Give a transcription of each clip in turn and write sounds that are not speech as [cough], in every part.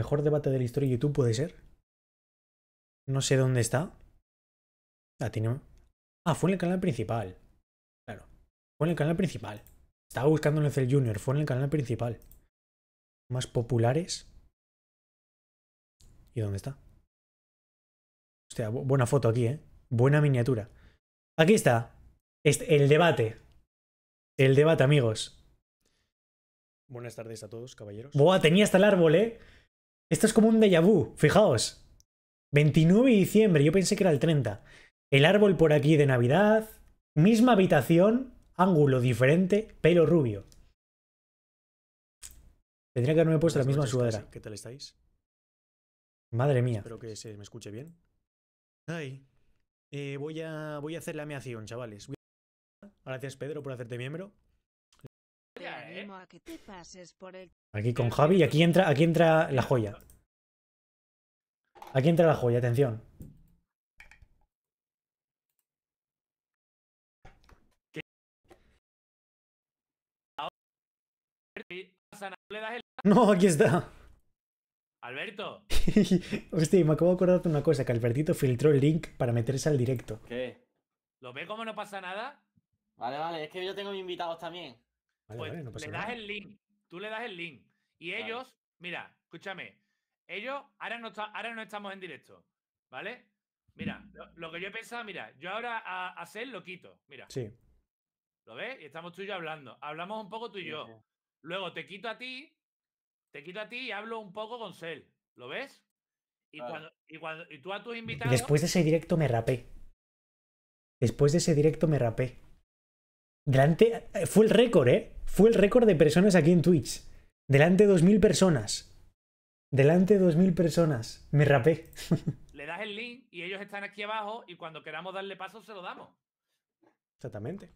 mejor debate de la historia de YouTube puede ser. No sé dónde está. Ah, ah, fue en el canal principal. Claro. Fue en el canal principal. Estaba buscando en el Cell Junior. Fue en el canal principal. Más populares. ¿Y dónde está? Hostia, buena foto aquí, ¿eh? Buena miniatura. Aquí está. Este, el debate. El debate, amigos. Buenas tardes a todos, caballeros. Buah, tenía hasta el árbol, ¿eh? Esto es como un déjà vu, fijaos. 29 de diciembre, yo pensé que era el 30. El árbol por aquí de Navidad, misma habitación, ángulo diferente, pelo rubio. Tendría que haberme puesto la misma sudadera. ¿Qué tal estáis? Madre mía. Espero que se me escuche bien. Ay. Eh, voy, a, voy a hacer la meación, chavales. Gracias, Pedro, por hacerte miembro. ¿eh? Aquí con Javi y aquí entra, aquí entra la joya. Aquí entra la joya, atención. [laughs] No, aquí está. Alberto. [laughs] Hostia, me acabo de acordarte de una cosa, que Albertito filtró el link para meterse al directo. ¿Qué? ¿Lo ve como no pasa nada? Vale, vale, es que yo tengo mis invitados también pues le das el link, tú le das el link. Y ellos, mira, escúchame, ellos ahora no, ahora no estamos en directo, ¿vale? Mira, mm. lo, que yo he pensado, mira, yo ahora a, hacer lo quito, mira. Sí. ¿Lo ves? Y estamos tú y yo hablando. Hablamos un poco tú y yo. Luego te quito a ti, te quito a ti y hablo un poco con Sel. ¿Lo ves? Y, y, y tú a tus invitados. Después de ese directo me rapé. Después de ese directo me rapé. Delante, eh, fue el récord, ¿eh? Fue el récord de personas aquí en Twitch. Delante de 2.000 personas. Delante de 2.000 personas. Me rapé. [laughs] Le das el link y ellos están aquí abajo y cuando queramos darle paso se lo damos. Exactamente.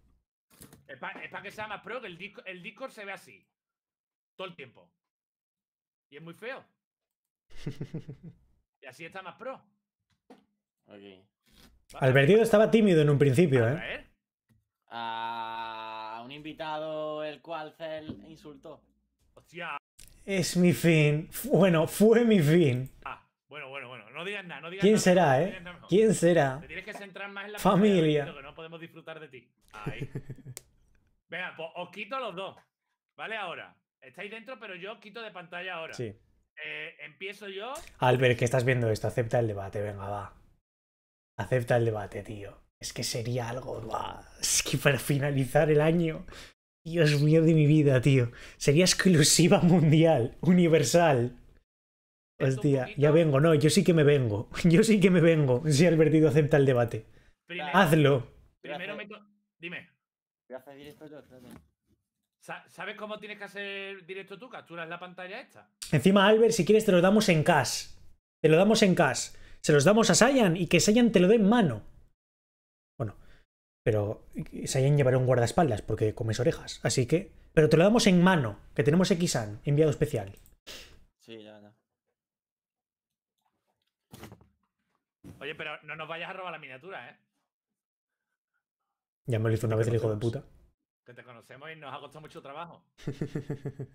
Es para que sea más pro, que el, Discord se ve así. Todo el tiempo. Y es muy feo. [laughs] y así está más pro. Okay. estaba tímido en un principio, ¿eh? a un invitado el cual cel insultó. Hostia. Es mi fin. Bueno, fue mi fin. Ah, bueno, bueno, bueno. No digas nada, no digas ¿Quién será, eh? ¿Quién será? familia. no podemos disfrutar de ti. Ahí. [laughs] Venga, pues os quito los dos. ¿Vale? Ahora. Estáis dentro, pero yo os quito de pantalla ahora. Sí. Eh, empiezo yo. Albert, que estás viendo esto, acepta el debate, venga, va. Acepta el debate, tío es que sería algo, para finalizar el año, Dios mío de mi vida, tío, sería exclusiva mundial, universal. Hostia, ya vengo, no, yo sí que me vengo, [laughs] yo sí que me vengo, si Albertito acepta el debate. Hazlo. Primero me... Dime. ¿Sabes cómo tienes que hacer directo tú? Capturas la pantalla esta. Encima, Albert, si quieres te lo damos en cash. Te lo damos en cash. Se los damos a Sayan y que Sayan te lo dé en mano. Pero eh, Saiyan llevará un guardaespaldas porque comes orejas. Así que. Pero te lo damos en mano, que tenemos x Xan, enviado especial. Sí, ya, ya. Oye, pero no nos vayas a robar la miniatura, ¿eh? Ya me lo hizo una vez el hijo de puta. Que te conocemos y nos ha costado mucho trabajo. [laughs]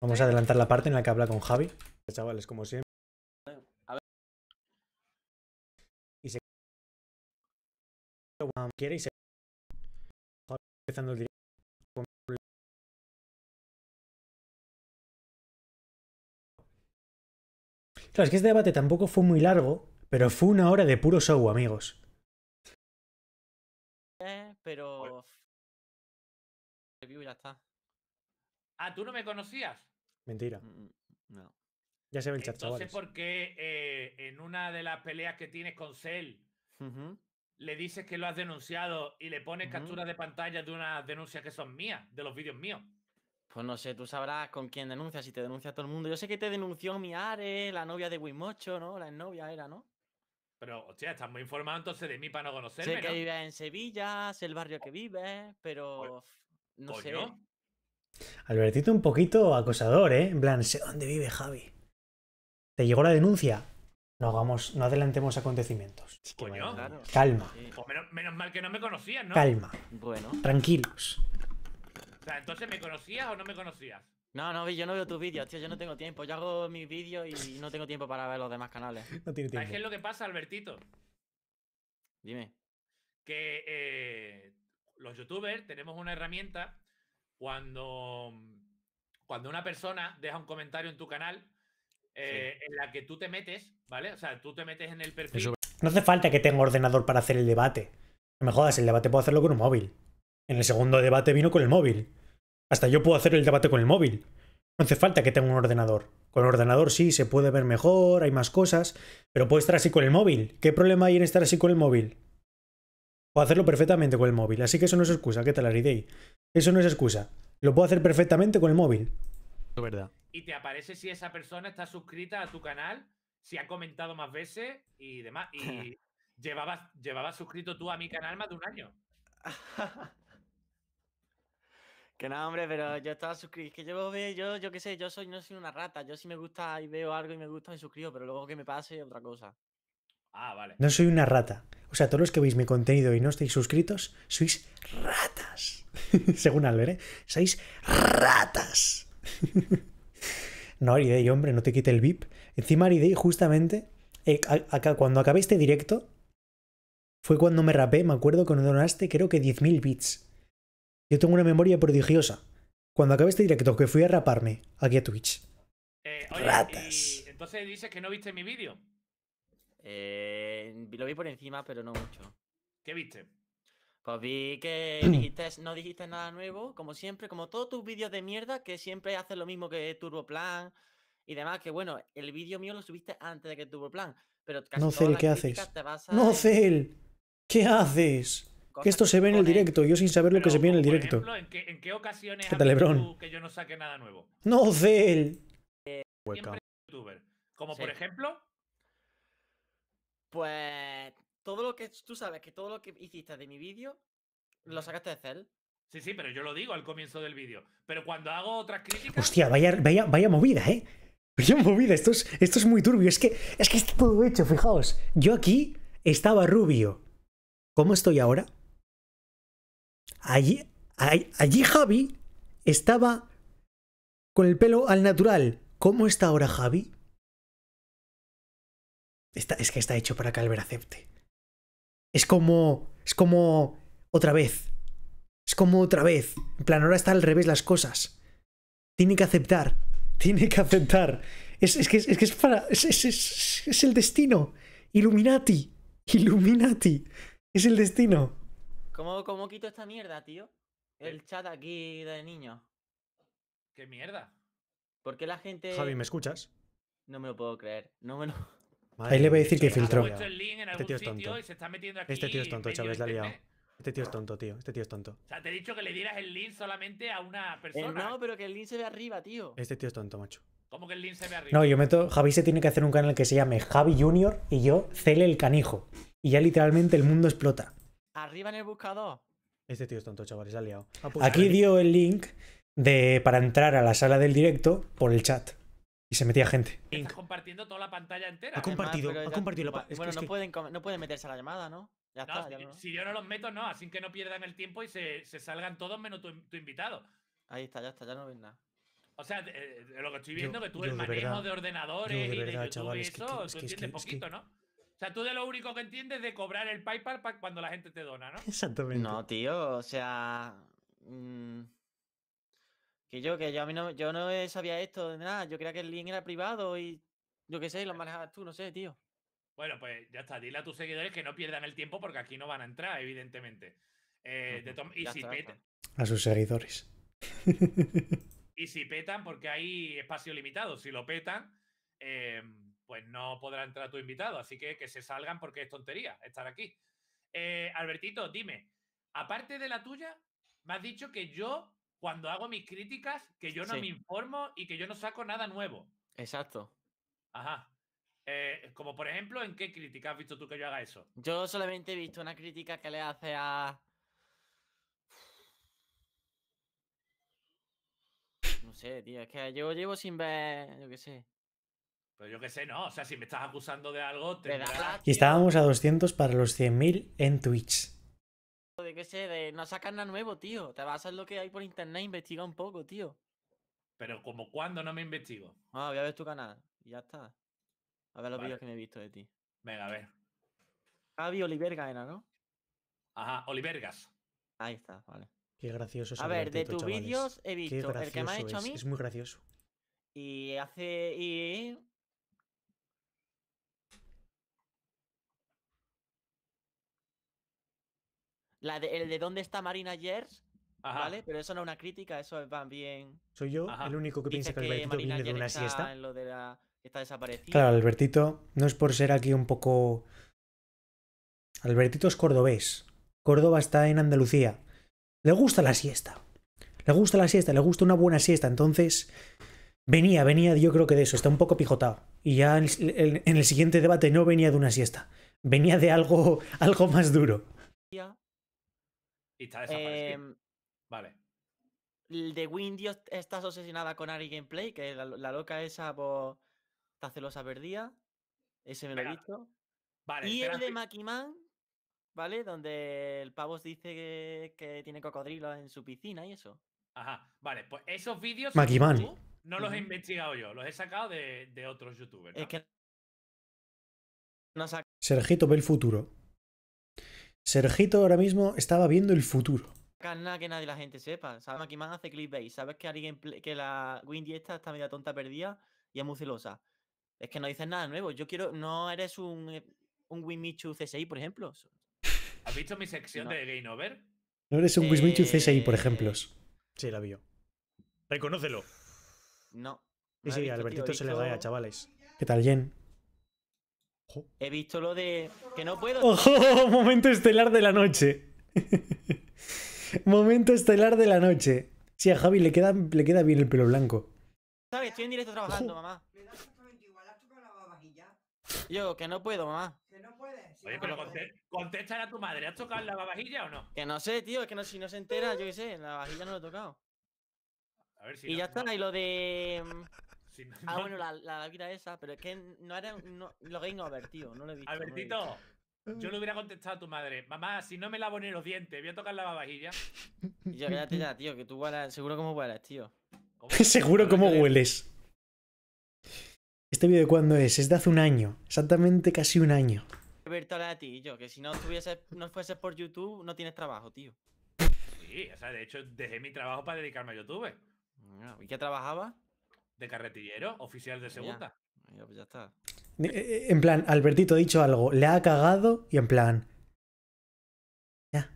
Vamos a adelantar la parte en la que habla con Javi. Este Chavales, como siempre. A ver. Y se empezando el directo. Claro, es que este debate tampoco fue muy largo, pero fue una hora de puro show, amigos. Eh, pero. Ah, ¿tú no me conocías? Mentira. Mm, mm, no. Ya se ve el chat, Entonces, sé ¿por qué eh, en una de las peleas que tienes con Cell le dices que lo has denunciado y le pones captura capturas de pantalla de unas denuncias que son mías, de los vídeos míos. Pues no sé, tú sabrás con quién denuncias, y te denuncia todo el mundo. Yo sé que te denunció mi are la novia de Wimocho, ¿no? La novia era, ¿no? Pero, hostia, estás muy informado entonces de mí para no conocerme. Sé que vives en Sevilla, sé el barrio que oh. vives, pero. Pues, no pues sé. Yo? Albertito, un poquito acosador, ¿eh? En plan, sé dónde vive Javi. ¿Te llegó la denuncia? No hagamos, no adelantemos acontecimientos. Coño. Calma. menos, mal que no me conocías, ¿no? Calma. Bueno. Tranquilos. O sea, entonces, ¿me conocías o no me conocías? No, no, yo no veo tus vídeos, tío. Yo no tengo tiempo. Yo hago mis vídeos y no tengo tiempo para ver los demás canales. [laughs] no tiene tiempo. ¿Sabes qué es lo que pasa, Albertito? Dime. Que eh, los youtubers tenemos una herramienta cuando, cuando una persona deja un comentario en tu canal eh, en la que tú te metes, ¿vale? O sea, tú te metes en el perfil. No hace falta que tenga ordenador para hacer el debate. No me jodas, el debate puedo hacerlo con un móvil. En el segundo debate vino con el móvil. Hasta yo puedo hacer el debate con el móvil. No hace falta que tenga un ordenador. Con el ordenador sí, se puede ver mejor, hay más cosas, pero puedo estar así con el móvil. ¿Qué problema hay en estar así con el móvil? Puedo hacerlo perfectamente con el móvil, así que eso no es excusa. ¿Qué tal, Aridei? Eso no es excusa. Lo puedo hacer perfectamente con el móvil. Es verdad y te aparece si esa persona está suscrita a tu canal, si ha comentado más veces y demás. Y [laughs] llevabas, suscrito tú a mi canal más de un año. [laughs] Que no, hombre, pero yo estaba suscrito. Que yo, yo, yo qué sé, yo soy, no soy una rata. Yo si me gusta y veo algo y me gusta, me suscribo, pero luego que me pase otra cosa. Ah, vale. No soy una rata. O sea, todos los que veis mi contenido y no estáis suscritos, sois ratas. [laughs] Según Albert, ¿eh? Sois ratas. No, Aridei, hombre, no te quite el VIP. Encima Aridei, justamente, eh, acá, cuando acabé este directo, fue cuando me rapé, me acuerdo cuando donaste creo que 10.000 bits. Yo tengo una memoria prodigiosa. Cuando acabé este directo, que fui a raparme aquí a Twitch. Eh, Ratas. entonces dices que no viste mi vídeo. Eh, lo vi por encima, pero no mucho. ¿Qué viste? Pues vi que [clears throat] no dijiste nada nuevo, como siempre, como todos tus vídeos de mierda, que siempre haces lo mismo que Turboplan y demás, que bueno, el vídeo mío lo subiste antes de que Turboplan, pero casi No, Cel, ¿qué haces? A... No, Cel, ¿qué haces? Que esto se ve en el directo, yo sin saber lo que se ve en el directo. ¿en, qué, ¿en, qué, ocasiones tú, que yo no saque nada nuevo? No, Cel. Como por ejemplo... Pues todo lo que tú sabes que todo lo que hiciste de mi vídeo lo sacaste de cel Sí, sí, pero yo lo digo al comienzo del vídeo. Pero cuando hago otras críticas. Hostia, vaya, vaya, movida, ¿eh? [laughs] Vaya movida, esto es, esto es muy turbio. Es que, es que está todo hecho, fijaos. Yo aquí estaba rubio. ¿Cómo estoy ahora? Allí, allí, Javi estaba con el pelo al natural. ¿Cómo está ahora Javi? es que está hecho para que Albert acepte. Es como. Es como. Otra vez. Es como otra vez. En plan, ahora está al revés las cosas. Tiene que aceptar. [laughs] Tiene que aceptar. Es, que, es, para. es el destino. Illuminati. [laughs] Illuminati. Es el destino. ¿Cómo, ¿Cómo, quito esta mierda, tío? El eh. chat aquí de niño. ¿Qué mierda? ¿Por qué la gente. Javi, ¿me escuchas? No me lo puedo creer. No me lo. Ahí le voy a decir que filtró. Este, este tío es tonto. Este tío es tonto, chavales, la ha liado. Este tío es tonto, tío. Este tío es tonto. O sea, te he dicho que le dieras el link solamente a una eh, persona. no, pero que el link se ve arriba, tío. Este tío es tonto, macho. ¿Cómo que el link se ve arriba? No, yo meto. Javi se tiene que hacer un canal que se llame Javi Junior y yo Cele el Canijo. Y ya literalmente el mundo explota. Arriba en el buscador. Este tío es tonto, chavales, ha liado. Ah, pues aquí dio el link de para entrar a la sala del directo por el chat. Y se metía gente. compartiendo toda la pantalla entera. Ha compartido, ha compartido Bueno, no, Pueden, no pueden meterse a la llamada, ¿no? Ya está, si, ya no. si, yo no los meto, no, así que no pierdan el tiempo y se, se salgan todos menos tu, invitado. Ahí está, ya está, ya no ven nada. O sea, lo que estoy viendo es que tú el manejo de ordenadores y de YouTube y eso, tú entiendes poquito, ¿no? O sea, tú de lo único que entiendes es de cobrar el PayPal cuando la gente te dona, ¿no? [laughs] Exactamente. No, tío, o sea. Mm, que yo, que yo a mí no, yo no sabía esto de nada. Yo creía que el link era privado y yo qué sé, lo manejabas tú, no sé, tío. Bueno, pues ya está. Dile a tus seguidores que no pierdan el tiempo porque aquí no van a entrar, evidentemente. Eh, y si petan. A sus seguidores. [laughs] y si petan, porque hay espacio limitado. Si lo petan, eh, pues no podrá entrar tu invitado. Así que que se salgan porque es tontería estar aquí. Eh, Albertito, dime, aparte de la tuya, me has dicho que yo cuando hago mis críticas que yo no me informo y que yo no saco nada nuevo. Exacto. Ajá. Eh, como por ejemplo, ¿en qué crítica has visto tú que yo haga eso? Yo solamente he visto una crítica que le hace a. No sé, tío, es que yo llevo sin ver, yo qué sé. Pero pues yo qué sé, no, o sea, si me estás acusando de algo, te... Y estábamos a 200 para los 100.000 en Twitch de qué sé, de no sacar nada nuevo, tío. Te vas a lo que hay por internet, investiga un poco, tío. Pero como cuando no me investigo. Ah, voy a ver tu canal ya está. A ver los vídeos que me he visto de ti. Venga, a ver. Javi Oliverga era, ¿no? Ajá, Olivergas. Ahí está, vale. Qué gracioso. A ver, de tus vídeos he visto el que me has hecho a mí. Es muy gracioso. Y hace. Y el de dónde está Marina Yers, ¿vale? Pero eso no es una crítica, eso va bien. Soy yo el único que piensa que, Albertito viene de una siesta. Claro, Albertito, no es por ser aquí un poco. Albertito es cordobés. Córdoba está en Andalucía. Le gusta la siesta. Le gusta la siesta, le gusta una buena siesta. Entonces, venía, venía, yo creo que de eso. Está un poco pijotado. Y ya en el, siguiente debate no venía de una siesta. Venía de algo, [laughs] algo más duro. Y está desaparecido. Eh, em, vale. De Windy estás obsesionada con Ari Gameplay, que la, la loca esa por pues, está celosa perdida. Ese me lo he visto. y el de Makiman, ¿vale? Donde el pavos dice que, tiene cocodrilo en su piscina y eso. Ajá, vale, pues esos vídeos Makiman. no los he investigado yo, los he sacado de, otros youtubers. Es que no Sergito ve el futuro. Sergito ahora mismo estaba viendo el futuro. que nadie la gente sepa. Sabes, aquí más hace clickbait. Sabes que alguien que la Windy esta está media tonta perdida y es muy Es que no dices nada nuevo. Yo quiero. No eres un, eh, un Winmichu CSI, por ejemplo. ¿Has visto mi sección de Game Over? No eres un Winmichu CSI, por eh. ejemplo. Sí, la vio. Reconócelo. No. sí, sí, Albertito se le da a chavales. ¿Qué tal, Jen? He visto lo de. Que no puedo. ¡Ojo! [laughs] Momento estelar de la noche. [laughs] momento estelar de la noche. Sí, a Javi le queda, le queda bien el pelo blanco. ¿Sabes? Estoy en directo trabajando, la mamá. Yo, que no puedo, mamá. Que no puedes. Oye, pero contéstale a tu madre. ¿Has tocado la vajilla o no? Que no sé, tío. Es que si no se entera, yo qué sé. La vajilla no lo he tocado. A ver si y ya está. Y lo de ah, bueno, la, la esa, pero es que no era no, lo game tío. No lo he visto. Albertito, yo le hubiera contestado a tu madre, mamá, si no me lavo ni los dientes, voy a tocar la vajilla. Y yo quédate ya, tío, que tú huelas, seguro como hueles, tío. [laughs] seguro como hueles. ¿Este vídeo de cuándo es? Es de hace un año. Exactamente casi un año. a yo, que si no, tuviese, no fueses por YouTube, no tienes trabajo, tío. Sí, o sea, de hecho, dejé mi trabajo para dedicarme a YouTube. ¿Y qué trabajaba? de carretillero, oficial de segunda. Ya, pues está. Eh, eh, en plan, Albertito ha dicho algo, le ha cagado y en plan. Ya.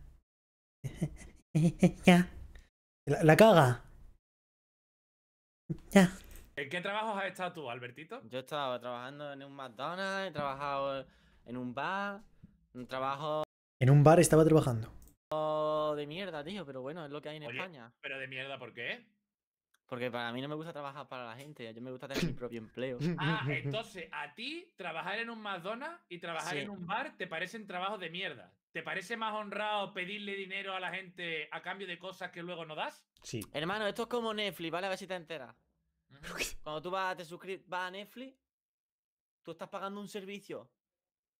[laughs] ya. La, caga. Ya. ¿En qué trabajos has estado tú, Albertito? Yo he estado trabajando en un McDonald's, he trabajado en un bar, un trabajo. En un bar estaba trabajando. De mierda, tío, pero bueno, es lo que hay en España. Pero de mierda, ¿por qué? Porque para mí no me gusta trabajar para la gente, yo me gusta tener mi propio empleo. [laughs] Ah, [laughs] entonces, a ti trabajar en un McDonald's y trabajar en un bar te parecen trabajos de mierda. ¿Te parece más honrado pedirle dinero a la gente a cambio de cosas que luego no das? Sí. Hermano, esto es como Netflix, ¿vale? A ver si te enteras. Cuando tú vas, te a Netflix, tú estás pagando un servicio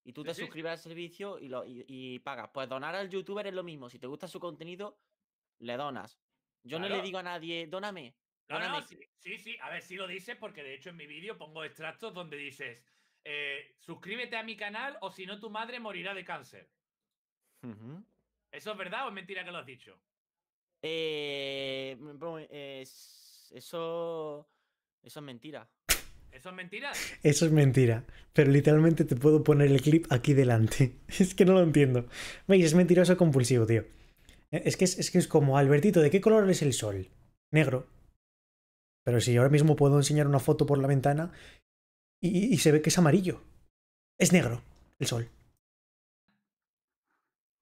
y tú te suscribes al servicio y, lo, pagas. Pues donar al youtuber es lo mismo. Si te gusta su contenido, le donas. Yo no le digo a nadie, doname no, sí, sí, a ver si lo dices, porque de hecho en mi vídeo pongo extractos donde dices, eh, suscríbete a mi canal o si no tu madre morirá de cáncer. ¿Eso es verdad o es mentira que lo has dicho? Eh, eh, eso, eso es mentira. ¿Eso es mentira? Eso es mentira. Pero literalmente te puedo poner el clip aquí delante. [laughs] Es que no lo entiendo. Veis, es mentiroso compulsivo, tío. Es que es, es que es como, Albertito, ¿de qué color es el sol? Negro. Pero si ahora mismo puedo enseñar una foto por la ventana y, se ve que es amarillo. Es negro el sol.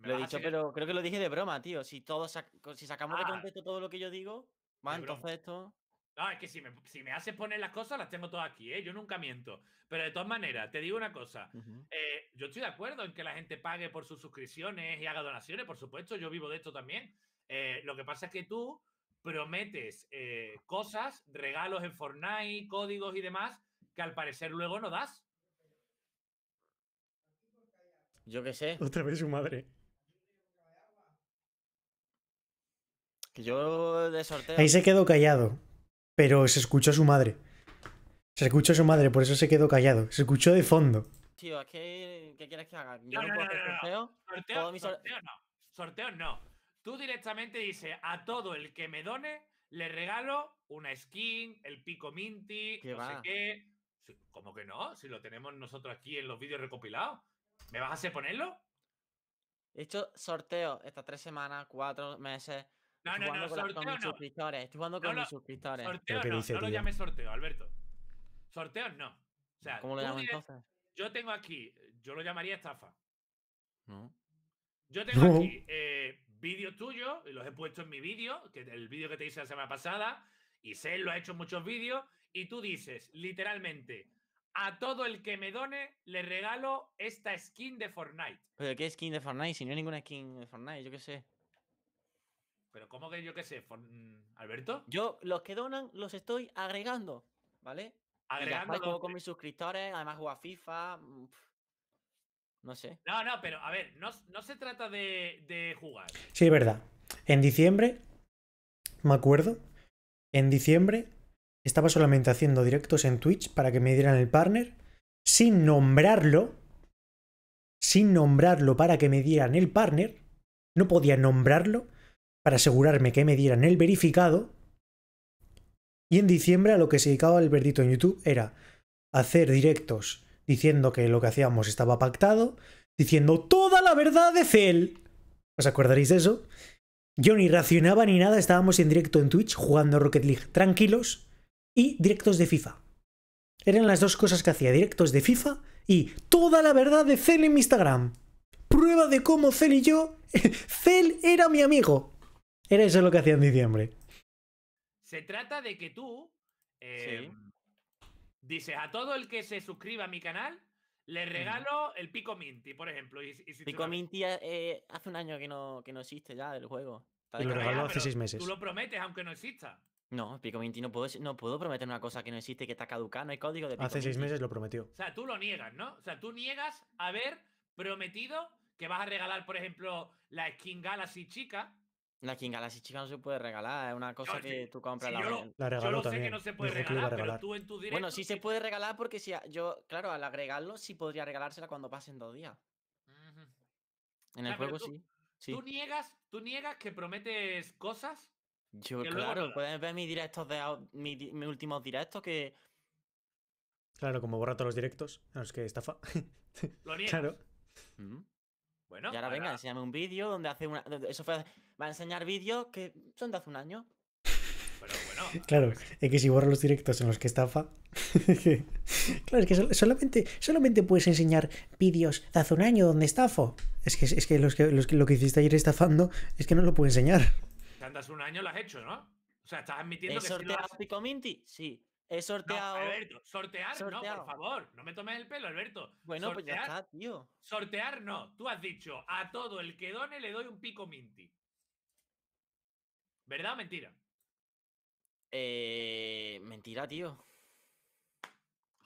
Lo he dicho, pero creo que lo dije de broma, tío. Si, todos si sacamos de ah. contexto todo lo que yo digo, va, entonces esto. No, es que si me, haces poner las cosas, las tengo todas aquí, ¿eh? Yo nunca miento. Pero de todas maneras, te digo una cosa. Eh, yo estoy de acuerdo en que la gente pague por sus suscripciones y haga donaciones, por supuesto. Yo vivo de esto también. Eh, lo que pasa es que tú prometes eh, cosas, regalos en Fortnite, códigos y demás, que al parecer luego no das. Yo qué sé. Otra vez su madre. Que yo de sorteo. Ahí se quedó callado, pero se escuchó a su madre. Se escuchó a su madre, por eso se quedó callado. Se escuchó de fondo. Tío, es que. ¿Qué quieres que haga? no, no, sorteo no. Sorteo no. Tú directamente dices, a todo el que me done, le regalo una skin, el pico minty, no sé qué. ¿Cómo que no? Si lo tenemos nosotros aquí en los vídeos recopilados. ¿Me vas a hacer ponerlo? He hecho sorteo estas tres semanas, cuatro meses. No, no, no, sorteo no. Estoy jugando con los suscriptores. Sorteo no, no lo llames sorteo, Alberto. Sorteos no. O sea, ¿Cómo lo llamas entonces? Yo tengo aquí, yo lo llamaría estafa. No. Yo tengo [laughs] aquí eh, vídeos tuyos, y los he puesto en mi vídeo, que el vídeo que te hice la semana pasada, y sé, lo ha hecho en muchos vídeos, y tú dices, literalmente, a todo el que me done, le regalo esta skin de Fortnite. ¿Pero qué skin de Fortnite? Si no hay ninguna skin de Fortnite, yo qué sé. ¿Pero cómo que yo qué sé, ¿Alberto? Yo, los que donan, los estoy agregando, ¿vale? Agregando. con mis suscriptores, además juego a FIFA. Mm, no sé. No, no, pero a ver, no, se trata de, jugar. Sí, es verdad. En diciembre, me acuerdo, en diciembre estaba solamente haciendo directos en Twitch para que me dieran el partner, sin nombrarlo, sin nombrarlo para que me dieran el partner, no podía nombrarlo para asegurarme que me dieran el verificado. Y en diciembre a lo que se dedicaba verdito en YouTube era hacer directos diciendo que lo que hacíamos estaba pactado, diciendo toda la verdad de Cel, ¿Os acordaréis de eso? Yo ni racionaba ni nada, estábamos en directo en Twitch jugando Rocket League tranquilos y directos de FIFA. Eran las dos cosas que hacía, directos de FIFA y toda la verdad de Cel en mi Instagram. Prueba de cómo Cel y yo... [laughs] Cel era mi amigo. Era eso lo que hacía en diciembre. Se trata de que tú... Em, Dices, a todo el que se suscriba a mi canal, le regalo el Pico Minty, por ejemplo. Y, Pico Minty eh, eh, hace un año que no, que no existe ya del juego. Y lo regaló ah, hace seis meses. Tú lo prometes, aunque no exista. No, Pico Minty no puedo, no puedo prometer una cosa que no existe, que está caducada, no hay código de Pico Hace seis meses lo prometió. O sea, tú lo niegas, ¿no? O sea, tú niegas haber prometido que vas a regalar, por ejemplo, la skin Galaxy chica la kingala, si chica no se puede regalar, es una cosa que tú compras la Yo, lo sé que no se puede regalar, pero tú en tu directo. Bueno, sí, se puede regalar porque si yo, claro, al agregarlo sí podría regalársela cuando pasen dos días. En el ah, juego sí. ¿tú, niegas, ¿Tú niegas que prometes cosas? Yo, claro, puedes ver mis directos de mis últimos directos que. Claro, como borra todos los directos, a los que estafa. lo [laughs] niegas. Claro. Bueno. Y ahora, ahora... venga, enséñame un vídeo donde hace una. Eso fue va a enseñar vídeos que son de hace un año. [laughs] Claro, pues es que si borro los directos en los que estafa. [laughs] claro, es que solamente, solamente puedes enseñar vídeos de hace un año donde estafo. Es que, es que, los que, los que lo que hiciste ayer estafando es que no lo puedo enseñar. hace un año lo has hecho, ¿no? O sea, estás admitiendo que. sorteado un lo has... Minty? Sí. He sorteado. Alberto, sortear no, por favor. No me tomes el pelo, Alberto. Bueno, pues ya está, tío. Sortear no. Tú has dicho, a todo el que done le doy un pico Minty. ¿Verdad o mentira? Eh, mentira, tío.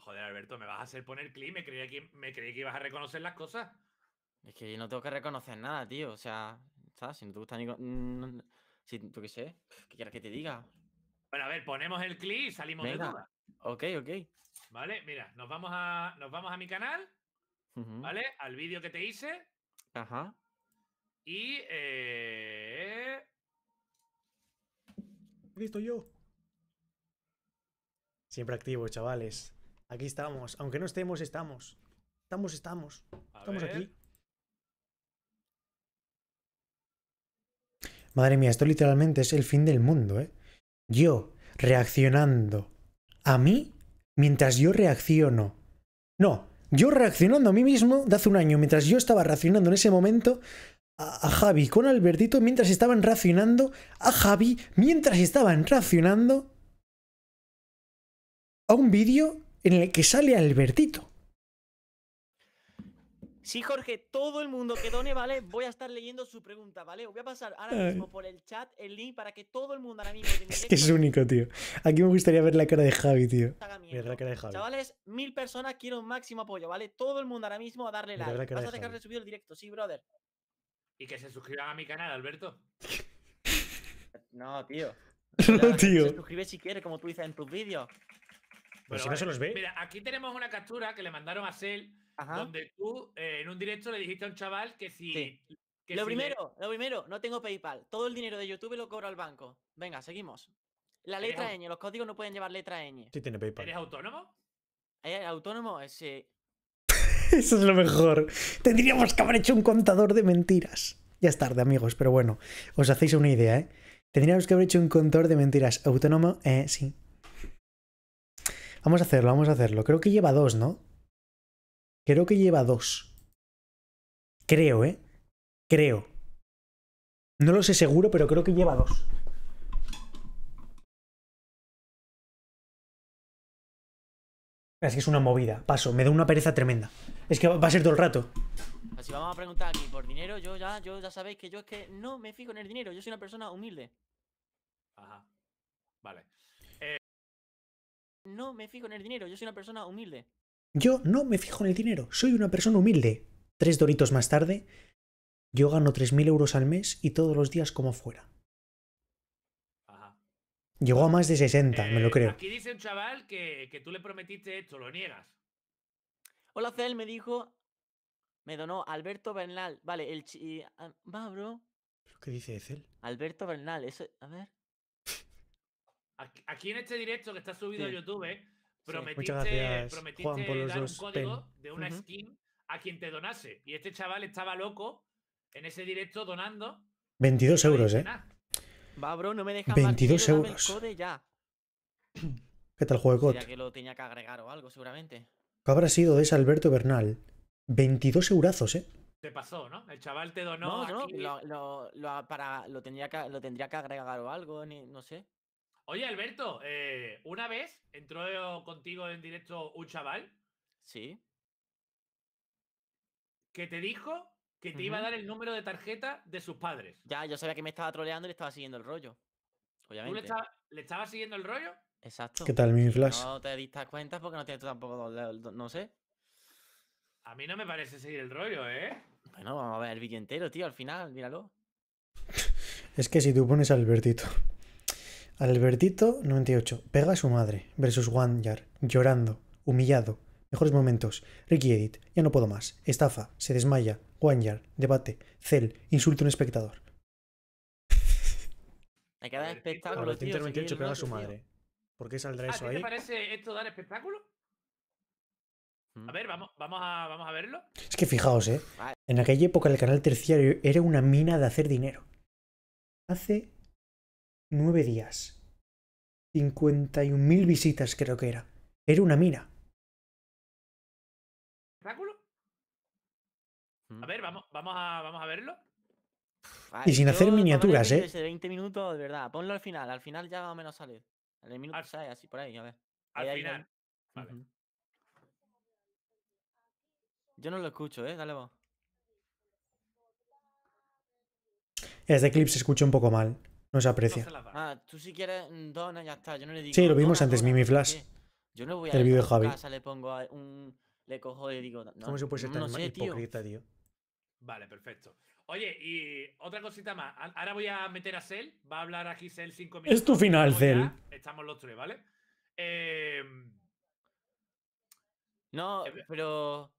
Joder, Alberto, me vas a hacer poner clic. Me creía, que, me que ibas a reconocer las cosas. Es que yo no tengo que reconocer nada, tío. O sea, Si no te gusta ni. si, tú qué sé, ¿qué quieres que te diga? Bueno, a ver, ponemos el clic, y salimos de duda. Ok, ok. Vale, mira, nos vamos a, nos vamos a mi canal, ¿vale? Al vídeo que te hice. Ajá. Y. Eh, Listo yo. Siempre activo, chavales. Aquí estamos. Aunque no estemos, estamos. Estamos, estamos. estamos aquí. Madre mía, esto literalmente es el fin del mundo, ¿eh? Yo reaccionando a mí mientras yo reacciono. No, yo reaccionando a mí mismo de hace un año, mientras yo estaba reaccionando en ese momento a, Javi con Albertito mientras estaban racionando a Javi mientras estaban racionando a un vídeo en el que sale Albertito. Sí, Jorge, todo el mundo que done, ¿vale? Voy a estar leyendo su pregunta, ¿vale? Voy a pasar ahora mismo por el chat el link para que todo el mundo ahora mismo... Es que es único, tío. Aquí me gustaría ver la cara de Javi, tío. Ver la cara de Javi. Chavales, mil personas, quiero un máximo apoyo, ¿vale? Todo el mundo ahora mismo a darle like. Vas a dejar de subir el directo, sí, brother. Y que se suscriban a mi canal, Alberto. No, tío. [laughs] No, tío. Se suscribe si quieres, como tú dices en tus vídeos. Pues si no se los ve. Mira, aquí tenemos una captura que le mandaron a Sel, donde tú eh, en un directo le dijiste a un chaval que si. Que lo primero, lo primero, no tengo PayPal. Todo el dinero de YouTube lo cobro al banco. Venga, seguimos. La letra ñ, los códigos no pueden llevar letra ñ. Sí, tiene PayPal. ¿Eres autónomo? ¿Eres eh, autónomo? Eh, sí. [laughs] Eso es lo mejor. Tendríamos que haber hecho un contador de mentiras. Ya es tarde, amigos, pero bueno, os hacéis una idea, ¿eh? Tendríamos que haber hecho un contador de mentiras autónomo, eh, sí. Vamos a hacerlo, vamos a hacerlo. Creo que lleva dos, ¿no? Creo que lleva dos. Creo, ¿eh? Creo. No lo sé seguro, pero creo que lleva dos. Es que es una movida. Paso, me da una pereza tremenda. Es que va a ser todo el rato. Si vamos a preguntar aquí por dinero, yo ya, yo ya sabéis que yo es que no me fijo en el dinero. Yo soy una persona humilde. Ajá. Vale. Eh, no me fijo en el dinero. Yo soy una persona humilde. Yo no me fijo en el dinero. Soy una persona humilde. Tres doritos más tarde, yo gano 3.000 euros al mes y todos los días como fuera. Ajá. Llegó a más de 60, me lo eh, creo. Aquí dice un chaval que, que tú le prometiste esto, lo niegas. Hola, Cel, me dijo. Me donó Alberto Bernal. Vale, el chi. Ah, va, bro. qué dice Cel? Alberto Bernal, eso. A ver. Aquí en este directo que está subido a YouTube, ¿eh? prometiste, prometiste dar un código de una skin a quien te donase. Y este chaval estaba loco en ese directo donando. 22 euros, ¿eh? Va, bro, no me deja 22 euros. Ya. ¿Qué tal juego de COD? que lo tenía que agregar o algo, seguramente. ¿Qué habrá sido de ese Alberto Bernal? 22 eurazos, ¿eh? Te pasó, ¿no? El chaval te donó. No, no, lo, tendría que, lo tendría que agregar o algo, no sé. Oye, Alberto, eh, una vez entró contigo en directo un chaval. Sí. Que te dijo que te iba a dar el número de tarjeta de sus padres. Ya, yo sabía que me estaba troleando y le estaba siguiendo el rollo. Obviamente. ¿Tú le, estaba, le estabas siguiendo el rollo? Exacto. ¿Qué tal, mi Flash? No te diste cuenta porque no tienes tampoco dos, no sé. A mí no me parece seguir el rollo, ¿eh? Bueno, vamos a ver el vídeo entero, tío, al final, míralo. [laughs] es que si tú pones a Albertito. Albertito 98, pega a su madre, versus Wanyar, llorando, humillado, mejores momentos, Ricky Edit, ya no puedo más, estafa, se desmaya, Wanyar, debate, cel, insulta a un espectador. Me queda este espectáculo, 98, pega a su madre, ¿Por qué saldrá eso ahí? ¿Te parece esto dar espectáculo? A mm. ver, vamos, vamos, a, vamos a verlo. Es que fijaos, ¿eh? En aquella época el canal terciario era una mina de hacer dinero. Hace nueve días. 51.000 visitas creo que era. Era una mina. ¿Espectáculo? Mm. A ver, vamos, vamos, a, vamos a verlo. y sin hacer miniaturas, ¿eh? 20 minutos, de verdad. Ponlo al final. Al final ya va a menos salir. En el minuto al, así por ahí, a ver. Al final. vale. Yo no lo escucho, ¿eh? Dale vos. Este clip se escucha un poco mal. No se aprecia. Ah, tú si quieres mm, dona, ya está. Yo no le digo. Sí, lo vimos antes, Mimi Flash. Yo no voy a el video de Javi. Casa, le pongo un. Le cojo y le digo. No, ¿Cómo se puede ser tan sé, hipócrita, tío? Vale, perfecto. Oye, y otra cosita más. Ahora voy a meter a Cell. Va a hablar aquí Cell cinco minutos. Es tu final, Cell. Estamos los tres, ¿vale? Em, no, eh, pero.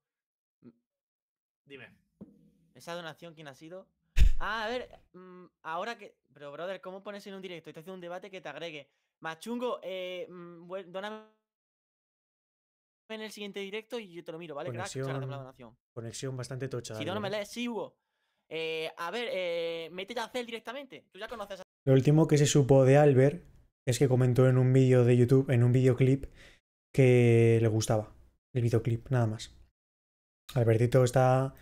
Dime. ¿Esa donación quién ha sido? Ah, a ver, mm, ahora que. Pero, brother, ¿cómo pones en un directo? Estoy haciendo un debate que te agregue. Machungo, eh, mm, en el siguiente directo y yo te lo miro, ¿vale? Conexión, Gracias, donación. conexión bastante tocha. Si no me lees, sí, eh, a ver, eh, métete a Cel directamente. Tú ya conoces a... Lo último que se supo de Albert es que comentó en un vídeo de YouTube, en un videoclip, que le gustaba. El videoclip, nada más. Albertito está.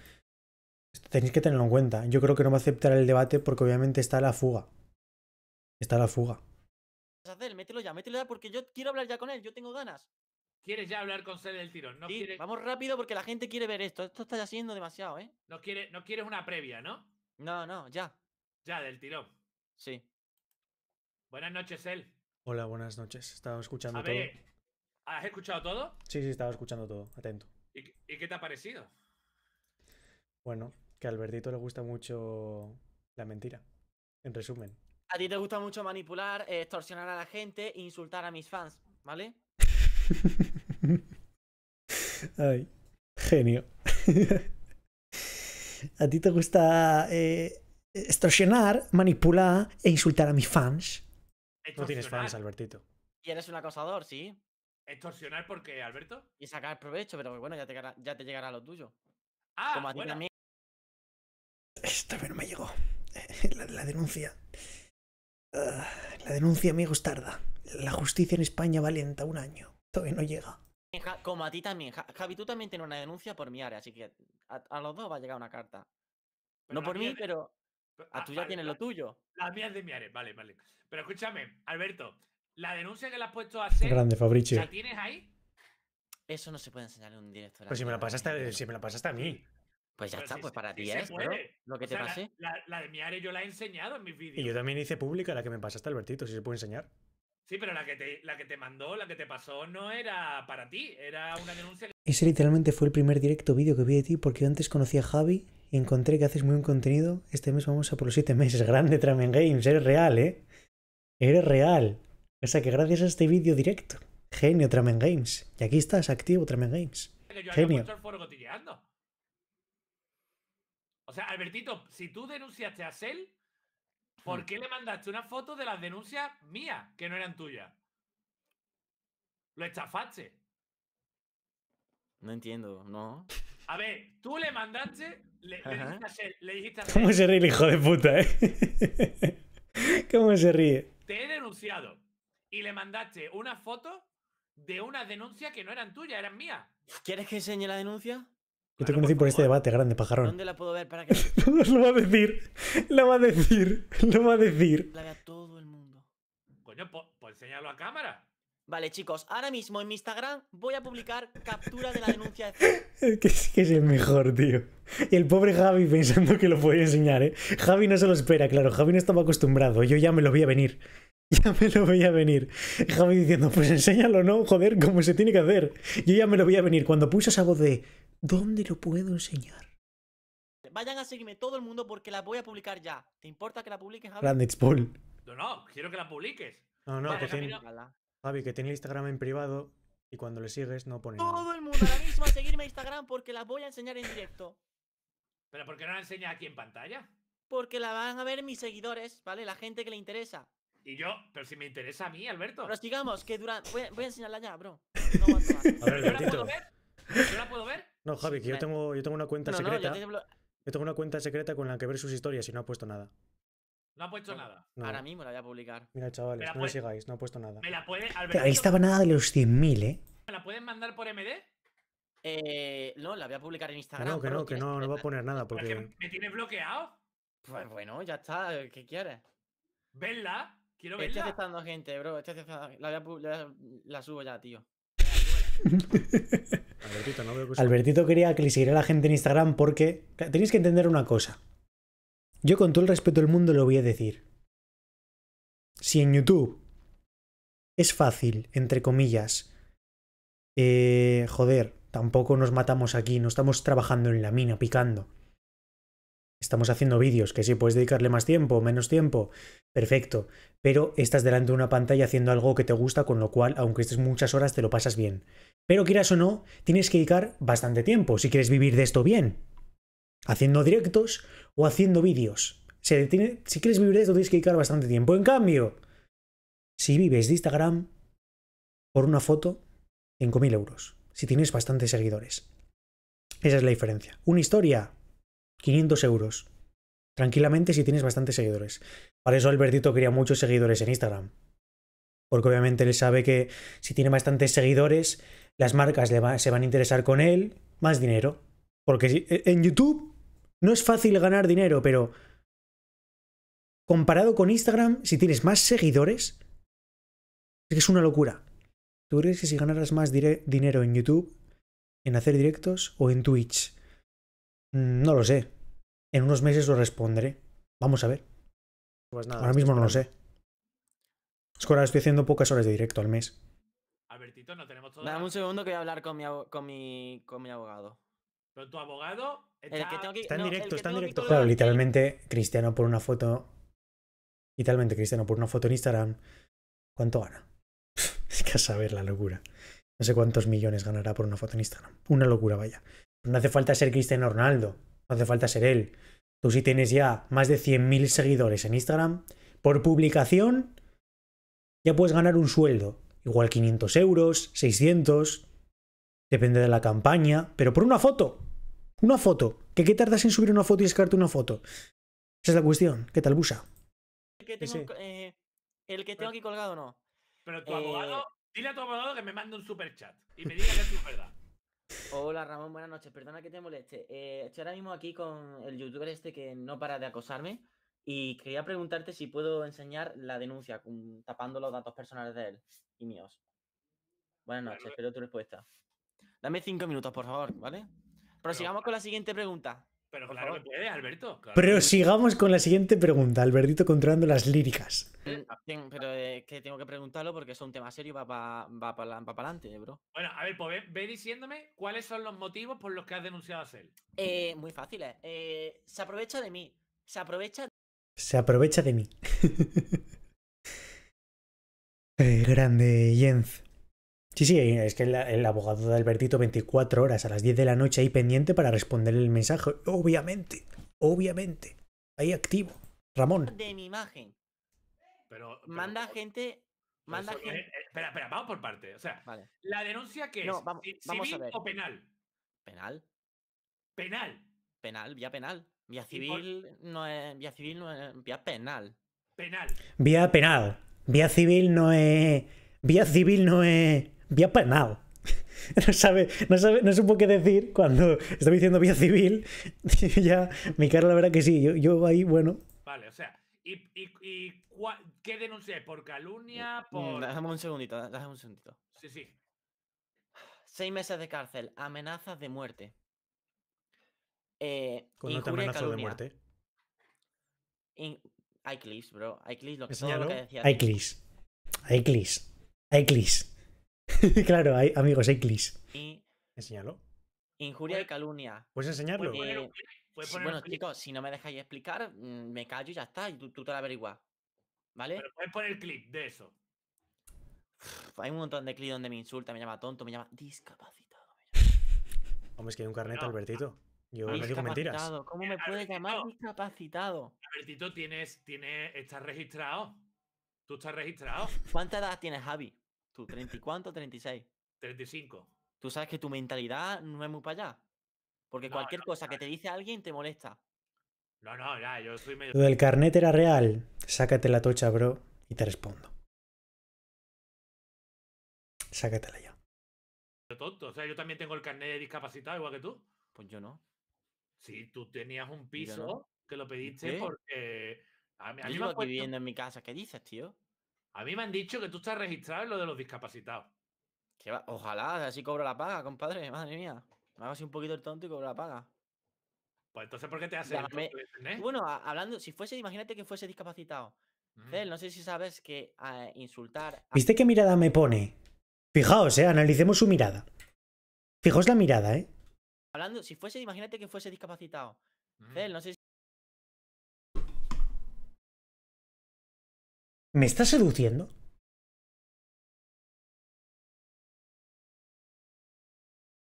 Tenéis que tenerlo en cuenta. Yo creo que no va a aceptar el debate porque obviamente está la fuga. Está la fuga. Mételo ya, mételo ya porque yo quiero hablar ya con él, yo tengo ganas. ¿Quieres ya hablar con Sede del tirón. No Vamos rápido porque la gente quiere ver esto. Esto está haciendo demasiado, ¿eh? No, no quieres una previa, ¿no? No, no, ya. Ya, del tirón. Sí. Buenas noches, él. Hola, buenas noches. Estaba escuchando todo. ¿Has escuchado todo? Sí, sí, estaba escuchando todo. Atento. ¿Y, qué te ha parecido? Bueno, que a Albertito le gusta mucho la mentira. En resumen. A ti te gusta mucho manipular, eh, extorsionar a la gente, insultar a mis fans, ¿vale? [laughs] Ay, genio. [laughs] ¿A ti te gusta eh, extorsionar, manipular e insultar a mis fans? No tienes fans, Albertito. Y eres un acosador, sí. ¿Extorsionar porque, Alberto? Y sacar provecho, pero bueno, ya te, llegará lo tuyo. Ah, a bueno. ti a Esto no me llegó. Eh, la, denuncia. Ah, la denuncia, amigos, tarda. La justicia en España valienta un año. Todavía no llega. Como a ti también. Javi, tú también tienes una denuncia por mi área, así que a, los dos va a llegar una carta. no por mí, pero a ah, tú ya tienes lo tuyo. Las mías de mi área, vale, vale. Pero escúchame, Alberto, la denuncia que le has puesto a hacer. Grande, ¿La tienes ahí? Eso no se puede enseñar en un directo. Pues si me, la pasaste, si me la pasaste a mí. Pues ya está, pues para ti es es lo que te pase. La, de mi área yo la he enseñado en mis vídeos. Y yo también hice pública la que me pasaste, Albertito, si se puede enseñar. Sí, pero la que, te, la que te mandó, la que te pasó, no era para ti, era una denuncia. Ese literalmente fue el primer directo vídeo que vi de ti, porque yo antes conocí a Javi y encontré que haces muy buen contenido. Este mes vamos a por los 7 meses. [laughs] Grande Tramen Games, eres real, ¿eh? Eres real. O sea que gracias a este vídeo directo. Genio Tramen Games. Y aquí estás, activo Tramen Games. Genio. O sea, Albertito, si tú denunciaste a Cell, ¿Por hmm. qué le mandaste una foto de las denuncias mías que no eran tuyas? Lo estafaste. No entiendo, ¿no? A ver, tú le mandaste, le, dijiste, ¿Cómo se ríe el hijo de puta, eh? [laughs] ¿Cómo se ríe? Te he denunciado y le mandaste una foto de una denuncia que no eran tuyas, eran mías. ¿Quieres que enseñe la denuncia? Yo te conocí pues por este debate grande, pajarón. ¿Dónde la puedo ver para que... [laughs] lo va a decir, lo va a decir, lo va a decir. La todo el mundo. Coño, pues enseñarlo a cámara. Vale, chicos, ahora mismo en mi Instagram voy a publicar captura de la denuncia de [laughs] que, es que es el mejor, tío. Y el pobre Javi pensando que lo podía enseñar, ¿eh? Javi no se lo espera, claro. Javi no estaba acostumbrado. Yo ya me lo voy a venir. [laughs] Ya me lo veía venir. Javi diciendo, pues enséñalo, ¿no? Joder, como se tiene que hacer. Yo ya me lo voy a venir. Cuando puso esa voz de, ¿Dónde lo puedo enseñar? Vayan a seguirme todo el mundo porque la voy a publicar ya. ¿Te importa que la publiques, Javi? No, no, quiero que la publiques. No, no, que tiene... Javi, que tiene Instagram en privado y cuando le sigues no pone. Todo el mundo ahora mismo a seguirme a Instagram porque las voy a enseñar en directo. ¿Pero por qué no la enseñas aquí en pantalla? Porque la van a ver mis seguidores, ¿vale? La gente que le interesa. Y yo, pero si me interesa a mí, Alberto. Pero digamos que durante. Voy, a enseñarla ya, bro. [laughs] No A ver, ¿Yo la puedo ver? ¿Yo la puedo ver? No, Javi, que yo tengo, yo tengo una cuenta secreta. yo, tengo... una cuenta secreta con la que ver sus historias y no ha puesto nada. No ha puesto nada. Ahora mismo la voy a publicar. Mira, chavales, no me sigáis, no ha puesto nada. Ahí estaba nada de los 100.000, ¿eh? ¿Me la pueden mandar por MD? Eh, no, la voy a publicar en Instagram. No, que no, que no, no va a poner nada porque... ¿Me tienes bloqueado? Pues bueno, ya está, ¿qué quieres? ¿Venla? Quiero este verla. Estoy aceptando gente, bro. Este la, subo ya, tío. [laughs] Albertito, quería que le siguiera la gente en Instagram porque tenéis que entender una cosa. Yo con todo el respeto del mundo lo voy a decir. Si en YouTube es fácil, entre comillas, eh, joder, tampoco nos matamos aquí, no estamos trabajando en la mina, picando. Estamos haciendo vídeos, que si puedes dedicarle más tiempo, menos tiempo, perfecto, pero estás delante de una pantalla haciendo algo que te gusta, con lo cual, aunque estés muchas horas, te lo pasas bien. Pero quieras o no, tienes que dedicar bastante tiempo si quieres vivir de esto bien, haciendo directos o haciendo vídeos. Si, si quieres vivir de esto, tienes que dedicar bastante tiempo. En cambio, si vives de Instagram por una foto, 5.000 euros, si tienes bastantes seguidores. Esa es la diferencia. Una historia, 500 euros. Tranquilamente si tienes bastantes seguidores. Para eso Albertito quería muchos seguidores en Instagram. Porque obviamente él sabe que si tiene bastantes seguidores, las marcas se van a interesar con él, más dinero. Porque e, en YouTube no es fácil ganar dinero, pero comparado con Instagram, si tienes más seguidores, es que es una locura. ¿Tú crees que si ganaras más dinero en YouTube, en hacer directos o en Twitch, Mm, no lo sé. En unos meses lo responderé. Vamos a ver. Pues nada. Ahora mismo no lo sé. Es que estoy haciendo pocas horas de directo al mes. Albertito, no tenemos todo. Dame un segundo que voy a hablar con mi, con mi, con abogado. Pero tu abogado está, en directo, está en directo. Claro, literalmente Cristiano por una foto. Literalmente Cristiano por una foto en Instagram. ¿Cuánto gana? [laughs] es que a saber la locura. No sé cuántos millones ganará por una foto en Instagram. Una locura, vaya. No hace falta ser Cristiano Ronaldo, no hace falta ser él. Tú si tienes ya más de 100.000 seguidores en Instagram, por publicación ya puedes ganar un sueldo. Igual 500 euros, 600, depende de la campaña, pero por una foto. Una foto. ¿Que qué tardas en subir una foto y escarte una foto? Esa es la cuestión. ¿Qué tal, Busa? El que eh, tengo, aquí colgado no. Pero tu eh, abogado, dile a tu abogado que me mande un super chat y me diga que es verdad. Hola Ramón, buenas noches. Perdona que te moleste. Eh, estoy ahora mismo aquí con el youtuber este que no para de acosarme y quería preguntarte si puedo enseñar la denuncia tapando los datos personales de él y míos. Buenas noches, espero tu respuesta. Dame cinco minutos, por favor, ¿vale? Prosigamos con la siguiente pregunta. Pero claro que Alberto. Pero sigamos con la siguiente pregunta. Albertito controlando las líricas. Eh, pero es eh, que tengo que preguntarlo porque es un tema serio, va para va pa, pa adelante, bro. Bueno, a ver, pues ve, diciéndome cuáles son los motivos por los que has denunciado a Cell. Eh, muy fáciles. Eh, se aprovecha de mí. Se aprovecha. Se aprovecha de mí. [laughs] Eh, grande, Jens. Sí, sí, es que el, abogado de Albertito 24 horas a las 10 de la noche ahí pendiente para responder el mensaje. Obviamente, obviamente. Ahí activo. Ramón. De mi imagen. Pero, manda gente. Manda eh, gente. Eh, espera, espera, vamos por parte. O sea, la denuncia que es vamos, civil o penal. Penal. Penal. Penal, vía penal. Vía civil no es. Vía civil no es. Vía penal. Penal. Vía penal. Vía civil no es. Vía civil no es vía penal. [laughs] No sabe, no sabe, no supo qué decir cuando estaba diciendo vía civil. [laughs] ya, mi cara, la verdad que sí, yo, yo ahí, bueno. Vale, o sea, ¿y, y, y qué denuncié? ¿Por calumnia? Mm, Por... Mm, déjame un segundito, déjame un segundito. Sí, sí. Seis meses de cárcel, amenazas de muerte. Eh, Cuando te amenazas de muerte. Hay bro. Hay clips, lo que, decía. Hay clips. Hay Hay [laughs] claro, hay, amigos, hay clics. Y... Injuria y calumnia. ¿Puedes enseñarlo? bueno, chicos, si no me dejáis explicar, mm, me callo y ya está, y tú, te lo averiguas. ¿Vale? Pero puedes poner clip de eso. hay un montón de clips donde me insulta, me llama tonto, me llama discapacitado. [laughs] Hombre, es que hay un carnet, Albertito. Yo no digo mentiras. ¿Cómo me puedes llamar discapacitado? Albertito, tienes, tienes, estás registrado. Tú estás registrado. ¿Cuánta edad tienes, Javi? ¿Tú, 30 y cuánto? 36. 35. Tú sabes que tu mentalidad no es muy para allá. Porque cualquier cosa que te dice alguien te molesta. No, no, ya, yo soy medio. Lo del carnet era real. Sácate la tocha, bro, y te respondo. Sácatela ya. Tonto, o sea, yo también tengo el carnet de discapacitado igual que tú. Pues yo no. Sí, tú tenías un piso que lo pediste porque. A mí, a yo viviendo en mi casa, ¿qué dices, tío? A mí me han dicho que tú estás registrado en lo de los discapacitados. Ojalá, así cobro la paga, compadre. Madre mía. Me hago así un poquito el tonto y cobro la paga. Pues entonces, ¿por qué te hace Bueno, hablando, si fuese, imagínate que fuese discapacitado. Mm. no sé si sabes que ah, insultar. ¿Viste qué mirada me pone? Fijaos, eh, analicemos su mirada. Fijaos la mirada, eh. Hablando, si fuese, imagínate que fuese discapacitado. Mm. no sé si. ¿Me está seduciendo?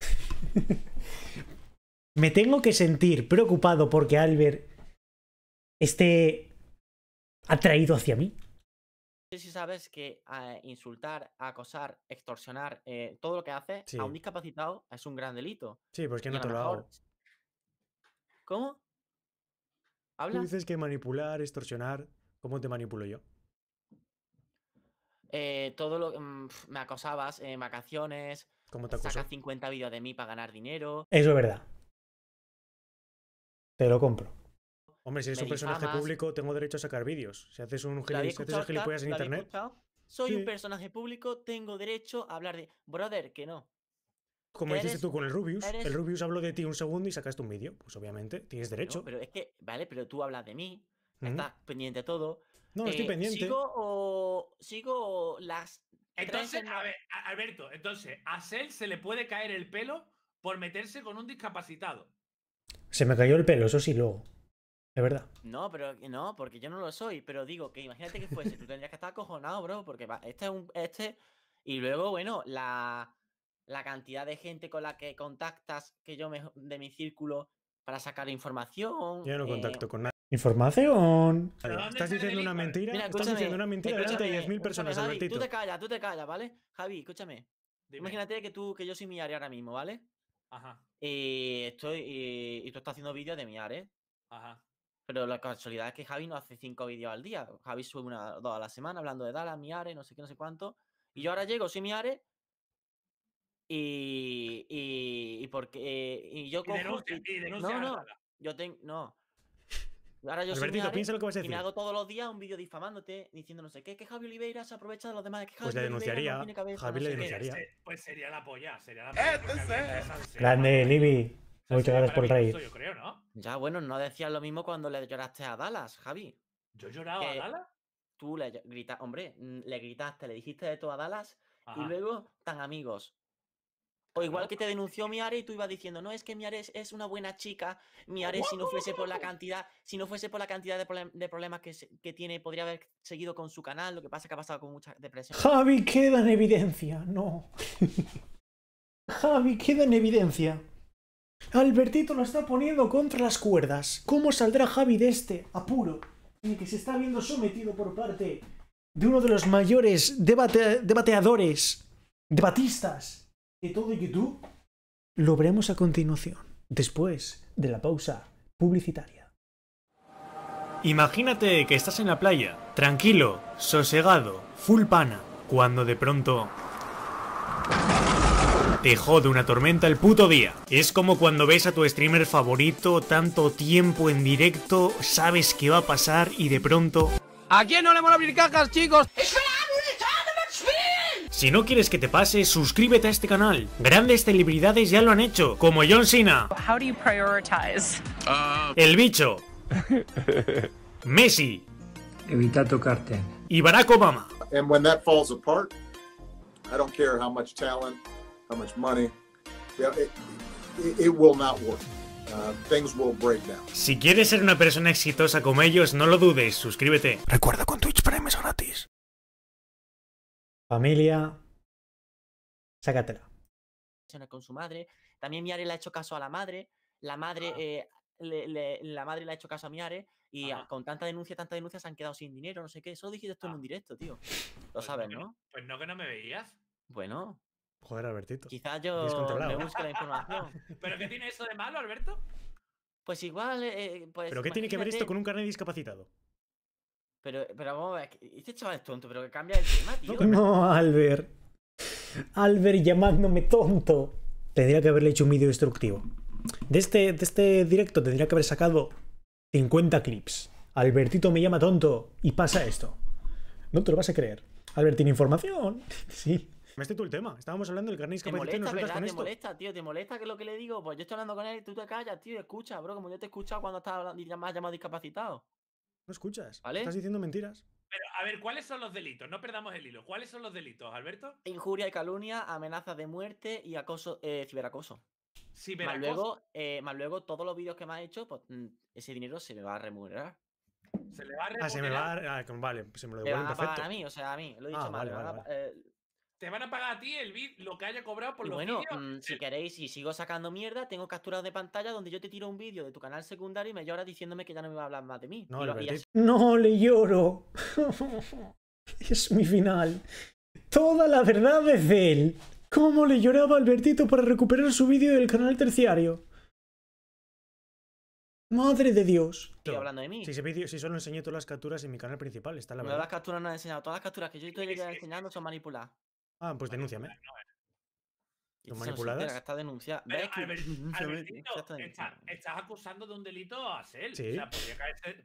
[laughs] Me tengo que sentir preocupado porque Albert esté atraído hacia mí. sé si sabes que eh, insultar, acosar, extorsionar, eh, todo lo que hace a un discapacitado es un gran delito. Sí, porque pues no te lo hago. ¿Cómo? ¿Habla? Tú dices que manipular, extorsionar, ¿cómo te manipulo yo? Eh, todo lo que mm, me acosabas, en eh, vacaciones, sacas 50 vídeos de mí para ganar dinero. Eso es verdad. Te lo compro. Hombre, si eres un personaje público, tengo derecho a sacar vídeos. Si haces un gilipollas, en internet. Soy un personaje público, tengo derecho a hablar de. Brother, que no. Como hiciste tú con el Rubius, el Rubius habló de ti un segundo y sacaste un vídeo. Pues obviamente, tienes derecho. pero es que, vale, pero tú hablas de mí, estás pendiente de todo, no, estoy eh, pendiente. Sigo, o, sigo las. Entonces, a ver, Alberto, entonces, a Cell se le puede caer el pelo por meterse con un discapacitado. Se me cayó el pelo, eso sí, luego. Es verdad. No, pero no, porque yo no lo soy. Pero digo que imagínate que fuese, tú tendrías que estar acojonado, bro, porque este es un. Este, y luego, bueno, la, la cantidad de gente con la que contactas, que yo de mi círculo, para sacar información. Yo no eh, contacto con nadie. Información. Estás diciendo una mentira. Estás diciendo una mentira delante de 10.000 personas, Javi, Tú te callas, tú te callas, ¿vale? Javi, escúchame. Imagínate que tú, que yo soy Miare ahora mismo, ¿vale? Ajá. Y estoy. Y, tú estás haciendo vídeos de Miare. Ajá. Pero la casualidad es que Javi no hace cinco vídeos al día. Javi sube una dos a la semana hablando de Dala, Miare, no sé qué, no sé cuánto. Y yo ahora llego, soy Miare. Y. Y, y porque. Y yo como... Y no, no. Yo tengo. No. Ahora yo lo que vas a decir. Y me hago todos los días un vídeo difamándote, diciendo no sé qué, que Javi Oliveira se aprovecha de los demás. Que pues le denunciaría. No Javi le denunciaría. Pues, pues sería la polla. Sería la este. Grande, Libby. Muchas gracias por reír. Yo creo, ¿no? Ya, bueno, no decías lo mismo cuando le lloraste a Dallas, Javi. ¿Yo lloraba a Dallas? Tú le gritaste, hombre, le gritaste, le dijiste de todo a Dallas y luego tan amigos igual que te denunció Miare y tú ibas diciendo, no, es que Miare es, una buena chica, Miare si no fuese por la cantidad, si no fuese por la cantidad de, problemas que, tiene, podría haber seguido con su canal, lo que pasa que ha pasado con mucha depresión. Javi queda en evidencia, no. [laughs] Javi queda en evidencia. Albertito lo está poniendo contra las cuerdas. ¿Cómo saldrá Javi de este apuro en que se está viendo sometido por parte de uno de los mayores debate debateadores, debatistas que todo tú Lo veremos a continuación, después de la pausa publicitaria. Imagínate que estás en la playa, tranquilo, sosegado, full pana, cuando de pronto... Te jode una tormenta el puto día. Es como cuando ves a tu streamer favorito tanto tiempo en directo, sabes qué va a pasar y de pronto... ¿A quién no le mola abrir cajas, chicos? Si no quieres que te pase, suscríbete a este canal. Grandes celebridades ya lo han hecho, como John Cena. Ah. El bicho. [laughs] Messi. Evita tocarte. Y Barack Obama. And when that falls apart, I don't care how much talent, how much money, it, will not work. Uh, things will break down. Si quieres ser una persona exitosa como ellos, no lo dudes, suscríbete. Recuerda con Twitch Prime es gratis familia, sácatela. Con su madre. También Miare le ha hecho caso a la madre. La madre, ah. eh, le, la madre le ha hecho caso a Miare. Y con tanta denuncia, tanta denuncia se han quedado sin dinero, no sé qué. Eso dijiste tú en ah. un directo, tío. Lo pues sabes, no, Pues no que no me veías. Bueno. Joder, Albertito. Quizás yo me busque la información. [laughs] ¿Pero qué tiene eso de malo, Alberto? Pues igual. Eh, eh pues ¿Pero qué tiene que ver esto con un carnet discapacitado? Pero, pero vamos a ver, este chaval es tonto, pero que cambia el tema, [laughs] tío. No, Albert. Albert llamándome tonto. Tendría que haberle hecho un vídeo destructivo De este, de este directo tendría que haber sacado 50 clips. Albertito me llama tonto y pasa esto. No te lo vas a creer. Albert tiene información. [laughs] Sí. Me estoy tú el tema. Estábamos hablando del carnet me molesta, con ¿Te molesta, tío? ¿Te molesta que es lo que le digo? Pues yo estoy hablando con él y tú te callas, tío. Escucha, bro, como yo te he escuchado cuando estás hablando y me has llamado discapacitado. No escuchas. ¿Vale? Estás diciendo mentiras. Pero, a ver, ¿cuáles son los delitos? No perdamos el hilo. ¿Cuáles son los delitos, Alberto? Injuria y calumnia, amenaza de muerte y acoso, eh, ciberacoso. Ciberacoso. Eh, más luego, luego, todos los vídeos que me ha hecho, pues mm, ese dinero se me va a remunerar. Se le va a remunerar. Ah, se me va a. Ah, vale, se me lo devuelven. a perfecto. a mí, o sea, a mí. Lo he dicho ah, mal. Vale, vale, vale. Eh, te van a pagar a ti el bit lo que haya cobrado por y los bueno, mm, si queréis, y sigo sacando mierda, tengo capturas de pantalla donde yo te tiro un vídeo de tu canal secundario y me llora diciéndome que ya no me va a hablar más de mí. No, lo no le lloro. [laughs] es mi final. Toda la verdad es de él. ¿Cómo le lloraba Albertito para recuperar su vídeo del canal terciario? Madre de Dios. Estoy hablando de mí. Si, ese si solo enseñé todas las capturas en mi canal principal, está la verdad. No, las capturas no he enseñado. Todas las capturas que yo estoy enseñando son manipuladas. Ah, pues denúnciame. ¿Lo Está denunciada. estás acusando de un delito a Sel. Sí. O sea,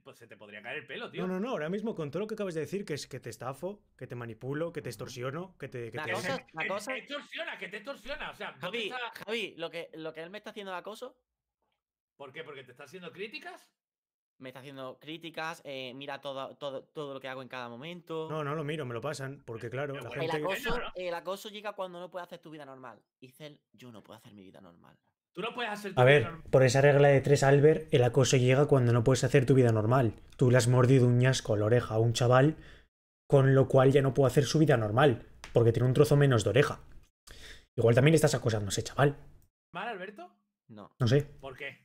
pues se te podría caer el pelo, tío. No, no, no. Ahora mismo, con todo lo que acabas de decir, que es que te estafo, que te manipulo, que te extorsiono, que te. Que te... la cosa, extorsiona, que te extorsiona. O sea, Javi, Javi lo, que, lo que él me está haciendo de acoso. ¿Por qué? ¿Porque te está haciendo críticas? me está haciendo críticas, eh, mira todo, lo que hago en cada momento. No, no lo miro, me lo pasan, porque claro, la gente... el, acoso, el acoso llega cuando no puedes hacer tu vida normal. Y yo no puedo hacer mi vida normal. Tú no puedes hacer tu A ver, por esa regla de tres, Albert, el acoso llega cuando no puedes hacer tu vida normal. Tú le has mordido uñas ñasco la oreja a un chaval, con lo cual ya no puedo hacer su vida normal, porque tiene un trozo menos de oreja. Igual también estás acosando a ese chaval. ¿Mal, Alberto? No. No sé. ¿Por qué?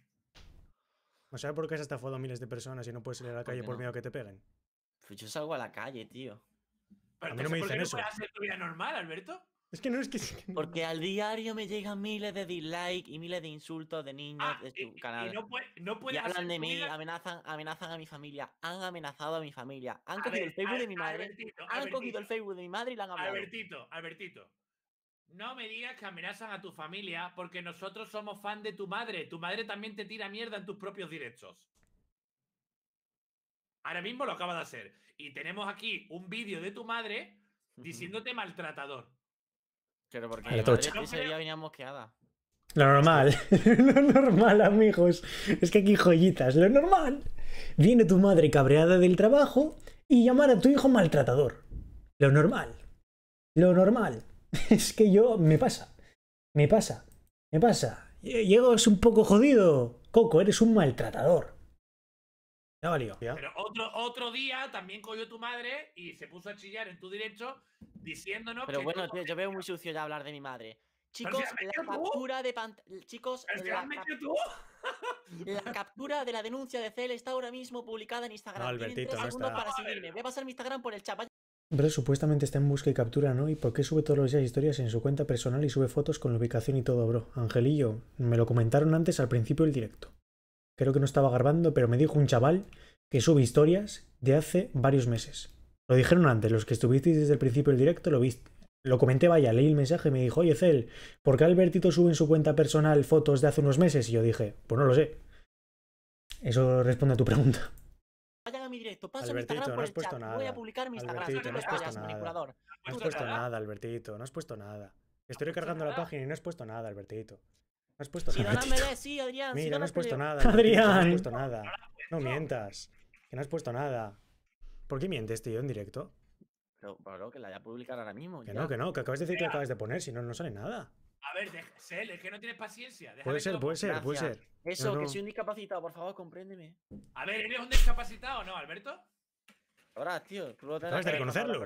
¿No sabes ¿por qué has estafado a miles de personas y no puedes salir a la calle por, miedo a que te peguen? Pues yo salgo a la calle, tío. Pero a mí no me dicen eso. No hacer tu vida normal, Alberto? Es que no es que. Porque al diario me llegan miles de dislikes y miles de insultos de niños de tu canal. Y no, hablan de mí, amenazan, amenazan a mi familia, han amenazado a mi familia, han cogido el Facebook de mi madre. han cogido el Facebook de mi madre y la han hablado. Albertito, Albertito. No me digas que amenazan a tu familia porque nosotros somos fan de tu madre. Tu madre también te tira mierda en tus propios derechos. Ahora mismo lo acaba de hacer. Y tenemos aquí un vídeo de tu madre diciéndote maltratador. Pero porque la Lo normal, [laughs] [laughs] lo normal amigos. Es que aquí joyitas, lo normal. Viene tu madre cabreada del trabajo y llamar a tu hijo maltratador. Lo normal. Lo normal. [laughs] Es que yo me pasa. Me pasa. Me pasa. Llego es un poco jodido. Coco, eres un maltratador. Ya valió. Pero otro, otro día también cogió tu madre y se puso a chillar en tu derecho diciéndonos Pero bueno, yo veo muy sucio ya hablar de mi madre. Chicos, la captura de Chicos, [laughs] la, captura de la denuncia de Cel está ahora mismo publicada en Instagram. Voy a pasar mi Instagram por el chat. Bro supuestamente está en busca y captura, ¿no? ¿Y por qué sube todos los días historias en su cuenta personal y sube fotos con la ubicación y todo, bro? Angelillo, me lo comentaron antes al principio del directo. Creo que no estaba grabando, pero me dijo un chaval que sube historias de hace varios meses. Lo dijeron antes, los que estuvisteis desde el principio del directo lo viste. Lo comenté, vaya, leí el mensaje y me dijo, oye, Cel, ¿por qué Albertito sube en su cuenta personal fotos de hace unos meses? Y yo dije, pues no lo sé. Eso responde a tu pregunta mi directo. Albertito, no has puesto Nada. Voy a publicar mi Instagram. no, has puesto nada. No has puesto nada, Albertito. No has puesto nada. Estoy pues recargando la página y no has puesto nada, Albertito. No has puesto nada. Si Adrián. Mira, no, has puesto nada. Adrián. No has puesto nada. No mientas. Que no has puesto nada. ¿Por qué mientes, tío, en directo? Pero, bro, que la voy a publicar ahora mismo. Que no, que no, que acabas de decir que acabas de poner, si no, no sale nada. A ver, Sel, es que no tienes paciencia. puede ser, puede ser, puede ser. Eso, que soy un discapacitado, por favor, compréndeme. A ver, ¿eres un discapacitado no, Alberto? Ahora, tío, tú lo tienes que reconocerlo.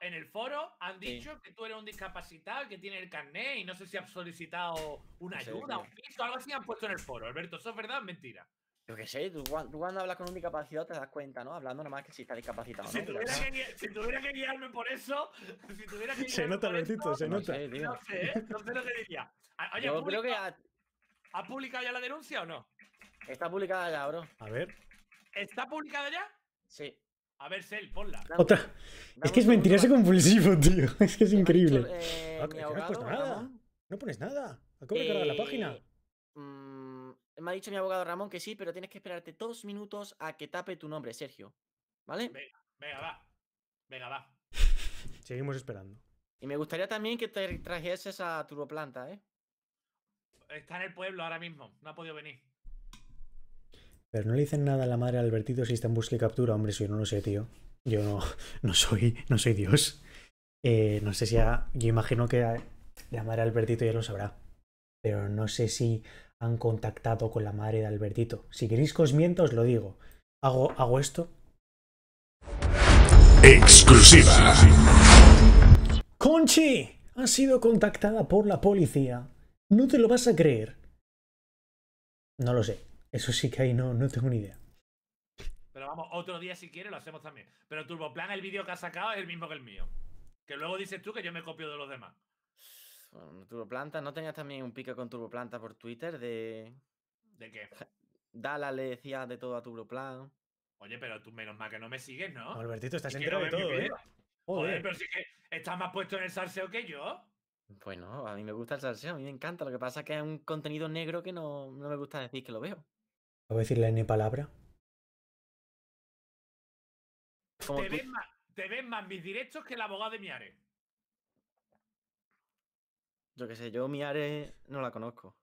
en, el foro, han dicho que tú eres un discapacitado, que tiene el carnet y no sé si has solicitado una ayuda, o un piso, algo así han puesto en el foro. Alberto, ¿eso es verdad o mentira? Yo qué sé, tú, cuando hablas con un discapacitado te das cuenta, ¿no? Hablando nomás que si está discapacitado. Si, tuviera, que, si tuviera, que, guiarme por eso, si tuviera que Se nota, Bertito, se nota. Sé, no sé, ¿eh? no sé lo que diría. Oye, ha... ¿has publicado ya la denuncia o no? Está publicada ya, bro. A ver. ¿Está publicada ya? Sí. A ver, Sel, ponla. Otra. [laughs] es que es mentiroso compulsivo, tío. Es que es increíble. no, has puesto nada. No pones nada. Acabo eh, cargar la página. Mmm me ha dicho mi abogado Ramón que sí, pero tienes que esperarte dos minutos a que tape tu nombre, Sergio. ¿Vale? Venga, venga, va. Venga, va. [laughs] Seguimos esperando. Y me gustaría también que te trajeses esa Turboplanta, ¿eh? Está en el pueblo ahora mismo, no ha podido venir. Pero no le dicen nada a la madre Albertito si está en busca y captura. Hombre, si yo no lo sé, tío. Yo no, [laughs] no soy, no soy Dios. Eh, no sé si Yo imagino que la madre Albertito ya lo sabrá. Pero no sé si han contactado con la madre de Albertito. Si queréis que os os lo digo. Hago, hago esto. Exclusiva. Conchi ha sido contactada por la policía. No te lo vas a creer. No lo sé. Eso sí que ahí no, no tengo ni idea. Pero vamos, otro día si quiere lo hacemos también. Pero Turboplan, el vídeo que ha sacado es el mismo que el mío. Que luego dices tú que yo me copio de los demás. ¿Turbo turboplanta, ¿no tenías también un pica con turbo turboplanta por Twitter de. ¿De qué? Dala le decía de todo a Turboplan. Oye, pero tú menos mal que no me sigues, ¿no? Albertito, estás enterado de todo, ¿eh? Joder. pero sí que estás más puesto en el salseo que yo. Pues no, a mí me gusta el salseo, a mí me encanta. Lo que pasa es que es un contenido negro que no, me gusta decir que lo veo. ¿Puedo decirle ni palabra? Te ves, más, mis directos que el abogado de mi are. Yo qué sé, yo miare no la conozco.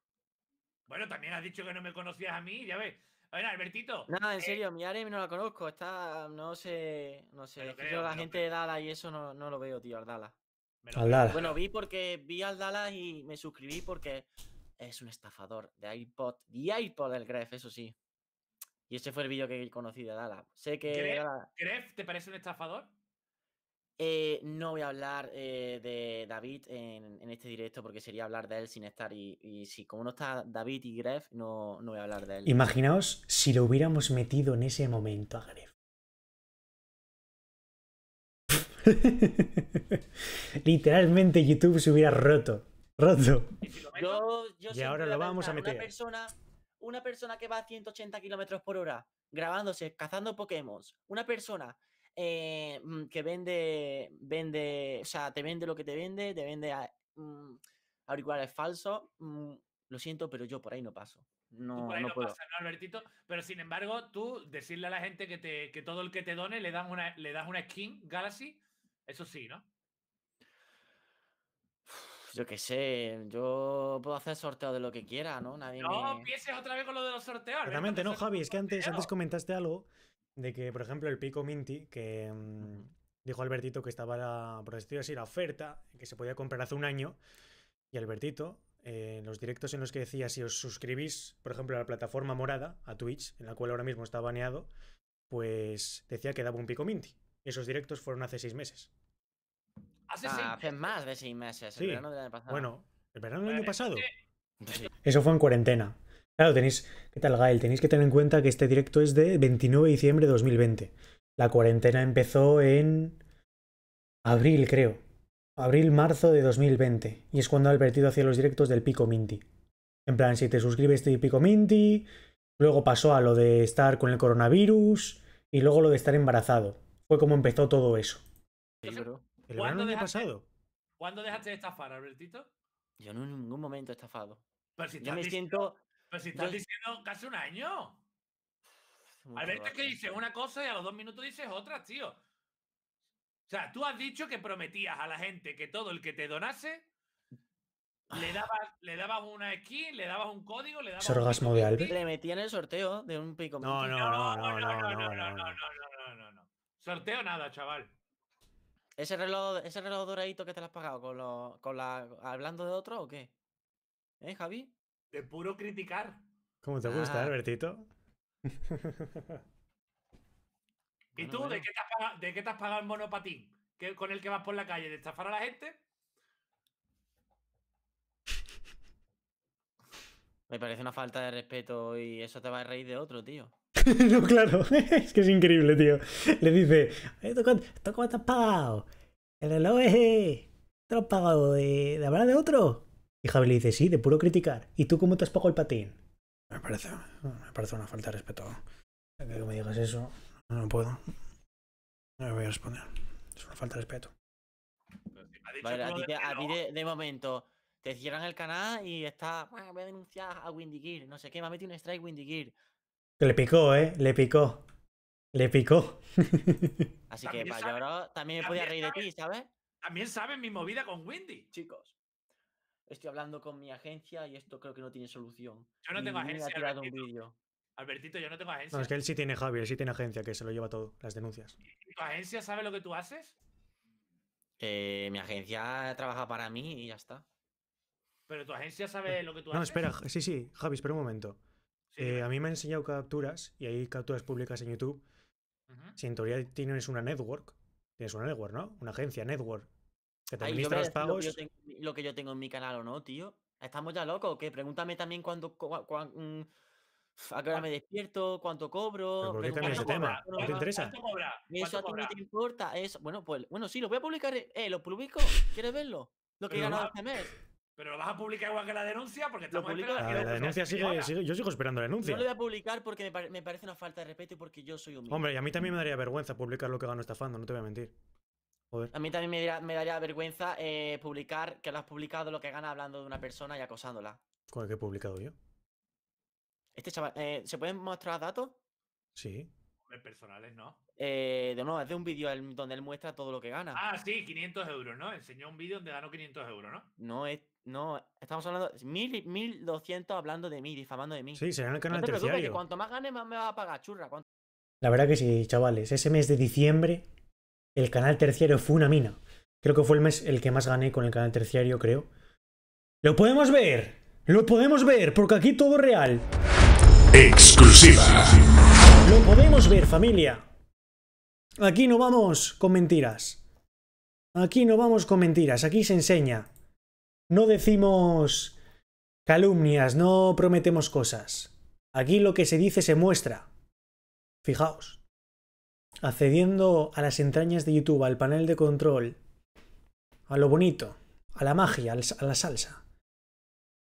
Bueno, también has dicho que no me conocías a mí, ya ves. A ver, Albertito. No, en eh serio, miare no la conozco. Está, no sé, no sé. yo la gente de Dala y eso no, lo veo, tío, al Dala Al Bueno, vi porque vi al Dala y me suscribí porque es un estafador de iPod. y iPod el Gref, eso sí. Y ese fue el vídeo que conocí de Dala Sé que. te parece un estafador? Eh, no voy a hablar eh, de David en, este directo porque sería hablar de él sin estar. Y, si como no está David y Gref, no, voy a hablar de él. Imaginaos si lo hubiéramos metido en ese momento a Gref. [laughs] Literalmente YouTube se hubiera roto. Roto. Yo, y ahora lo vamos a meter. Una persona, una persona que va a 180 kilómetros por hora, grabándose, cazando Pokémon. Una persona eh, mm, que vende, vende, o sea, te vende lo que te vende, te vende a, mm, auriculares falsos, mm, lo siento, pero yo por ahí no paso. No, tú por ahí no, ¿no, Albertito? Pero sin embargo, tú decirle a la gente que, te, todo el que te done le, dan una, le das una skin Galaxy, eso sí, ¿no? Yo qué sé, yo puedo hacer sorteo de lo que quiera, ¿no? Nadie no pienses otra vez con lo de los sorteos. Realmente no, Javi, es que antes, antes comentaste algo de que, por ejemplo, el pico Minty, que mm, dijo Albertito que estaba, por así, la oferta, que se podía comprar hace un año, y Albertito, eh, en los directos en los que decía, si os suscribís, por ejemplo, a la plataforma morada, a Twitch, en la cual ahora mismo está baneado, pues decía que daba un pico Minty. Esos directos fueron hace seis meses. ¿Hace, ah, más de seis meses, el verano del año pasado. Bueno, el verano del año pasado. Eso fue en cuarentena. Claro, tenéis, ¿qué tal Gael? Tenéis que tener en cuenta que este directo es de 29 de diciembre de 2020. La cuarentena empezó en abril, creo. Abril, marzo de 2020. Y es cuando advertido hacía los directos del Pico Minty. En plan, si te suscribes te Pico Minty, luego pasó a lo de estar con el coronavirus y luego lo de estar embarazado. Fue como empezó todo eso. Claro. ¿Cuándo dejaste, pasado? ¿Cuándo dejaste de estafar, Albertito? Yo no en ningún momento he estafado. Ya me siento, pero si estás diciendo casi un año. Alberto es que dices una cosa y a los dos minutos dices otra, tío. O sea, tú has dicho que prometías a la gente que todo el que te donase le dabas, le dabas una skin, le dabas un código, le dabas. un... orgasmo de Albi? Le metían el sorteo de un pico. No, no, no, no, no, no, no, no, no, no, no, no, Sorteo nada, chaval. ¿Ese reloj, ese reloj doradito que te lo has pagado con, lo, con la. hablando de otro o qué? ¿Eh, Javi? de puro criticar. ¿Cómo te gusta, ah. Albertito? [laughs] ¿Y tú ¿de, qué te has pagado, el monopatín? ¿Que ¿Con el que vas por la calle? ¿De estafar a la gente? Me parece una falta de respeto y eso te va a reír de otro, tío. [laughs] no, claro, [laughs] es que es increíble, tío. Le dice, ¿esto cómo te has pagado? El reloj es... ¿Te lo has pagado de, de hablar de otro? Y Javi le dice, sí, de puro criticar. ¿Y tú cómo te has pagado el patín? Me parece, me parece una falta de respeto. Que me digas eso, no puedo. No me voy a responder. Es una falta de respeto. a ti, de, momento te cierran el canal y está. Bueno, voy a denunciar a Windy Gear. No sé qué, me ha metido un strike Windy Gear. Le picó, ¿eh? Le picó. Le picó. Así que, para pues, yo también me podía reír de ti, ¿sabes? También saben mi movida con Windy, chicos estoy hablando con mi agencia y esto creo que no tiene solución. Yo no tengo agencia. Albertito. Albertito, yo no tengo agencia. No, es que él sí tiene Javi, él sí tiene agencia que se lo lleva todo, las denuncias. tu agencia sabe lo que tú haces? Eh, mi agencia trabaja para mí y ya está. Pero tu agencia sabe lo que tú haces. No, espera, sí, sí, Javi, espera un momento. Eh, a mí me han enseñado capturas y hay capturas públicas en YouTube. Si en teoría tienes una network, tienes una network, ¿no? Una agencia, network. ¿Que te administra los pagos? Lo que, yo tengo en mi canal o no, tío. Estamos ya locos, que pregúntame también cuándo, cua, mm, ah. me despierto, cuánto cobro. ¿Por qué ese tema? ¿No te interesa? Cobra? Eso a ti no te importa. Eso, bueno, pues, bueno, sí, lo voy a publicar. Eh, lo publico. ¿Quieres verlo? Lo que he ganado este mes. Pero lo vas a publicar igual que la denuncia, porque estamos publico, la, denuncia sigue, Yo sigo esperando la denuncia. Yo lo voy a publicar porque me, parece una falta de respeto y porque yo soy humilde. Hombre, y a mí también me daría vergüenza publicar lo que gano estafando, no te voy a mentir. A mí también me, daría vergüenza eh, publicar que lo has publicado, lo que gana hablando de una persona y acosándola. el que he publicado yo? Este chaval, eh, ¿se pueden mostrar datos? Sí. personales, ¿no? Eh, de nuevo, es de un vídeo donde él muestra todo lo que gana. Ah, sí, 500 euros, ¿no? Enseñó un vídeo donde ganó 500 euros, ¿no? No, es, no estamos hablando de 1200 hablando de mí, difamando de mí. Sí, será el canal no te terciario. Que cuanto más gane, más me va a pagar, churra. La verdad que sí, chavales. Ese mes de diciembre el canal terciario fue una mina. Creo que fue el mes el que más gané con el canal terciario, creo. ¡Lo podemos ver! ¡Lo podemos ver! Porque aquí todo es real. Exclusiva. Lo podemos ver, familia. Aquí no vamos con mentiras. Aquí no vamos con mentiras. Aquí se enseña. No decimos calumnias, no prometemos cosas. Aquí lo que se dice se muestra. Fijaos accediendo a las entrañas de YouTube, al panel de control, a lo bonito, a la magia, a la salsa.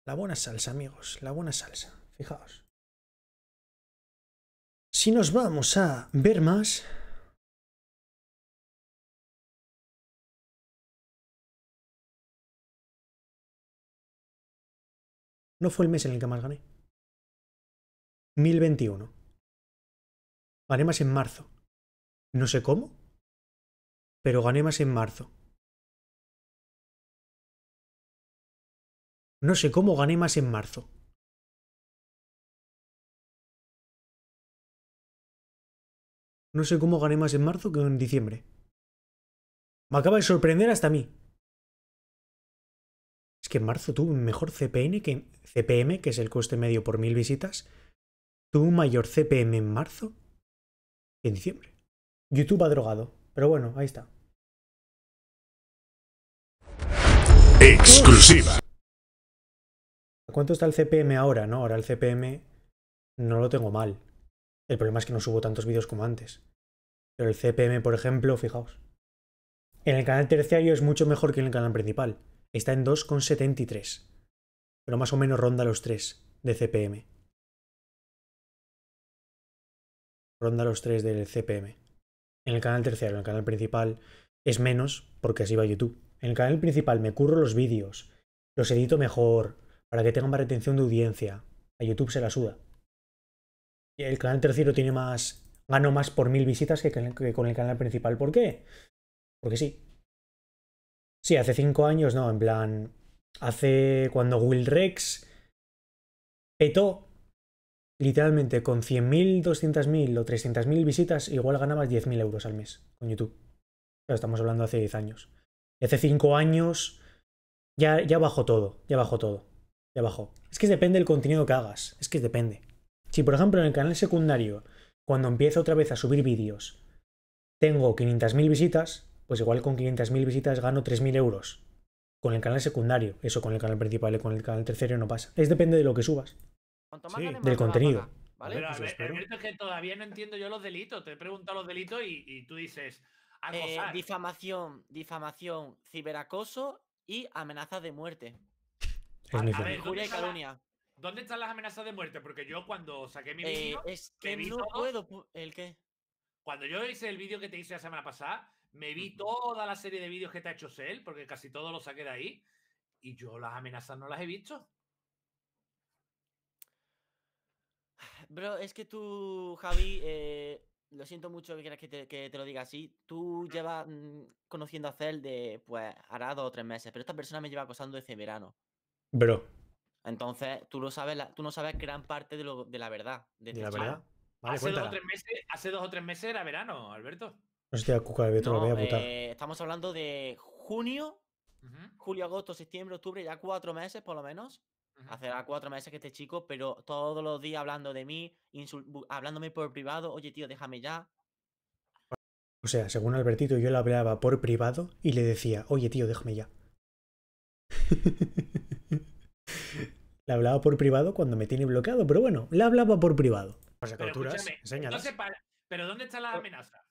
La buena salsa, amigos, la buena salsa. Fijaos. Si nos vamos a ver más... No fue el mes en el que más gané. 1021. Gané más en marzo. No sé cómo, pero gané más en marzo. No sé cómo gané más en marzo. No sé cómo gané más en marzo que en diciembre. Me acaba de sorprender hasta mí. Es que en marzo tuve un mejor CPN que CPM, que es el coste medio por mil visitas. Tuve un mayor CPM en marzo que en diciembre. YouTube ha drogado. Pero bueno, ahí está. Exclusiva. ¿Cuánto está el CPM ahora? No, ahora el CPM no lo tengo mal. El problema es que no subo tantos vídeos como antes. Pero el CPM, por ejemplo, fijaos. En el canal terciario es mucho mejor que en el canal principal. Está en 2,73. Pero más o menos ronda los 3 de CPM. Ronda los 3 del CPM. En el canal tercero, en el canal principal, es menos porque así va YouTube. En el canal principal me curro los vídeos, los edito mejor, para que tengan más retención de audiencia. A YouTube se la suda. Y el canal tercero tiene más. Gano más por mil visitas que con el canal principal. ¿Por qué? Porque sí. Sí, hace cinco años, no, en plan. Hace cuando Will Rex petó literalmente con 100.000, 200.000 o 300.000 visitas, igual ganabas 10.000 euros al mes con YouTube. Pero estamos hablando hace 10 años. Y hace 5 años ya, ya bajó todo, ya bajó todo, ya bajó. Es que depende del contenido que hagas, es que depende. Si por ejemplo en el canal secundario, cuando empiezo otra vez a subir vídeos, tengo 500.000 visitas, pues igual con 500.000 visitas gano 3.000 euros. Con el canal secundario, eso con el canal principal y con el canal tercero no pasa. Es depende de lo que subas más del contenido. ¿vale? Pero, a pues es que todavía no entiendo yo los delitos. Te he preguntado los delitos y, tú dices. Eh, difamación, difamación, ciberacoso y amenazas de muerte. A, ¿dónde, están las amenazas de muerte? Porque yo cuando saqué mi video, eh, vídeo. que no puedo. ¿El qué? Cuando yo hice el vídeo que te hice la semana pasada, me vi toda la serie de vídeos que te ha hecho Cell, porque casi todo lo saqué de ahí. Y yo las amenazas no las he visto. Bro, es que tú, Javi, eh, lo siento mucho que quieras que te, lo diga así. Tú llevas mm, conociendo a Cel de, pues, hará dos o tres meses, pero esta persona me lleva acosando desde verano. Bro. Entonces, tú, lo sabes, tú no sabes gran parte de, la verdad. ¿De, este la verdad? hace, dos o tres meses, hace, dos o tres meses, era verano, Alberto. Hostia, Cuca, Alberto, no, lo voy a putar. Eh, estamos hablando de junio, julio, agosto, septiembre, octubre, ya cuatro meses por lo menos. Hace cuatro meses que este chico, pero todos los días hablando de mí, hablándome por privado, oye tío, déjame ya. O sea, según Albertito, yo le hablaba por privado y le decía, oye tío, déjame ya. [laughs] le hablaba por privado cuando me tiene bloqueado, pero bueno, le hablaba por privado. pero ¿dónde está la amenaza?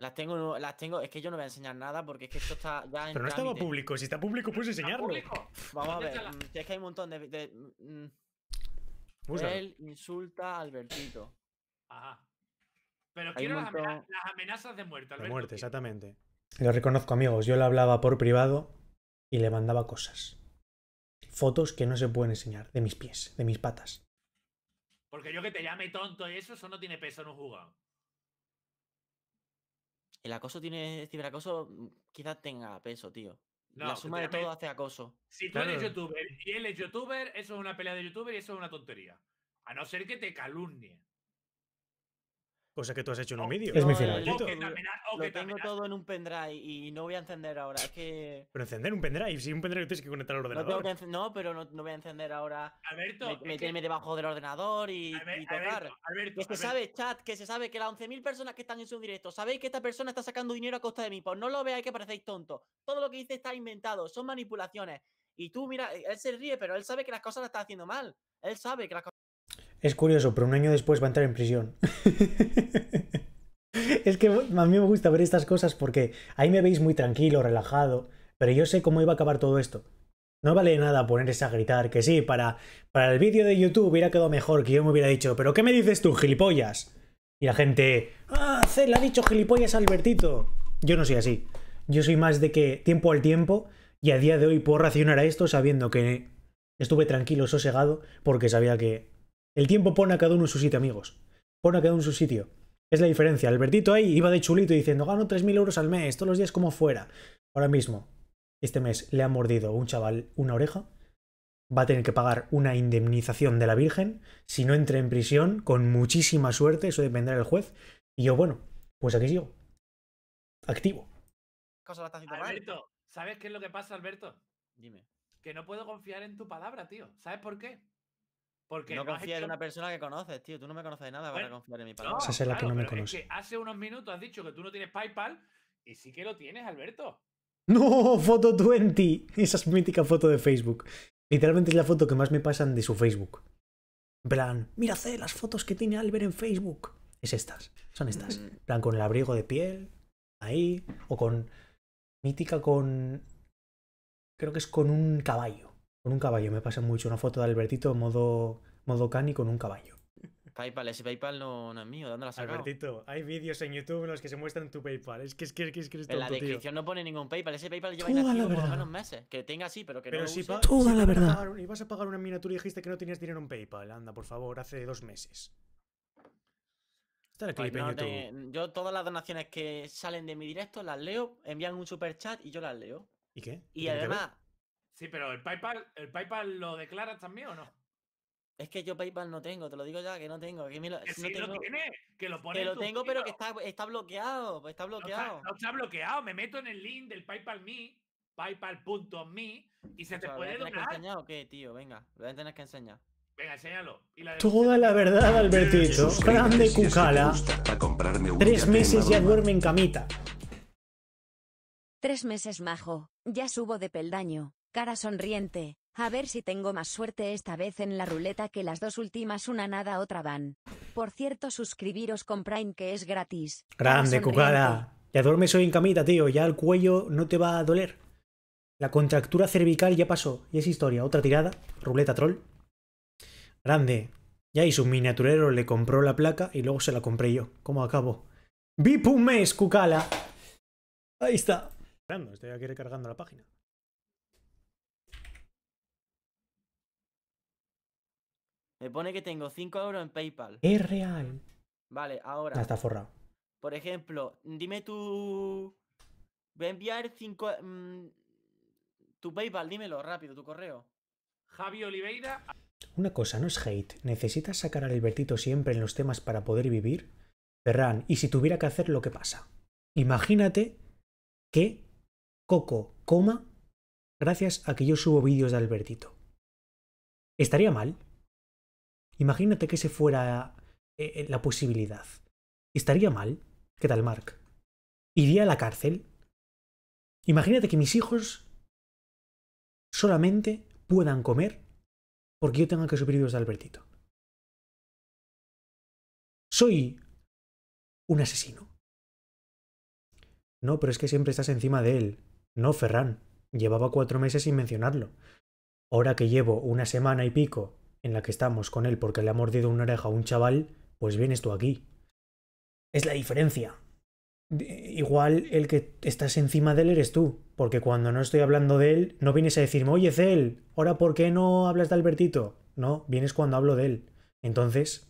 Las tengo, las tengo. Es que yo no voy a enseñar nada porque es que esto está ya en Pero no estaba público. Si está público, puedes enseñarlo. Vamos a ver. Mm, es que hay un montón de. Mm, él insulta a Albertito. Ajá. Pero quiero las, amenazas, de muerte, De muerte, exactamente. Lo reconozco, amigos. Yo le hablaba por privado y le mandaba cosas. Fotos que no se pueden enseñar. De mis pies, de mis patas. Porque yo que te llame tonto y eso, eso no tiene peso en un jugador. El acoso tiene, el ciberacoso mm, quizás tenga peso, tío. la suma de todo hace acoso. Si tú eres youtuber y él es youtuber, eso es una pelea de youtuber y eso es una tontería. A no ser que te calumnie. Cosa que tú has hecho en un vídeo. Es mi final. tengo todo en un pendrive y no voy a encender ahora. Es que. Pero encender un pendrive. Si un pendrive tienes que conectar al ordenador. No, no pero no, voy a encender ahora. Alberto. meterme debajo del ordenador y, tocar. Alberto, que se sabe, chat, que se sabe que las 11.000 personas que están en su directo, sabéis que esta persona está sacando dinero a costa de mí. Pues no lo veáis que parecéis tonto. Todo lo que dice está inventado. Son manipulaciones. Y tú, mira, él se ríe, pero él sabe que las cosas las está haciendo mal. Él sabe que las cosas. Es curioso, pero un año después va a entrar en prisión. [laughs] es que a mí me gusta ver estas cosas porque ahí me veis muy tranquilo, relajado, pero yo sé cómo iba a acabar todo esto. No vale nada ponerse a gritar que sí, para, para el vídeo de YouTube hubiera quedado mejor que yo me hubiera dicho, pero ¿qué me dices tú, gilipollas? Y la gente, ah, Cel ha dicho gilipollas Albertito. Yo no soy así. Yo soy más de que tiempo al tiempo y a día de hoy puedo racionar a esto sabiendo que estuve tranquilo, sosegado, porque sabía que el tiempo pone a cada uno en su sitio, amigos. Pone a cada uno en su sitio. Es la diferencia. Albertito ahí iba de chulito diciendo, gano 3.000 euros al mes, todos los días como fuera. Ahora mismo, este mes le ha mordido un chaval una oreja, va a tener que pagar una indemnización de la Virgen, si no entra en prisión, con muchísima suerte, eso dependerá del juez. Y yo, bueno, pues aquí sigo. Activo. Alberto, ¿sabes qué es lo que pasa, Alberto? Dime. Que no puedo confiar en tu palabra, tío. ¿Sabes por qué? Porque no, confías en una persona que conoces, tío. Tú no me conoces de nada para confiar en mi palabra. Esa es la que no me conoce. hace unos minutos has dicho que tú no tienes PayPal y sí que lo tienes, Alberto. No, [laughs] foto 20. Esa es mítica foto de Facebook. Literalmente es la foto que más me pasan de su Facebook. En plan, mira, C, las fotos que tiene Albert en Facebook. Es estas, son estas. Mm. En plan, con el abrigo de piel, ahí, o con. Mítica con. Creo que es con un caballo. Con un caballo, me pasa mucho una foto de Albertito modo, modo cani con un caballo. PayPal, ese PayPal no, no es mío, ¿dónde lo has Albertito, hay vídeos en YouTube en los que se muestran tu PayPal. Es que es que es que es que es En la descripción no pone ningún PayPal, ese PayPal lleva inactivo por unos meses. Que tenga así pero que no si lo use. Toda la verdad. Y ibas a pagar una miniatura y dijiste que no tenías dinero en PayPal. Anda, por favor, hace dos meses. Está pues el clip en YouTube. yo todas las donaciones que salen de mi directo las leo, envían un super chat y yo las leo. ¿Y qué? Y además, Sí, pero el PayPal, ¿el PayPal lo declaras también o no? Es que yo PayPal no tengo, te lo digo ya, que no tengo. Que, lo, tengo, tiene, que lo pone. Que lo tengo, pero que está, bloqueado. Pues está bloqueado. No está, bloqueado. Me meto en el link del PayPal Me, paypal.me, y se te puede donar. enseñar o qué, tío? Venga, lo voy a tener que enseñar. Venga, enséñalo. la Toda la verdad, Albertito. Grande Cucala. Tres meses ya duerme en camita. Tres meses, majo. Ya subo de peldaño. Cara sonriente. A ver si tengo más suerte esta vez en la ruleta que las dos últimas una nada otra van. Por cierto, suscribiros con Prime que es gratis. Grande, Kukala. Ya duermes hoy en camita, tío. Ya el cuello no te va a doler. La contractura cervical ya pasó. Y es historia. Otra tirada. Ruleta troll. Grande. Ya hizo un miniaturero le compró la placa y luego se la compré yo. ¿Cómo acabo? ¡Vip un mes, Cucala! Ahí está. Estoy aquí recargando la página. Me pone que tengo 5 euros en PayPal. Es real. Vale, ahora. está forrado. Por ejemplo, dime tu. Voy a enviar 5. Mm, tu PayPal, dímelo rápido, tu correo. Javi Oliveira. Una cosa, no es hate. ¿Necesitas sacar al Albertito siempre en los temas para poder vivir? Ferran, ¿y si tuviera que hacer lo que pasa? Imagínate que Coco coma gracias a que yo subo vídeos de Albertito. ¿Estaría mal? Imagínate que ese fuera eh, eh, la posibilidad. ¿Estaría mal? ¿Qué tal, Mark? ¿Iría a la cárcel? Imagínate que mis hijos solamente puedan comer porque yo tenga que supervivirlos de Albertito. Soy un asesino. No, pero es que siempre estás encima de él. No, Ferran. Llevaba cuatro meses sin mencionarlo. Ahora que llevo una semana y pico en la que estamos con él porque le ha mordido una oreja a un chaval, pues vienes tú aquí. Es la diferencia. Igual el que estás encima de él eres tú, porque cuando no estoy hablando de él, no vienes a decirme, oye, él. ahora ¿por qué no hablas de Albertito? No, vienes cuando hablo de él. Entonces,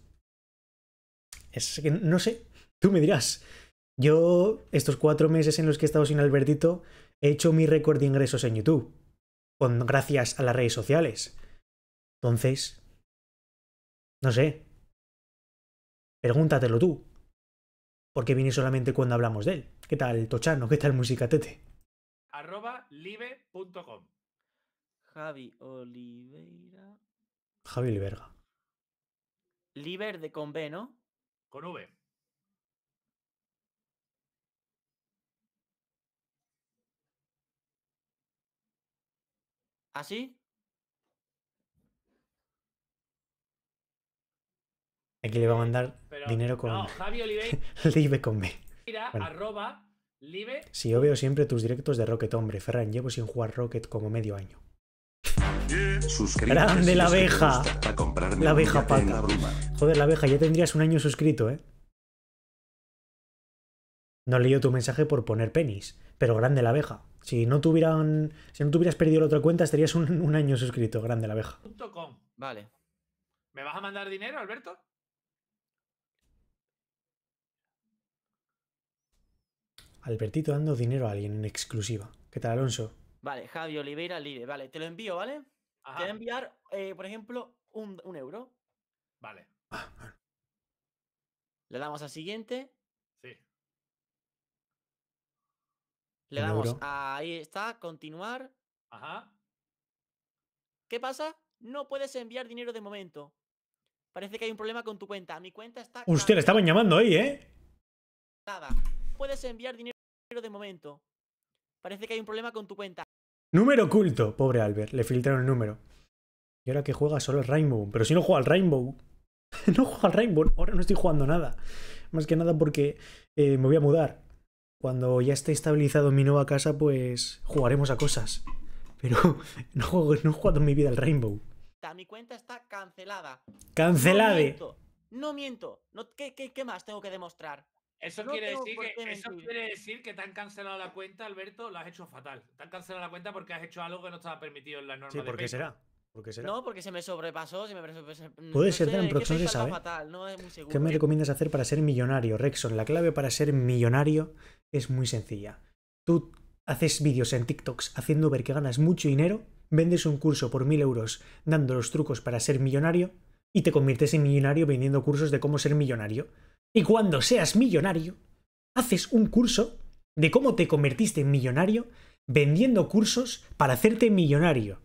es que no sé, tú me dirás. Yo, estos cuatro meses en los que he estado sin Albertito, he hecho mi récord de ingresos en YouTube, con, gracias a las redes sociales. Entonces, no sé. Pregúntatelo tú. Porque viene solamente cuando hablamos de él? ¿Qué tal Tochano? ¿Qué tal Tete? Arroba live.com Javi Oliveira. Javi Oliverga. Liber de con B, ¿no? Con V. ¿Así? ¿Ah, Aquí le va a mandar dinero con. No, Javi [laughs] con B. Si yo veo siempre tus directos de Rocket, hombre, Ferran, llevo sin jugar Rocket como medio año. Grande la abeja. La abeja pata. Joder, la abeja, ya tendrías un año suscrito, ¿eh? No yo tu mensaje por poner penis, pero grande la abeja. Si no tuvieran, si no tuvieras perdido la otra cuenta, estarías un, un año suscrito, grande la abeja. Vale. ¿Me vas a mandar dinero, Alberto? Albertito dando dinero a alguien en exclusiva. ¿Qué tal, Alonso? Vale, Javi Oliveira Lide. Vale, te lo envío, ¿vale? Te voy a enviar, eh, por ejemplo, un, euro. Vale. Ah, le damos a siguiente. Sí. Le damos a. Ahí está, continuar. Ajá. ¿Qué pasa? No puedes enviar dinero de momento. Parece que hay un problema con tu cuenta. Mi cuenta está. Usted le estaban llamando ahí, ¿eh? Nada puedes enviar dinero de momento. Parece que hay un problema con tu cuenta. Número oculto. Pobre Albert, le filtraron el número. Y ahora que juega solo el Rainbow. Pero si no juega al Rainbow. [laughs] no juega al Rainbow. Ahora no estoy jugando nada. Más que nada porque eh, me voy a mudar. Cuando ya esté estabilizado mi nueva casa, pues jugaremos a cosas. Pero [laughs] no, juego, no he jugado en mi vida al Rainbow. Mi cuenta está cancelada. ¡Cancelade! No miento. No qué más tengo que demostrar? Eso, quiere decir que, te han cancelado la cuenta, Alberto, lo has hecho fatal. Te han cancelado la cuenta porque has hecho algo que no estaba permitido en la norma. Sí, ¿por qué será? No, porque se me sobrepasó. me pues, eh, Puede ser ¿Qué me ¿eh? recomiendas hacer para ser millonario, Rexon? La clave para ser millonario es muy sencilla. Tú haces vídeos en TikToks haciendo ver que ganas mucho dinero, vendes un curso por mil euros dando los trucos para ser millonario y te conviertes en millonario vendiendo cursos de cómo ser millonario. Y cuando seas millonario, haces un curso de cómo te convertiste en millonario vendiendo cursos para hacerte millonario.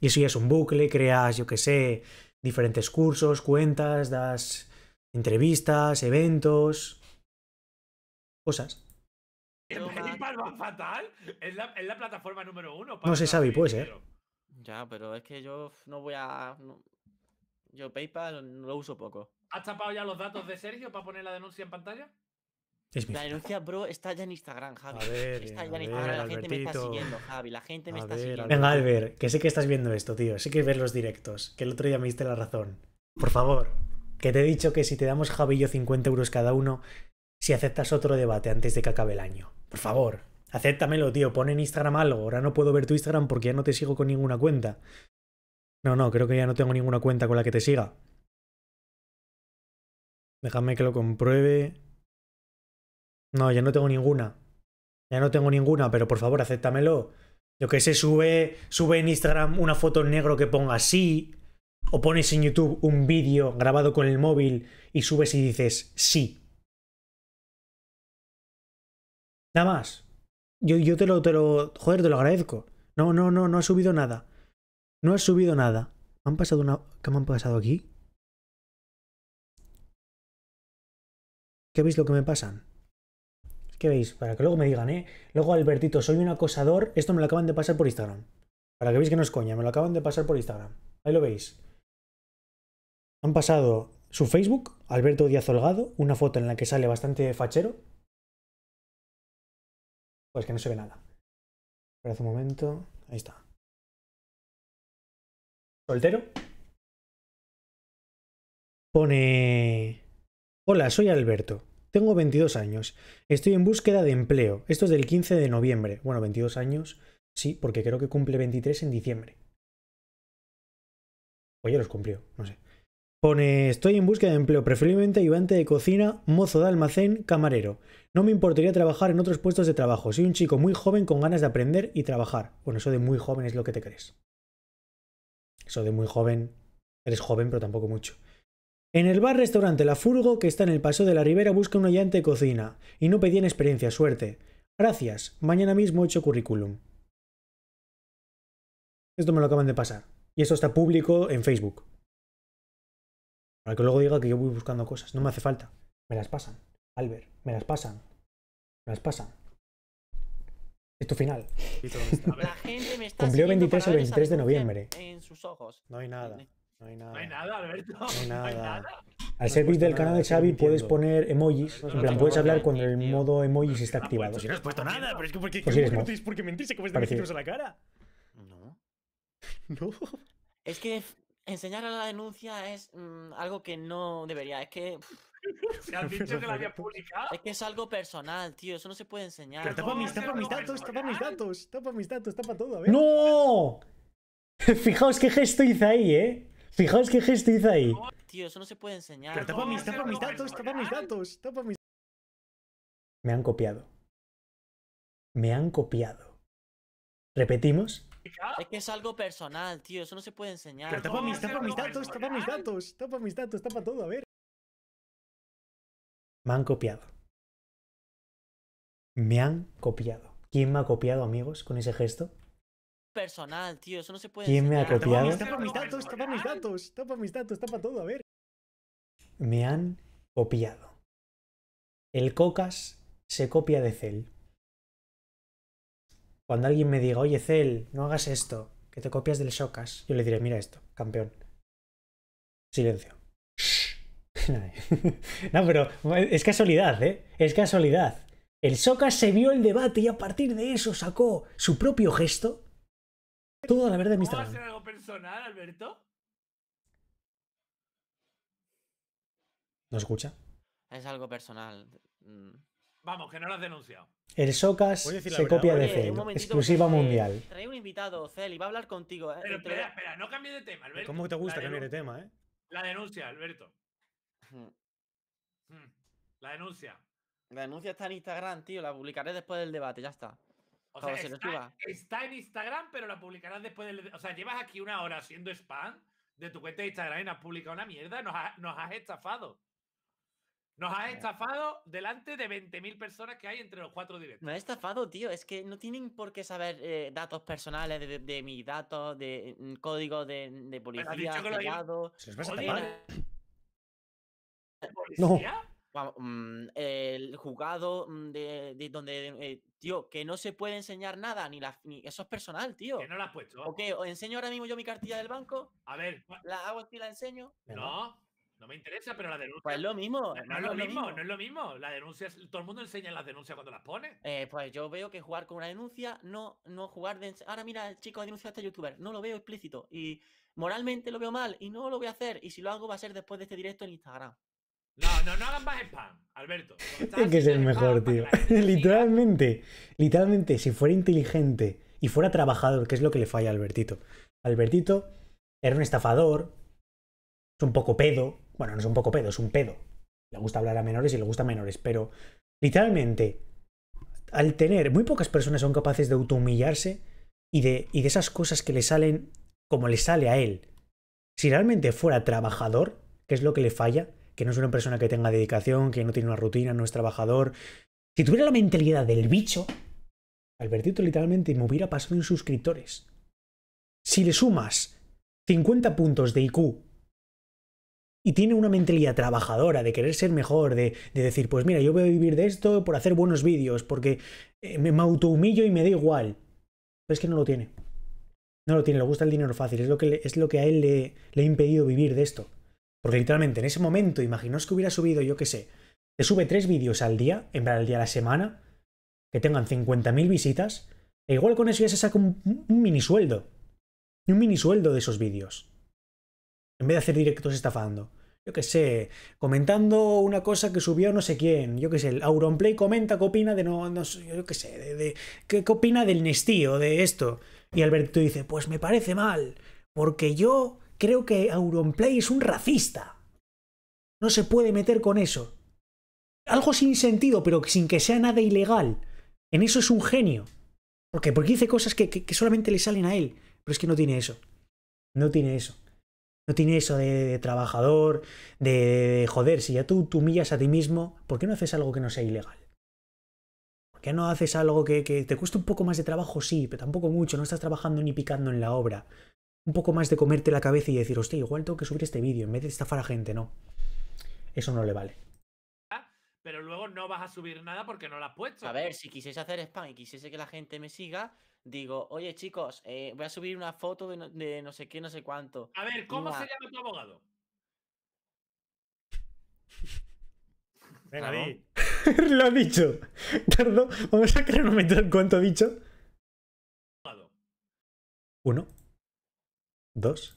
Y eso ya es un bucle, creas, yo qué sé, diferentes cursos, cuentas, das entrevistas, eventos, cosas. PayPal va fatal. Es la, plataforma número uno. no se sabe pues puede ser. Ya, pero es que yo no voy a. yo PayPal lo uso poco. ¿Has chapado ya los datos de Sergio para poner la denuncia en pantalla? la denuncia, bro, está ya en Instagram, Javi. A ver, está ya en Instagram. la gente me está siguiendo, Javi. La gente me está siguiendo. Venga, Albert, que sé que estás viendo esto, tío. Sé que ves los directos. Que el otro día me diste la razón. Por favor, que te he dicho que si te damos Javi yo 50 euros cada uno, si aceptas otro debate antes de que acabe el año. Por favor, acéptamelo, tío. Pon en Instagram algo. Ahora no puedo ver tu Instagram porque ya no te sigo con ninguna cuenta. No, no, creo que ya no tengo ninguna cuenta con la que te siga. Déjame que lo compruebe. No, ya no tengo ninguna. Ya no tengo ninguna, pero por favor, acéptamelo. Yo que se sube, sube en Instagram una foto en negro que ponga sí. O pones en YouTube un vídeo grabado con el móvil y subes y dices sí. Nada más. Yo, te lo, te lo. Joder, te lo agradezco. No, no, no, no ha subido nada. No ha subido nada. han pasado ¿Qué me han pasado aquí? ¿Qué veis lo que me pasan? ¿Qué veis? Para que luego me digan, ¿eh? Luego, Albertito, soy un acosador. Esto me lo acaban de pasar por Instagram. Para que veáis que no es coña, me lo acaban de pasar por Instagram. Ahí lo veis. Han pasado su Facebook, Alberto Díaz Holgado, una foto en la que sale bastante fachero. Pues que no se ve nada. Espera un momento. Ahí está. Soltero. Pone Hola, soy Alberto. Tengo 22 años. Estoy en búsqueda de empleo. Esto es del 15 de noviembre. Bueno, 22 años, sí, porque creo que cumple 23 en diciembre. O ya los cumplió, no sé. Pone, estoy en búsqueda de empleo, preferiblemente ayudante de cocina, mozo de almacén, camarero. No me importaría trabajar en otros puestos de trabajo. Soy un chico muy joven con ganas de aprender y trabajar. Bueno, eso de muy joven es lo que te crees. Eso de muy joven, eres joven, pero tampoco mucho. En el bar-restaurante La Furgo, que está en el Paso de la Ribera, busca un oyente de cocina. Y no pedían experiencia, suerte. Gracias, mañana mismo he hecho currículum. Esto me lo acaban de pasar. Y eso está público en Facebook. Para que luego diga que yo voy buscando cosas. No me hace falta. Me las pasan. Albert, me las pasan. Me las pasan. Esto final. [laughs] La gente me Cumplió 23 el 23 de noviembre. No hay nada. No hay nada. Alberto. No hay [laughs] nada. Al servicio del canal de Xavi puedes poner emojis. en plan, puedes hablar cuando el modo emojis está ah, activado. Pues si no has puesto nada, pero es que porque no tenéis por pues de a la cara. No. No. [laughs] Es que enseñar a la denuncia es mm, algo que no debería. Es que. Se [laughs] han dicho que la había publicado. Es que es algo personal, tío. Eso no se puede enseñar. Pero tapa mis, tapa mis datos, tapa mis datos, tapa mis datos, tapa todo. A ¡No! Fijaos qué gesto hice ahí, eh. Fijaos qué gesto hizo ahí. Tío, eso no se puede enseñar. Pero tapa mis, tapa mis datos, tapa mis datos, tapa mis... Me han copiado. Me han copiado. ¿Repetimos? Es que es algo personal, tío. Eso no se puede enseñar. Pero tapa mis, tapa mis datos, tapa mis datos, tapa mis datos, tapa todo, a ver. Me han copiado. Me han copiado. ¿Quién me ha copiado, amigos, con ese gesto? personal, tío. Eso no se puede. ¿Quién me ha copiado? Tapa, mis datos, mis datos, mis todo, a ver. Me han copiado. El Cocas se copia de Cel. Cuando alguien me diga, oye, Cel, no hagas esto, que te copias del Socas, yo le diré, mira esto, campeón. Silencio. [laughs] no, pero es casualidad, ¿eh? Es casualidad. El Socas se vio el debate y a partir de eso sacó su propio gesto todo a ser hacer algo personal, Alberto? ¿No escucha? Es algo personal. Mm. Vamos, que no lo has denunciado. El Socas se copia de Cel, exclusiva mundial. Trae un invitado, Cel, y va a hablar contigo. Eh, Pero espera, espera, no cambies de tema, Alberto. ¿Cómo te gusta cambiar de tema, eh? La denuncia, Alberto. Mm. Mm. La denuncia. La denuncia está en Instagram, tío. La publicaré después del debate, ya está está, en Instagram, pero la publicarás después del. O sea, llevas aquí una hora haciendo spam de tu cuenta de Instagram y no has publicado una mierda. Nos, has estafado. Nos has estafado delante de 20.000 personas que hay entre los cuatro directos. Me has estafado, tío. Es que no tienen por qué saber eh, datos personales de, mis datos, de mm, código de, policía, ¿Se los a ¿Policía? No. Mm, el jugado mm, de, donde, eh, tío, que no se puede enseñar nada, ni, la, eso es personal, tío. Que no la has puesto. O enseño ahora mismo yo mi cartilla del banco. A ver. La hago y la enseño. No, no me interesa, pero la denuncia. Pues es lo mismo. No, es lo, mismo, no es lo mismo. La denuncia, todo el mundo enseña las denuncias cuando las pone. Eh, pues yo veo que jugar con una denuncia, no, no jugar de. Ahora mira, el chico ha denunciado a este youtuber. No lo veo explícito. Y moralmente lo veo mal. Y no lo voy a hacer. Y si lo hago, va a ser después de este directo en Instagram. No, no, no hagan más spam, Alberto. Es que es el mejor, tío. literalmente, literalmente, si fuera inteligente y fuera trabajador, ¿Qué es lo que le falla a Albertito. Albertito era un estafador, es un poco pedo. Bueno, no es un poco pedo, es un pedo. Le gusta hablar a menores y le gusta a menores, pero literalmente, al tener muy pocas personas son capaces de autohumillarse y de, y de esas cosas que le salen como le sale a él. Si realmente fuera trabajador, ¿Qué es lo que le falla, que no es una persona que tenga dedicación, que no tiene una rutina, no es trabajador. Si tuviera la mentalidad del bicho, Albertito literalmente me hubiera pasado en suscriptores. Si le sumas 50 puntos de IQ y tiene una mentalidad trabajadora de querer ser mejor, de, decir, pues mira, yo voy a vivir de esto por hacer buenos vídeos, porque eh, me, autohumillo y me da igual. es que no lo tiene. No lo tiene, le gusta el dinero fácil, es lo que, es lo que a él le, le ha impedido vivir de esto. Porque literalmente en ese momento, imaginaos que hubiera subido, yo qué sé, te sube tres vídeos al día, en verdad, al día a la semana, que tengan 50.000 visitas, e igual con eso ya se saca un, minisueldo. Un minisueldo de esos vídeos. En vez de hacer directos estafando. Yo qué sé, comentando una cosa que subió no sé quién. Yo qué sé, el Auronplay comenta qué opina de no, no yo qué sé, de, qué, qué opina del Nestío, de esto. Y Alberto dice, pues me parece mal, porque yo creo que Auronplay es un racista. No se puede meter con eso. Algo sin sentido, pero sin que sea nada ilegal. En eso es un genio. ¿Por qué? Porque dice cosas que, solamente le salen a él. Pero es que no tiene eso. No tiene eso. No tiene eso de, trabajador, de, joder, si ya tú, tú humillas a ti mismo, ¿por qué no haces algo que no sea ilegal? ¿Por qué no haces algo que, que te cueste un poco más de trabajo? Sí, pero tampoco mucho, no estás trabajando ni picando en la obra un poco más de comerte la cabeza y decir, hostia, igual tengo que subir este vídeo en vez de estafar a gente, no. Eso no le vale. Pero luego no vas a subir nada porque no lo has puesto. A ver, si quisiese hacer spam y quisiese que la gente me siga, digo, oye chicos, eh, voy a subir una foto de no, sé qué, no sé cuánto. A ver, ¿cómo se llama tu abogado? [laughs] Venga, [laughs] lo ha dicho. Vamos a en cuánto ha dicho. Uno. Dos,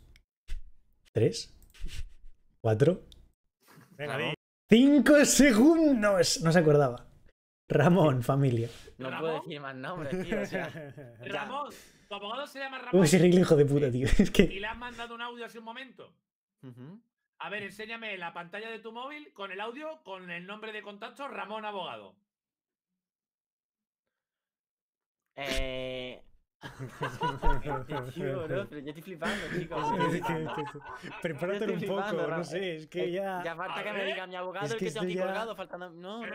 tres, cuatro, cinco segundos. No se acordaba. Ramón, familia. No puedo decir más nombres, tío. O sea, [laughs] Ramón, tu abogado se llama Ramón. Uy, el hijo de puta, tío. [laughs] Es que... Y le has mandado un audio hace un momento. A ver, enséñame la pantalla de tu móvil con el audio, con el nombre de contacto, Ramón Abogado. Eh, [laughs] Tío, yo estoy flipando, chicos. un poco, no sé, es que ya. Ya falta que me ¿Eh? diga mi abogado es el que, que ha aquí colgado, faltando. No, no.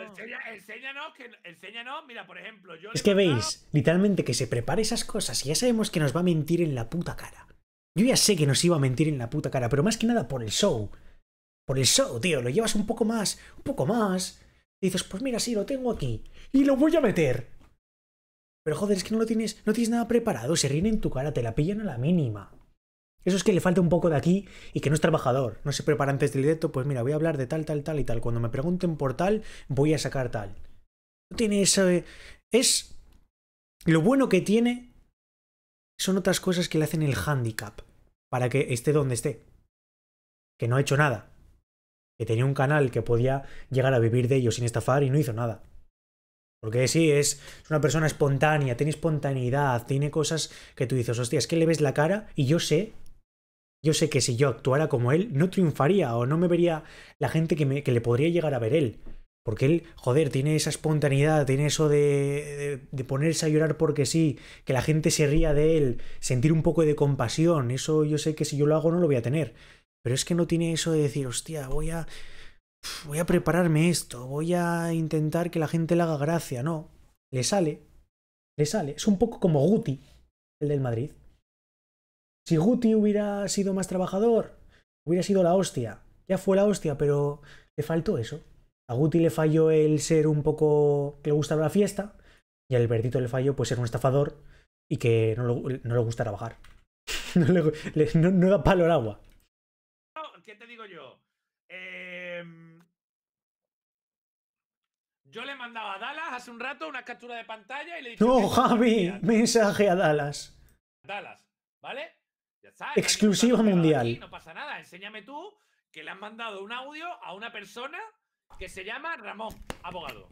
enséñanos, mira, por ejemplo, yo. Es que veis, literalmente que se prepare esas cosas y ya sabemos que nos va a mentir en la puta cara. Yo ya sé que nos iba a mentir en la puta cara, pero más que nada por el show. Por el show, tío, lo llevas un poco más, un poco más. Y dices, pues mira, sí, lo tengo aquí. Y lo voy a meter. Pero joder, es que no lo tienes, no tienes nada preparado, se ríen en tu cara, te la pillan a la mínima. Eso es que le falta un poco de aquí y que no es trabajador, no se prepara antes del directo, pues mira, voy a hablar de tal, tal, tal y tal. Cuando me pregunten por tal, voy a sacar tal. No tiene eso, Es... Lo bueno que tiene son otras cosas que le hacen el handicap para que esté donde esté. Que no ha hecho nada. Que tenía un canal que podía llegar a vivir de ello sin estafar y no hizo nada. Porque sí, es, una persona espontánea, tiene espontaneidad, tiene cosas que tú dices, hostia, es que le ves la cara y yo sé, yo sé que si yo actuara como él, no triunfaría o no me vería la gente que, me, que le podría llegar a ver él. Porque él, joder, tiene esa espontaneidad, tiene eso de, de, de, ponerse a llorar porque sí, que la gente se ría de él, sentir un poco de compasión, eso yo sé que si yo lo hago no lo voy a tener. Pero es que no tiene eso de decir, hostia, voy a voy a prepararme esto, voy a intentar que la gente le haga gracia, no. Le sale, le sale. Es un poco como Guti, el del Madrid. Si Guti hubiera sido más trabajador, hubiera sido la hostia. Ya fue la hostia, pero le faltó eso. A Guti le falló el ser un poco que le gusta la fiesta y al verdito le falló pues ser un estafador y que no, le gusta trabajar. [laughs] no, le, da palo al agua. ¿Qué te digo yo? Yo le mandaba a Dallas hace un rato una captura de pantalla y le dije. No, Javi, mensaje a Dallas. Dallas, ¿vale? Ya está. Exclusiva mundial. no pasa nada, enséñame tú que le han mandado un audio a una persona que se llama Ramón, abogado.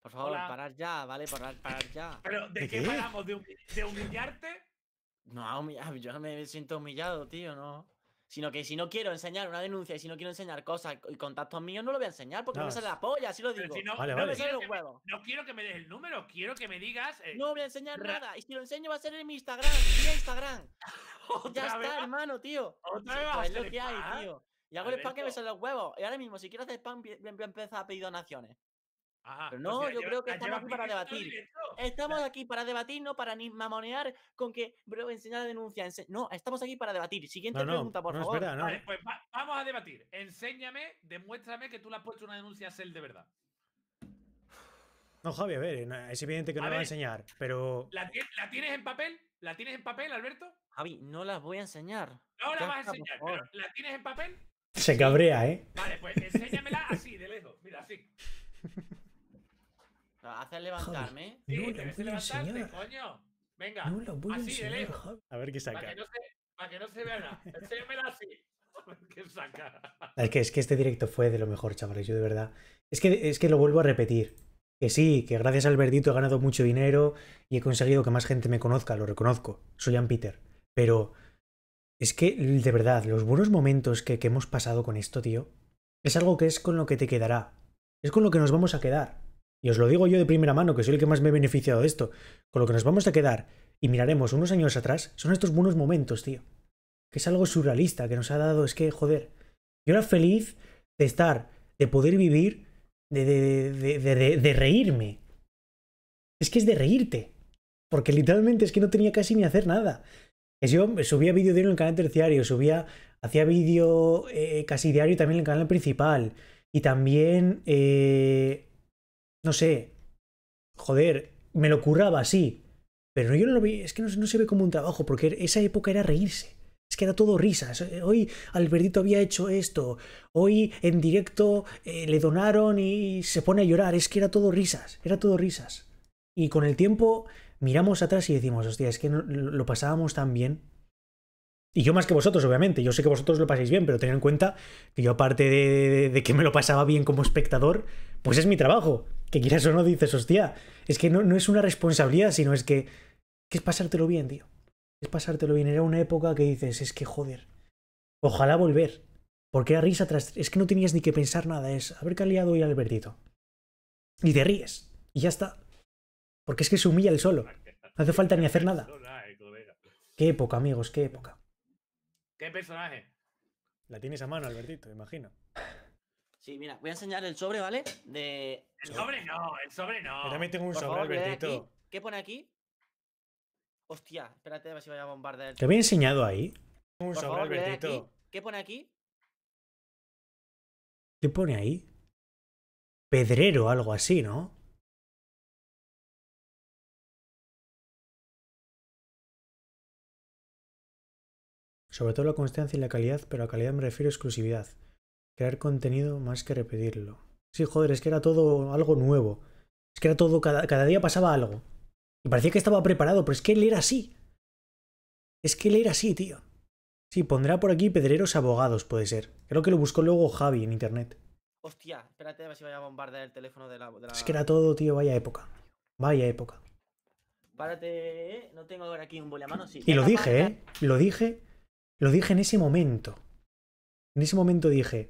Por favor, parar ya, ¿vale? Parar, parar ya. ¿Pero de, qué, paramos? ¿De, humillarte? No, humillar, [laughs] yo me siento humillado, tío, ¿no? sino que si no quiero enseñar una denuncia y si no quiero enseñar cosas y contactos míos, no lo voy a enseñar porque no, me sale la polla, así lo digo. no, quiero que me des el número, quiero que me digas. Eh, no voy a enseñar nada. Y si lo enseño va a ser en mi Instagram, mi Instagram. [laughs] ya está, hermano, tío. Otra pues vez lo que hay, tío. Y hago el spam que me salen los huevos. Y ahora mismo, si quiero hacer spam, voy a a pedir donaciones no, yo creo que estamos aquí para debatir. Estamos aquí para debatir, no para ni mamonear con que, bro, enseñar la denuncia No, estamos aquí para debatir. Siguiente pregunta, por favor. Pues vamos a debatir. Enséñame, demuéstrame que tú le has puesto una denuncia a Cell de verdad. No, Javi, a ver, es evidente que no la va a enseñar, pero. ¿La, tienes en papel? ¿La tienes en papel, Alberto? Javi, no las voy a enseñar. No la vas a enseñar, pero ¿la tienes en papel? Se cabrea, ¿eh? Vale, pues enséñamela así, de lejos. Mira, así hacer levantarme. sí, no, que levantarte, coño. Venga, así, A ver qué saca. Para que no se, vea nada. A ver [laughs] qué saca. Ah, es que, es que este directo fue de lo mejor, chavales, yo de verdad. Es que, es que lo vuelvo a repetir. Que sí, que gracias al verdito he ganado mucho dinero y he conseguido que más gente me conozca, lo reconozco. Soy Jan Peter. Pero es que, de verdad, los buenos momentos que, que hemos pasado con esto, tío, es algo que es con lo que te quedará. Es con lo que nos vamos a quedar. Y os lo digo yo de primera mano, que soy el que más me he beneficiado de esto. Con lo que nos vamos a quedar y miraremos unos años atrás, son estos buenos momentos, tío. Que es algo surrealista que nos ha dado, es que, joder. Yo era feliz de estar, de poder vivir, de, de, de, reírme. Es que es de reírte. Porque literalmente es que no tenía casi ni hacer nada. Es yo subía vídeo diario en el canal terciario, subía, hacía vídeo eh, casi diario también en el canal principal. Y también eh, no sé, joder, me lo curraba, así pero yo no lo vi, es que no, se ve como un trabajo, porque esa época era reírse. Es que era todo risas. Eh, hoy Albertito había hecho esto. Hoy en directo eh, le donaron y se pone a llorar. Es que era todo risas. Era todo risas. Y con el tiempo miramos atrás y decimos, hostia, es que lo pasábamos tan bien. Y yo más que vosotros, obviamente. Yo sé que vosotros lo pasáis bien, pero tened en cuenta que yo aparte de que me lo pasaba bien como espectador, pues es mi trabajo que quieras o no dices, hostia, es que no, no es una responsabilidad, sino es que, es pasártelo bien, tío. Es pasártelo bien. Era una época que dices, es que joder, ojalá volver. Porque era risa tras... Es que no tenías ni que pensar nada, es haber caliado y Albertito. Y te ríes. Y ya está. Porque es que se humilla el solo. No hace falta ni hacer nada. Qué época, amigos, qué época. ¿Qué personaje? La tienes a mano, Albertito, imagino. Sí, mira, voy a enseñar el sobre, ¿vale? De... El sobre no, el sobre no. Yo también tengo un sobre, ¿Qué pone aquí? Hostia, espérate a ver si voy a bombardear. ¿Te había enseñado ahí? Un sobre, ¿Qué pone aquí? ¿Qué pone ahí? Pedrero, algo así, ¿no? Sobre todo la constancia y la calidad, pero a calidad me refiero a exclusividad. Crear contenido más que repetirlo. Sí, joder, es que era todo algo nuevo. Es que era todo, cada, día pasaba algo. Y parecía que estaba preparado, pero es que él era así. Es que él era así, tío. Sí, pondrá por aquí pedreros abogados, puede ser. Creo que lo buscó luego Javi en internet. Hostia, espérate a ver si vaya a bombardear el teléfono de la, Es que era todo, tío, vaya época. Vaya época. Párate, eh. no tengo ahora aquí un boleamano, sí. Y lo dije, ¿eh? Lo dije, lo dije en ese momento. En ese momento dije,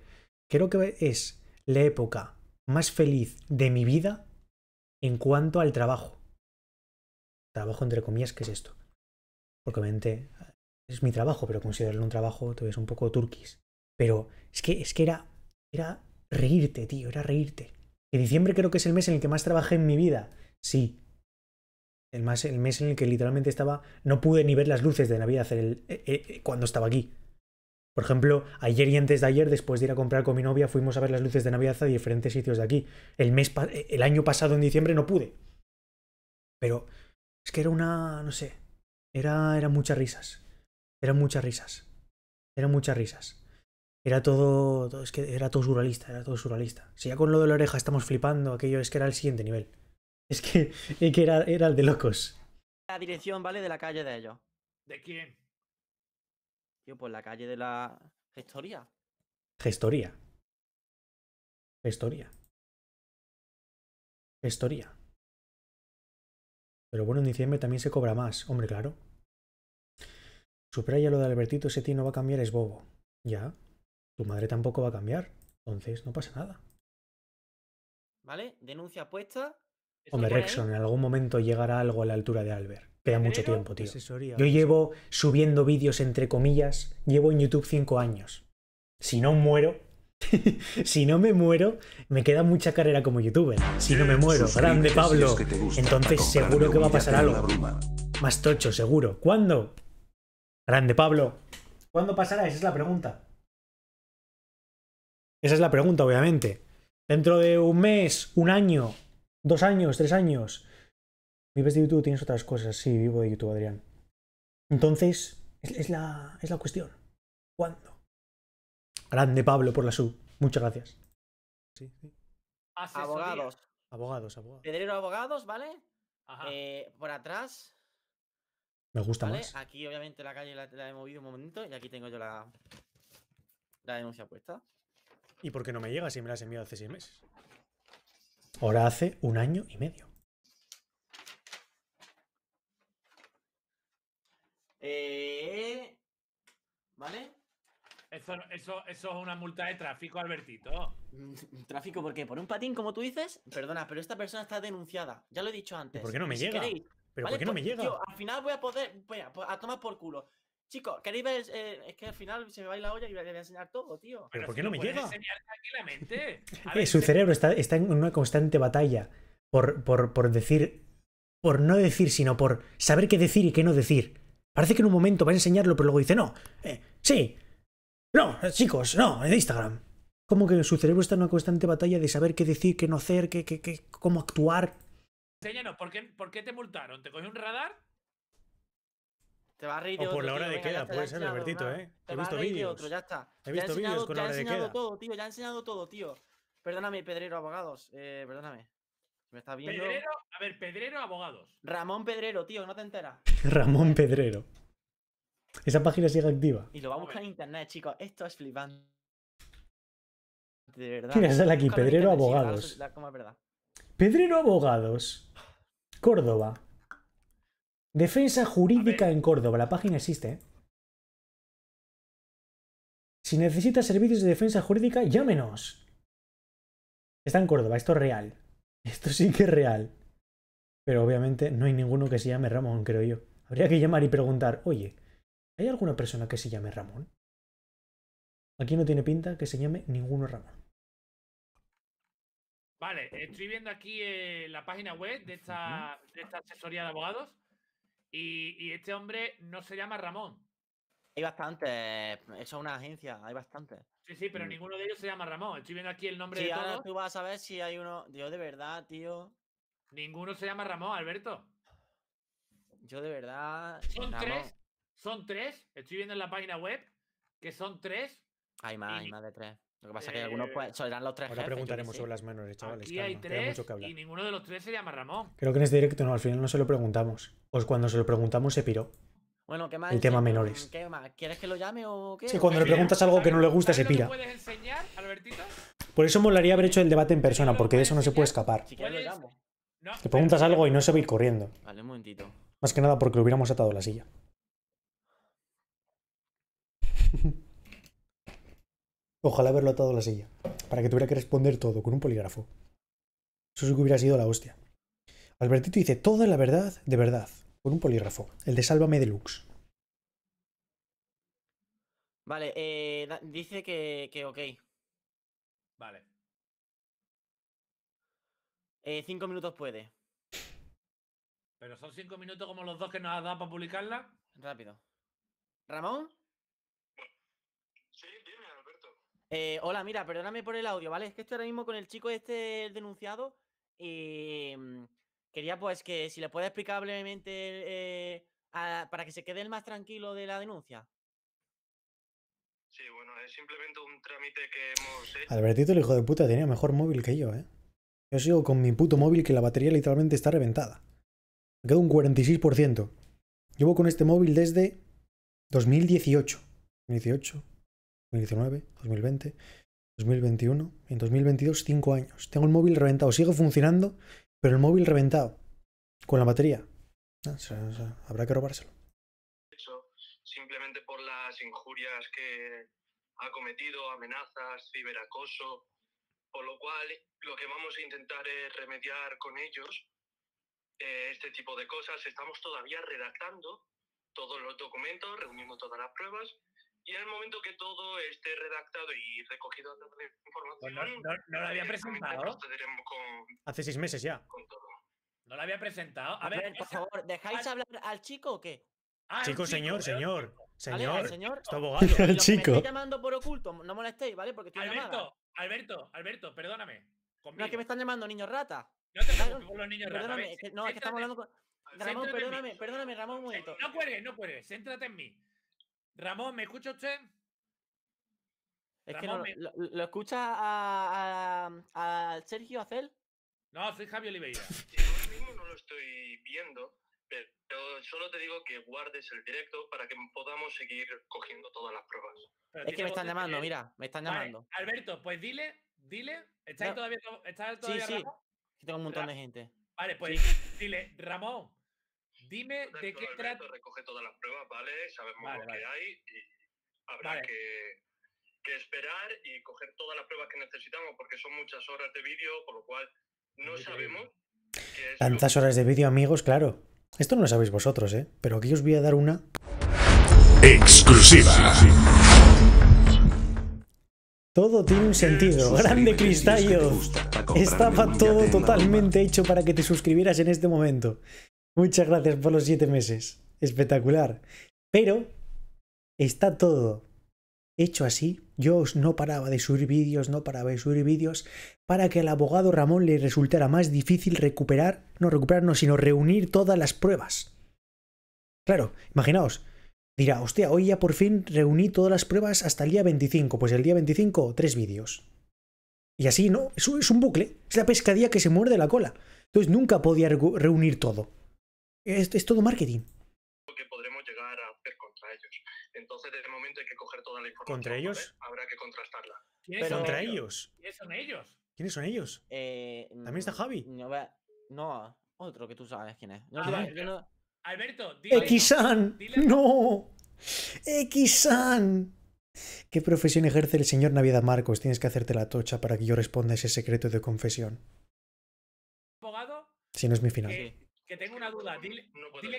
creo que es la época más feliz de mi vida en cuanto al trabajo. Trabajo entre comillas, ¿qué es esto? Porque obviamente eh, es mi trabajo, pero considerarlo un trabajo todavía es un poco turquís. Pero es que, es que era, era reírte, tío, era reírte. Y diciembre creo que es el mes en el que más trabajé en mi vida. Sí. El, más, el mes en el que literalmente estaba. No pude ni ver las luces de Navidad eh, eh, cuando estaba aquí. Por ejemplo, ayer y antes de ayer, después de ir a comprar con mi novia, fuimos a ver las luces de Navidad a diferentes sitios de aquí. El, mes eh, el año pasado, en diciembre, no pude. Pero es que era una, no sé, era, era muchas risas. Eran muchas risas. Eran muchas risas. Era todo, es que era todo surrealista, era todo surrealista. Si ya con lo de la oreja estamos flipando, aquello es que era el siguiente nivel. [laughs] Es que, es que era, era el de locos. La dirección, ¿vale? De la calle de ello. ¿De quién? por pues la calle de la gestoría. Gestoría. Gestoría. Gestoría. Pero bueno, en diciembre también se cobra más. Hombre, claro. Supera lo de Albertito, ese tío no va a cambiar, es bobo. Ya. Tu madre tampoco va a cambiar. Entonces, no pasa nada. ¿Vale? Denuncia puesta Hombre, Rexon, en algún momento llegará algo a la altura de Albert. Queda mucho tiempo, pues, tío. Yo pues, llevo subiendo vídeos, entre comillas, llevo en YouTube 5 años. Si no muero, [laughs] si no me muero, me queda mucha carrera como youtuber. Si no me muero, grande Pablo. Entonces seguro que va a pasar algo. Más tocho, seguro. ¿Cuándo? Grande Pablo. ¿Cuándo pasará? Esa es la pregunta. Esa es la pregunta, obviamente. Dentro de un mes, un año, dos años, tres años. Vives de YouTube, tienes otras cosas. Sí, vivo de YouTube, Adrián. Entonces, es, la, es la cuestión. ¿Cuándo? Grande Pablo por la sub. Muchas gracias. Sí, sí. Abogados. Abogados, abogados. Pedrero abogados, ¿vale? Eh, por atrás. Me gusta más. Aquí, obviamente, la calle la, he movido un momento y aquí tengo yo la, la denuncia puesta. ¿Y por qué no me llega si me la has enviado hace seis meses? Ahora hace un año y medio. Eh, ¿Vale? Eso, es una multa de tráfico, Albertito. Mm, tráfico, ¿por qué? ¿Por un patín, como tú dices? Perdona, pero esta persona está denunciada. Ya lo he dicho antes. ¿Por qué no me llega? ¿Pero por qué no me pues, llega? al final voy a poder. Voy a pues, tomar por culo. Chicos, ¿queréis eh, es que al final se me va la olla y voy a enseñar todo, tío. ¿Pero por qué no me llega? Tranquilamente. su cerebro está, en una constante batalla por, por, decir, por no decir, sino por saber qué decir y qué no decir. Parece que en un momento va a enseñarlo, pero luego dice, no, eh, sí, no, eh, chicos, no, en Instagram. Como que su cerebro está en una constante batalla de saber qué decir, qué no hacer, qué, qué, cómo actuar. Enséñanos, ¿por qué, ¿por qué te multaron? ¿Te cogió un radar? Te vas a reír de o por la hora de queda, puede ser, Albertito, ¿eh? He visto vídeos. ya está. He visto vídeos con la hora de enseñado todo, tío, ya ha enseñado todo, tío. Perdóname, Pedrero Abogados, eh, perdóname. Me está viendo. Pedrero, a ver, Pedrero Abogados. Ramón Pedrero, tío, no te enteras. [laughs] Ramón Pedrero. Esa página sigue activa. Y lo va a buscar en internet, chicos. Esto es flipante. De verdad. Mira, sale aquí, Pedrero Abogados. Pedrero Abogados. Córdoba. Defensa jurídica en Córdoba. La página existe. ¿eh? Si necesitas servicios de defensa jurídica, llámenos. Está en Córdoba, esto es real. [laughs] Esto sí que es real. Pero obviamente no hay ninguno que se llame Ramón, creo yo. Habría que llamar y preguntar, oye, ¿hay alguna persona que se llame Ramón? Aquí no tiene pinta que se llame ninguno Ramón. Vale, estoy viendo aquí eh, la página web de de esta asesoría de abogados. Y, este hombre no se llama Ramón. Hay bastantes, eso es una agencia, hay bastantes. Sí, sí, pero mm. ninguno de ellos se llama Ramón. Estoy viendo aquí el nombre sí, de ahora tú vas a ver si hay uno. Dios, de verdad, tío. Ninguno se llama Ramón, Alberto. Yo de verdad. Son tres. Son tres. Estoy viendo en la página web que son tres. Hay más, hay más de tres. Lo que pasa es que algunos eh, pues, serán los tres. Ahora preguntaremos sobre las menores, chavales. Aquí hay tres y ninguno de los tres se llama Ramón. Creo que en este directo no, al final no se lo preguntamos. Pues cuando se lo preguntamos se piró. Bueno, ¿qué más? El tema menores. ¿Qué ¿Quieres que lo llame o qué? Si cuando le preguntas algo que no le gusta se pira. puedes enseñar, Albertito? Por eso molaría haber hecho el debate en persona, porque de eso no se puede escapar. Si llamo. Te preguntas algo y no se va a ir corriendo. Vale, un momentito. Más que nada porque lo hubiéramos atado a la silla. [laughs] Ojalá haberlo atado a la silla, para que tuviera que responder todo con un polígrafo. Eso sí que hubiera sido la hostia. Albertito dice toda la verdad de verdad, con un polígrafo, el de Sálvame Deluxe. Vale, eh, dice que, que ok. Vale. Eh, cinco minutos puede. ¿Pero son cinco minutos como los dos que nos ha dado para publicarla? Rápido. ¿Ramón? Eh, hola, mira, perdóname por el audio, ¿vale? Es que estoy ahora mismo con el chico este denunciado y mm, quería pues que si le puedo explicar brevemente eh, para que se quede el más tranquilo de la denuncia. Sí, bueno, es simplemente un trámite que hemos hecho. Albertito, el hijo de puta, tenía mejor móvil que yo, ¿eh? Yo sigo con mi puto móvil que la batería literalmente está reventada. Me queda un 46%. Llevo con este móvil desde 2018. 2018. 2019, 2020, 2021, en 2022 5 años. Tengo el móvil reventado, sigue funcionando, pero el móvil reventado, con la batería. Ah, habrá que robárselo. Eso, simplemente por las injurias que ha cometido, amenazas, ciberacoso, por lo cual lo que vamos a intentar es remediar con ellos eh, este tipo de cosas. Estamos todavía redactando todos los documentos, reunimos todas las pruebas y en el momento que todo esté redactado y recogido toda la información. Pues no, lo había eh, presentado. Hace seis meses ya. No lo había presentado. A, ver, por favor, ¿dejáis hablar al chico o qué? chico, señor, señor. Señor, está abogado. [laughs] el chico. llamando por oculto, no molestéis, ¿vale? Porque estoy Alberto, Alberto, Alberto, perdóname. No es que me están llamando niño rata. No te preocupes niño los niños rata. no, es que estamos hablando con. Ramón, perdóname, perdóname, Ramón, un momento. No cuelgues, no cuelgues, céntrate en mí. Ramón, ¿me escucha usted? Es que no, ¿lo, escucha a, Sergio, a Sergio Acel? No, soy Javier Oliveira. Yo mismo no lo estoy viendo, pero solo te digo que guardes el directo para que podamos seguir cogiendo todas las pruebas. es que me están llamando, mira, me están llamando. Alberto, pues dile, dile, ¿estáis todavía, todavía Sí, sí, tengo un montón de gente. Vale, pues dile, Ramón, Dime de qué trata. Recoge todas las pruebas, ¿vale? Sabemos lo que hay y habrá que, esperar y coger todas las pruebas que necesitamos porque son muchas horas de vídeo, por lo cual no sabemos. Qué es Tantas horas de vídeo, amigos, claro. Esto no lo sabéis vosotros, ¿eh? Pero aquí os voy a dar una. Exclusiva. Todo tiene un sentido. Grande Cristallo. Estaba todo totalmente hecho para que te suscribieras en este momento. Muchas gracias por los siete meses. Espectacular. Pero está todo hecho así. Yo no paraba de subir vídeos, no paraba de subir vídeos para que al abogado Ramón le resultara más difícil recuperar, no recuperarnos, sino reunir todas las pruebas. Claro, imaginaos, dirá, hostia, hoy ya por fin reuní todas las pruebas hasta el día 25. Pues el día 25, tres vídeos. Y así, ¿no? es un bucle. Es la pescadilla que se muerde la cola. Entonces nunca podía reunir todo. Es, todo marketing. Que podremos llegar a hacer contra ellos. Entonces, el momento hay que coger toda la información. ¿Contra ellos? Habrá que contrastarla. ¿Contra ellos? ¿Quiénes son ellos? ¿Quiénes son ellos? Eh, ¿También está mm, Javi? No, no, otro que tú sabes quién es. No, ah, no... Alberto, dile. ¡Xan! ¡No! xan ¿Qué profesión ejerce el señor Navidad Marcos? Tienes que hacerte la tocha para que yo responda ese secreto de confesión. ¿Abogado? Si no es mi final. Eh, que tengo una duda. Dile,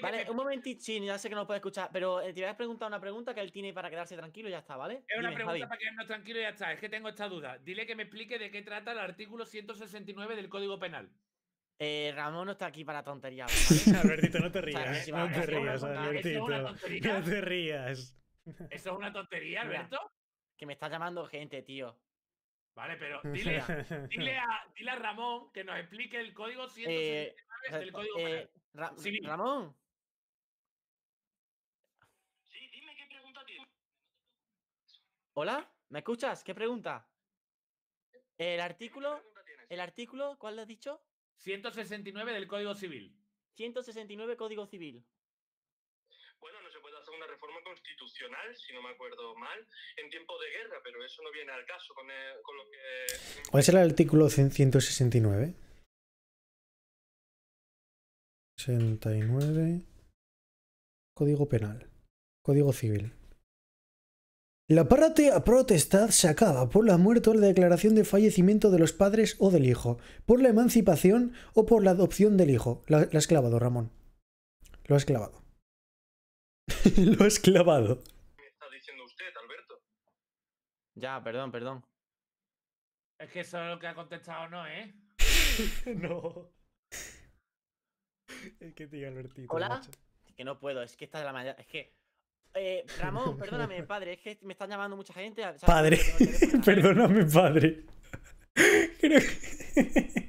vale, un momentito, ya sé que no puede escuchar, pero eh, te voy a preguntar una pregunta que él tiene para quedarse tranquilo y ya está, ¿vale? Es una pregunta para quedarnos tranquilo y ya está. Es que tengo esta duda. Dile que me explique de qué trata el artículo 169 del Código Penal. Eh, Ramón no está aquí para tonterías. [laughs] Alberto Albertito, no te rías. no te rías, Albertito. No te rías. Eso es una tontería, Alberto. que me está llamando gente, tío. Vale, pero dile, dile, a, dile, a, Ramón que nos explique el código 169. [laughs] Eh, Ramón. Hola, ¿me escuchas? ¿Qué pregunta? El artículo, el artículo, ¿cuál lo has dicho? 169 del Código Civil. 169 Código Civil. Bueno, no se puede hacer una reforma constitucional, si no me acuerdo mal, en tiempo de guerra, pero eso no viene al caso con, con lo que... ¿Cuál es el artículo 169? Código penal. Código civil. La parte a protestad se acaba por la muerte o la declaración de fallecimiento de los padres o del hijo, por la emancipación o por la adopción del hijo. La, esclavado Ramón. Lo ha esclavado [laughs] Lo has esclavado ¿Qué está diciendo usted, Alberto? Ya, perdón, perdón. Es que eso es lo que ha contestado, ¿no, eh? [laughs] no. [laughs] Es que tío, Albertito. Hola. Es que no puedo, es que está de la mañana. Es que. Eh, Ramón, [laughs] perdóname, padre, es que me están llamando mucha gente. Padre, [laughs] perdóname, padre. Creo que.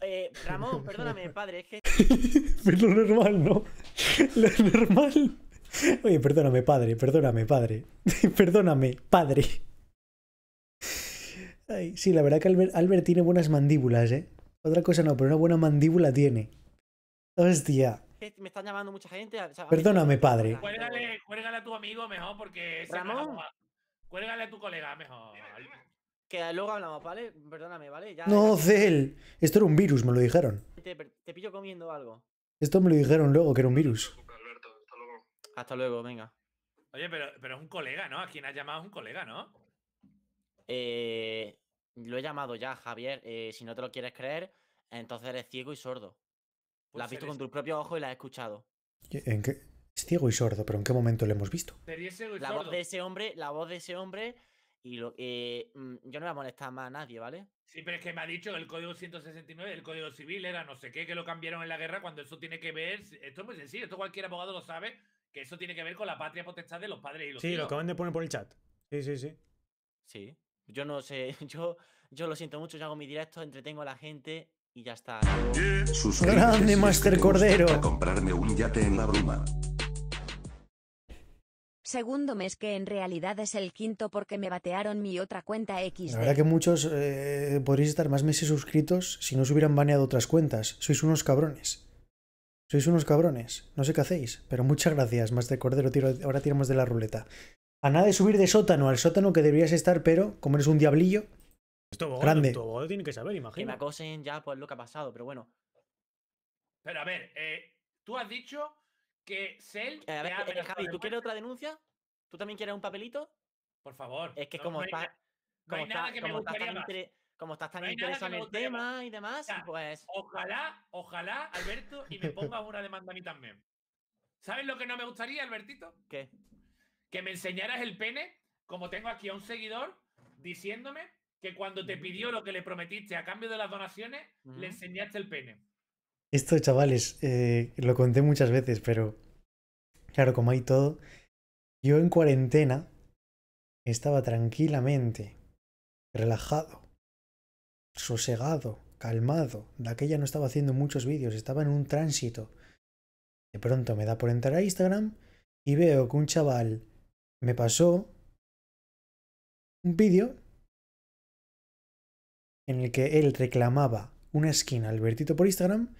Eh, Ramón, perdóname, padre, es que. Pero lo normal, ¿no? Lo normal. Oye, perdóname, padre, perdóname, padre. Perdóname, padre. Ay, sí, la verdad que Albert tiene buenas mandíbulas, ¿eh? Otra cosa no, pero una buena mandíbula tiene. Hostia. Me están llamando mucha gente. Perdóname, padre. Cuérgale a tu amigo mejor porque... Ramón. Cuélgale a tu colega mejor. Que luego hablamos, ¿vale? Perdóname, ¿vale? no, Cel. Esto era un virus, me lo dijeron. Te, pillo comiendo algo. Esto me lo dijeron luego, que era un virus. hasta luego. venga. Oye, pero, pero es un colega, ¿no? A quien has llamado es un colega, ¿no? Eh... Lo he llamado ya, Javier. Eh, si no te lo quieres creer, entonces eres ciego y sordo. Lo pues has visto con tus propios ojos y la has escuchado. ¿En qué? Es ciego y sordo, pero ¿en qué momento lo hemos visto? la voz de ese hombre, la voz de ese hombre, y lo, que eh, mm, yo no voy a molestar más a nadie, ¿vale? Sí, pero es que me ha dicho el código 169, el código civil era no sé qué, que lo cambiaron en la guerra, cuando eso tiene que ver, esto es muy sencillo, esto cualquier abogado lo sabe, que eso tiene que ver con la patria potestad de los padres y los Sí, lo acaban de poner por el chat. Sí, sí, sí. Sí. Yo no sé, [laughs] yo, yo lo siento mucho, yo hago mi directo, entretengo a la gente y ya está. Grande Master Cordero. A comprarme un yate en la bruma. Segundo mes que en realidad es el quinto porque me batearon mi otra cuenta X. La verdad que muchos eh, podríais estar más meses suscritos si no os hubieran baneado otras cuentas. Sois unos cabrones. Sois unos cabrones. No sé qué hacéis, pero muchas gracias, Master Cordero. ahora tiramos de la ruleta. A nada de subir de sótano al sótano que deberías estar, pero como eres un diablillo. Esto grande. tiene que saber, imagino. Que me acosen ya por lo que ha pasado, pero bueno. Pero a ver, eh, tú has dicho que Cell. Eh, a ver, eh, Javi, ¿tú quieres otra denuncia? ¿Tú también quieres un papelito? Por favor. Es que como Como, estás tan como estás tan interesado en el tema y demás, pues. Ojalá, ojalá, Alberto, y me pongas una demanda a mí también. ¿Sabes lo que no me gustaría, Albertito? ¿Qué? que me enseñaras el pene, como tengo aquí a un seguidor diciéndome que cuando te pidió lo que le prometiste a cambio de las donaciones, le enseñaste el pene. Esto, chavales, eh, lo conté muchas veces, pero claro, como hay todo, yo en cuarentena estaba tranquilamente, relajado, sosegado, calmado. De aquella no estaba haciendo muchos vídeos, estaba en un tránsito. De pronto me da por entrar a Instagram y veo que un chaval me pasó un vídeo en el que él reclamaba una skin a Albertito por Instagram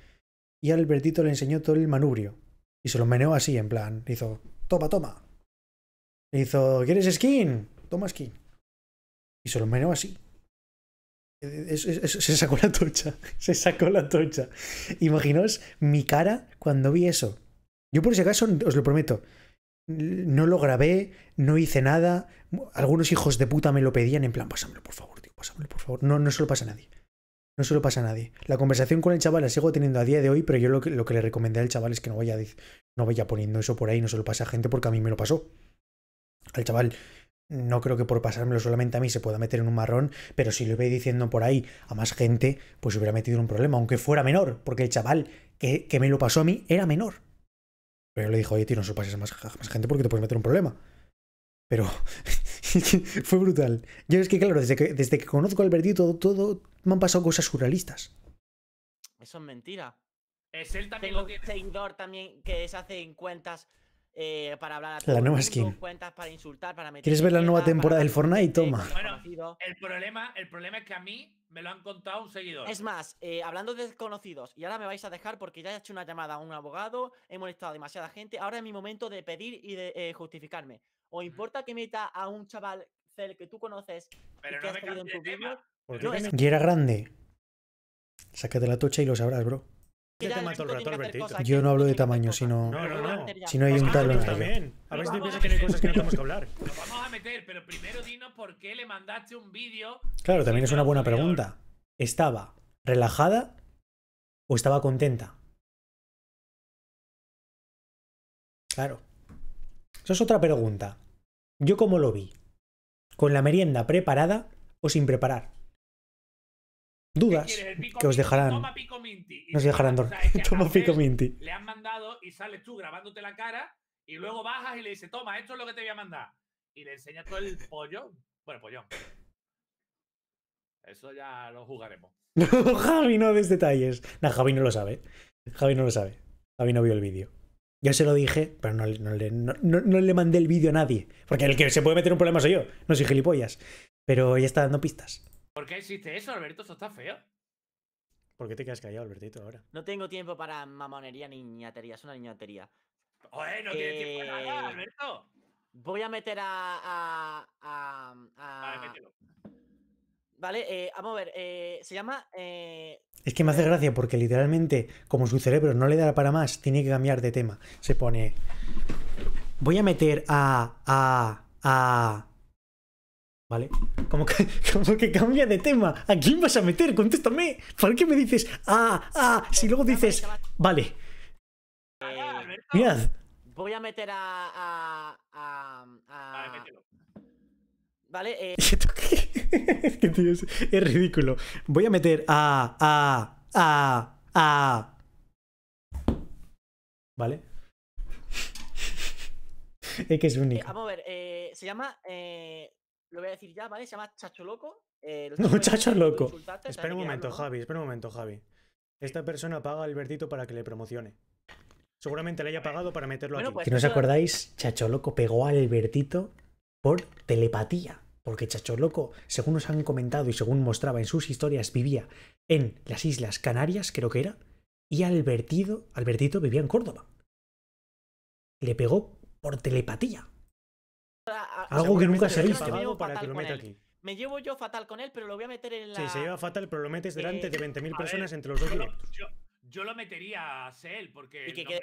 y Albertito le enseñó todo el manubrio. Y se lo meneó así, en plan, hizo, toma, toma. Le hizo, ¿quieres skin? Toma skin. Y se lo meneó así. se sacó la tocha, [laughs] se sacó la tocha. Imaginaos mi cara cuando vi eso. Yo por si acaso, os lo prometo, no lo grabé, no hice nada. Algunos hijos de puta me lo pedían en plan, pásamelo por favor, tío, pásamelo por favor. No, no se lo pasa a nadie. No se lo pasa nadie. La conversación con el chaval la sigo teniendo a día de hoy, pero yo lo que, le recomendé al chaval es que no vaya, no vaya poniendo eso por ahí, no se lo pasa a gente porque a mí me lo pasó. Al chaval no creo que por pasármelo solamente a mí se pueda meter en un marrón, pero si lo ve diciendo por ahí a más gente, pues hubiera metido en un problema, aunque fuera menor, porque el chaval que me lo pasó a mí era menor. Pero le dijo, oye, tío, no a más, gente porque te puedes meter un problema. Pero [laughs] fue brutal. Yo es que, claro, desde que, desde que conozco al Albertito todo, todo, me han pasado cosas surrealistas. Eso es mentira. Es él también Tengo lo que... seguidor también que en eh, cuentas para hablar La nueva skin. ¿Quieres ver la nueva temporada del Fortnite? Toma. el problema, el problema es que a mí me lo han contado un seguidor. Es más, eh, hablando de desconocidos, y ahora me vais a dejar porque ya he hecho una llamada a un abogado, he molestado a demasiada gente, ahora es mi momento de pedir y de eh, justificarme. ¿O importa que meta a un chaval cel que tú conoces y que en tu Y era grande. Sácate la tocha y lo sabrás, bro. Yo no hablo de tamaño, sino. No, Si no hay pues un tal. También. A veces piensas que hay cosas que no tenemos que hablar pero primero dinos por qué le mandaste un vídeo. Claro, también es una buena pregunta. ¿Estaba relajada o estaba contenta? Claro. Esa es otra pregunta. ¿Yo cómo lo vi? ¿Con la merienda preparada o sin preparar? Dudas que os dejarán. Nos dejarán dormir. [laughs] Toma pico minti Le han mandado y sales tú grabándote la cara y luego bajas y le dices, toma, esto es lo que te voy a mandar y le enseña todo el pollo. Bueno, pollo Eso ya lo jugaremos. no [laughs] Javi no des detalles. No, Javi no lo sabe. Javi no lo sabe. Javi no vio el vídeo. Yo se lo dije, pero no, le mandé el vídeo a nadie. Porque el que se puede meter un problema soy yo. No soy gilipollas. Pero ya está dando pistas. ¿Por qué existe eso, Alberto? Eso está feo. ¿Por qué te quedas callado, Albertito, ahora? No tengo tiempo para mamonería ni niñatería. Es una niñatería. Oye, no tiene tienes tiempo para nada, eh, Alberto. Voy a meter a. a, a, mm, vale, eh, vamos a ver. Eh, se llama. Eh, es que me hace gracia porque literalmente, como su cerebro no le dará para más, tiene que cambiar de tema. Se pone. Voy a meter a. a. ¿Vale? Como que, [laughs] como que cambia de tema. ¿A quién vas a meter? Contéstame. ¿Para qué me dices ah, ah, si luego dices. Vale. Mirad voy a meter a. a. a. a... vale, eh... [laughs] es [laughs] es, ridículo. Voy a meter a. a. a. a. ¿Vale? [laughs] es que es único. vamos a ver, eh, se llama. Eh, lo voy a decir ya, ¿vale? Se llama Chacho Loco. Eh, no, Chacho Loco. Espera un momento, Javi, espera un momento, Javi. Esta persona paga al verdito para que le promocione. Seguramente le haya pagado para meterlo aquí. si pues no os acordáis, Chacho Loco pegó a Albertito por telepatía. Porque Chacho Loco, según nos han comentado y según mostraba en sus historias, vivía en las Islas Canarias, creo que era, y Albertito, Albertito vivía en Córdoba. Le pegó por telepatía. Algo que nunca se ha visto. Para que lo aquí me llevo yo fatal con él, pero lo voy a meter en la. Sí, se lleva fatal, pero lo metes eh, delante de 20.000 personas entre los dos directos yo lo metería a sel porque. Y que, quede,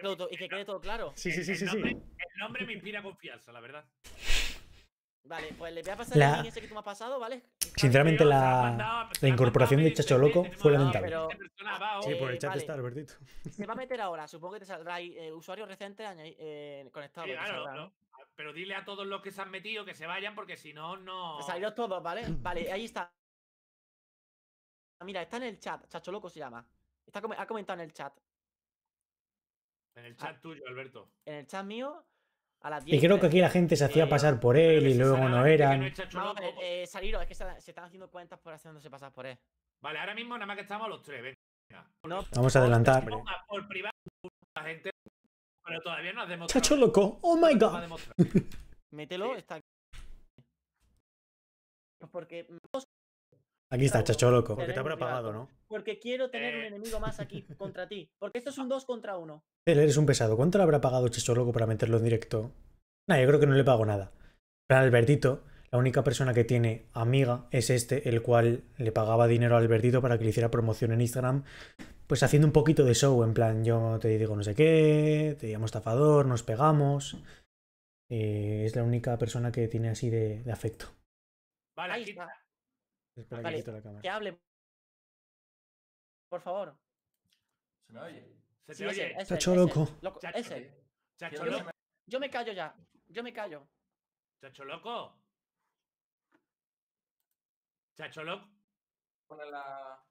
todo, claro. Sí, sí, sí. sí, el nombre me inspira confianza, la verdad. Vale, pues le voy a pasar el link ese que tú me has pasado, ¿vale? Sinceramente, la, la, incorporación de Chacho este Loco fue lamentable. sí, por el chat está, Albertito. Se va a meter ahora, supongo que te saldrá ahí, eh, usuario reciente eh, conectado. Sí, claro, Pero dile a todos los que se han metido que se vayan, porque si no, no. Salidos todos, ¿vale? Vale, ahí está. Mira, está en el chat, Chacho Loco se llama ha comentado en el chat. En el ah, chat tuyo, Alberto. En el chat mío, a las 10. Y creo que aquí la gente se hacía eh, pasar por él y luego no eran. Eh, eh, es que se, están haciendo cuentas por haciéndose pasar por él. Vale, ahora mismo nada más que estamos los tres, Vamos a adelantar. no Chacho loco, oh my god. Mételo, está aquí. Porque mm, Aquí está, chacho loco. Porque te habrá pagado, ¿no? Porque quiero tener un eh. enemigo más aquí [laughs] contra ti. Porque esto son un contra uno. Él eres un pesado. ¿Cuánto le habrá pagado chacho loco para meterlo en directo? Nada. yo creo que no le pago nada. Pero Albertito, la única persona que tiene amiga es este, el cual le pagaba dinero a Albertito para que le hiciera promoción en Instagram. Pues haciendo un poquito de show, en plan, yo te digo no sé qué, te llamo estafador, nos pegamos. Eh, es la única persona que tiene así de, afecto. Vale, Espera que la cámara. Que hable. Por favor. ¿Se me oye? Se te oye. Chacho loco. ese. Chacho loco. Yo me callo ya. Yo me callo. Chacho loco. Chacho loco. Pone la.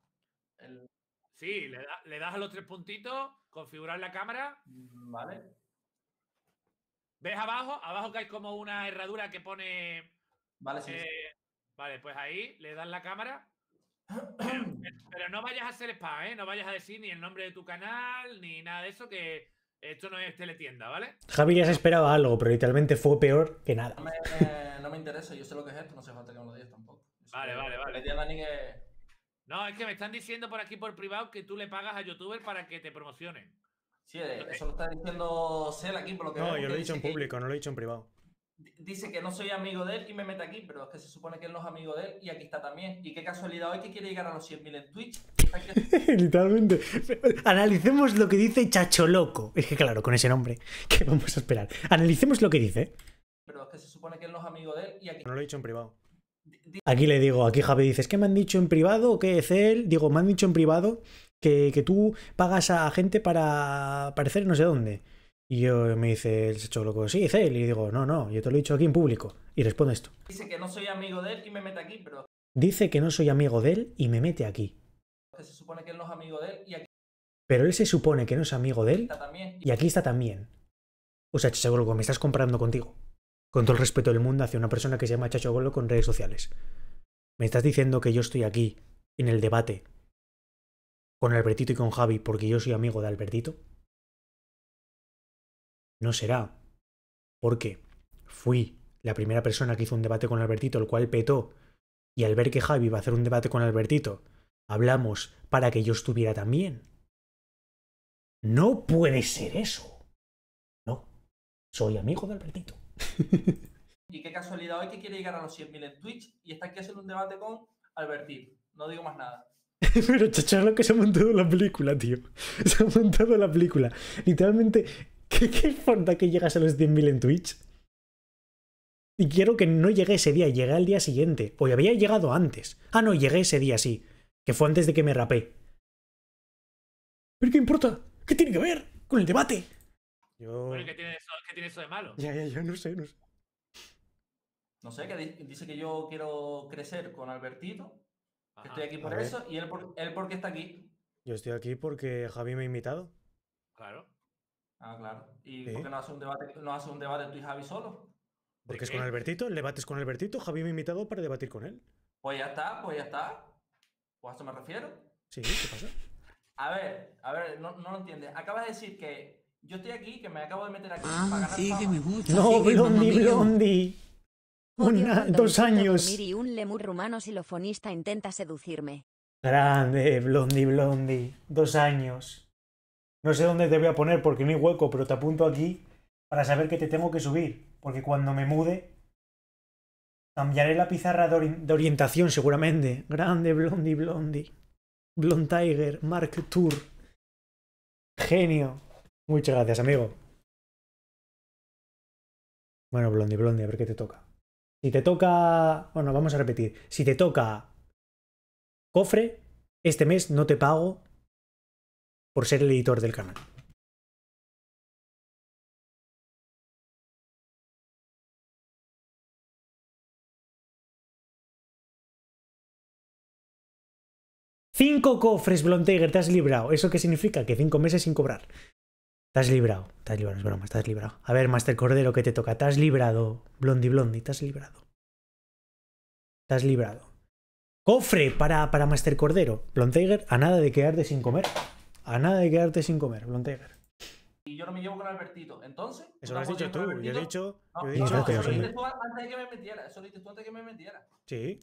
El... Sí, le, das a los tres puntitos, configurar la cámara. Vale. ¿Ves abajo? Abajo que hay como una herradura que pone. Vale, sí. Eh, Vale, pues ahí le dan la cámara. [coughs] Pero, no vayas a hacer spam, ¿eh? No vayas a decir ni el nombre de tu canal, ni nada de eso, que esto no es teletienda, ¿vale? Javi ya se esperaba algo, pero literalmente fue peor que nada. No me, interesa, yo sé lo que es esto, no sé falta que me lo digas tampoco. Vale, vale, vale. No, es que me están diciendo por aquí por privado que tú le pagas a youtuber para que te promocionen. Sí, eh, eso lo está diciendo Cel aquí por lo que... No, yo lo he dicho en público, no lo he dicho en privado dice que no soy amigo de él y me mete aquí, pero es que se supone que él no es amigo de él y aquí está también. Y qué casualidad hoy que quiere llegar a los 100.000 en Twitch. [laughs] Literalmente. Analicemos lo que dice Chacho Loco. Es que claro, con ese nombre, [laughs] ¿qué vamos a esperar? Analicemos lo que dice. Pero es que se supone que él no es amigo de él y aquí... No lo he dicho en privado. Aquí le digo, aquí Javi dice, es que me han dicho en privado qué es él, digo, me han dicho en privado que, que tú pagas a gente para aparecer no sé dónde. Y yo me dice el hecho loco, sí, él. Y digo, no, no, yo te lo he dicho aquí en público. Y responde esto. Dice que no soy amigo de él y me mete aquí, pero... Dice que no soy amigo de él y me mete aquí. se supone que él no es amigo de él y aquí... Pero él se supone que no es amigo de él y aquí está también. O sea, Chacho me estás comparando contigo. Con todo el respeto del mundo hacia una persona que se llama Chacho en con redes sociales. Me estás diciendo que yo estoy aquí, en el debate, con Albertito y con Javi, porque yo soy amigo de Albertito. No será. Porque fui la primera persona que hizo un debate con Albertito, el cual petó. Y al ver que Javi iba a hacer un debate con Albertito, hablamos para que yo estuviera también. No puede ser eso. No. Soy amigo de Albertito. [laughs] y qué casualidad hoy que quiere llegar a los 100.000 en Twitch y está aquí haciendo un debate con Albertito. No digo más nada. [laughs] Pero chachar lo que se ha montado la película, tío. Se ha montado la película. Literalmente, ¿Qué, importa que llegas a los 10.000 en Twitch? Y quiero que no llegue ese día, llegué al día siguiente. O había llegado antes. Ah, no, llegué ese día, sí. Que fue antes de que me rapé. ¿Pero qué importa? ¿Qué tiene que ver con el debate? ¿qué, tiene eso, de malo? Ya, ya, yo no sé, no sé. No sé, que dice que yo quiero crecer con Albertito, estoy aquí por eso, y él, por, qué está aquí. Yo estoy aquí porque Javi me ha invitado. Claro. Ah, claro. ¿Y por qué no hace un debate, no hace tú y Javi solo? Porque es con Albertito, el debate es con Albertito, Javi me ha invitado para debatir con él. Pues ya está, pues ya está. Pues a eso me refiero. Sí, ¿qué pasa? A ver, a ver, no, lo entiendes. Acabas de decir que yo estoy aquí, que me acabo de meter aquí ah, para ganar sí, que me gusta. No, Blondi, Blondi. dos años. Y un lemur rumano silofonista intenta seducirme. Grande, Blondi, Blondi. Dos años. No sé dónde te voy a poner porque no hay hueco, pero te apunto aquí para saber que te tengo que subir. Porque cuando me mude, cambiaré la pizarra de, orientación seguramente. Grande Blondie Blondie. Blond Tiger, Mark Tour. Genio. Muchas gracias, amigo. Bueno, Blondie, Blondie, a ver qué te toca. Si te toca. Bueno, vamos a repetir. Si te toca cofre, este mes no te pago por ser el editor del canal. Cinco cofres, Blontager, te has librado. ¿Eso qué significa? Que cinco meses sin cobrar. Te has librado, te has librado, es broma, te has librado. A ver, Master Cordero, que te toca. Te has librado, Blondi Blondie, te has librado. Te has librado. Cofre para, para Master Cordero. Blontager, a nada de quedarte sin comer. A nada de quedarte sin comer, Blontegar. Y yo no me llevo con Albertito. Entonces. Eso lo has dicho tú. Yo he dicho. he dicho tú antes de que me metiera. Eso lo dices tú antes de que me metiera. Sí.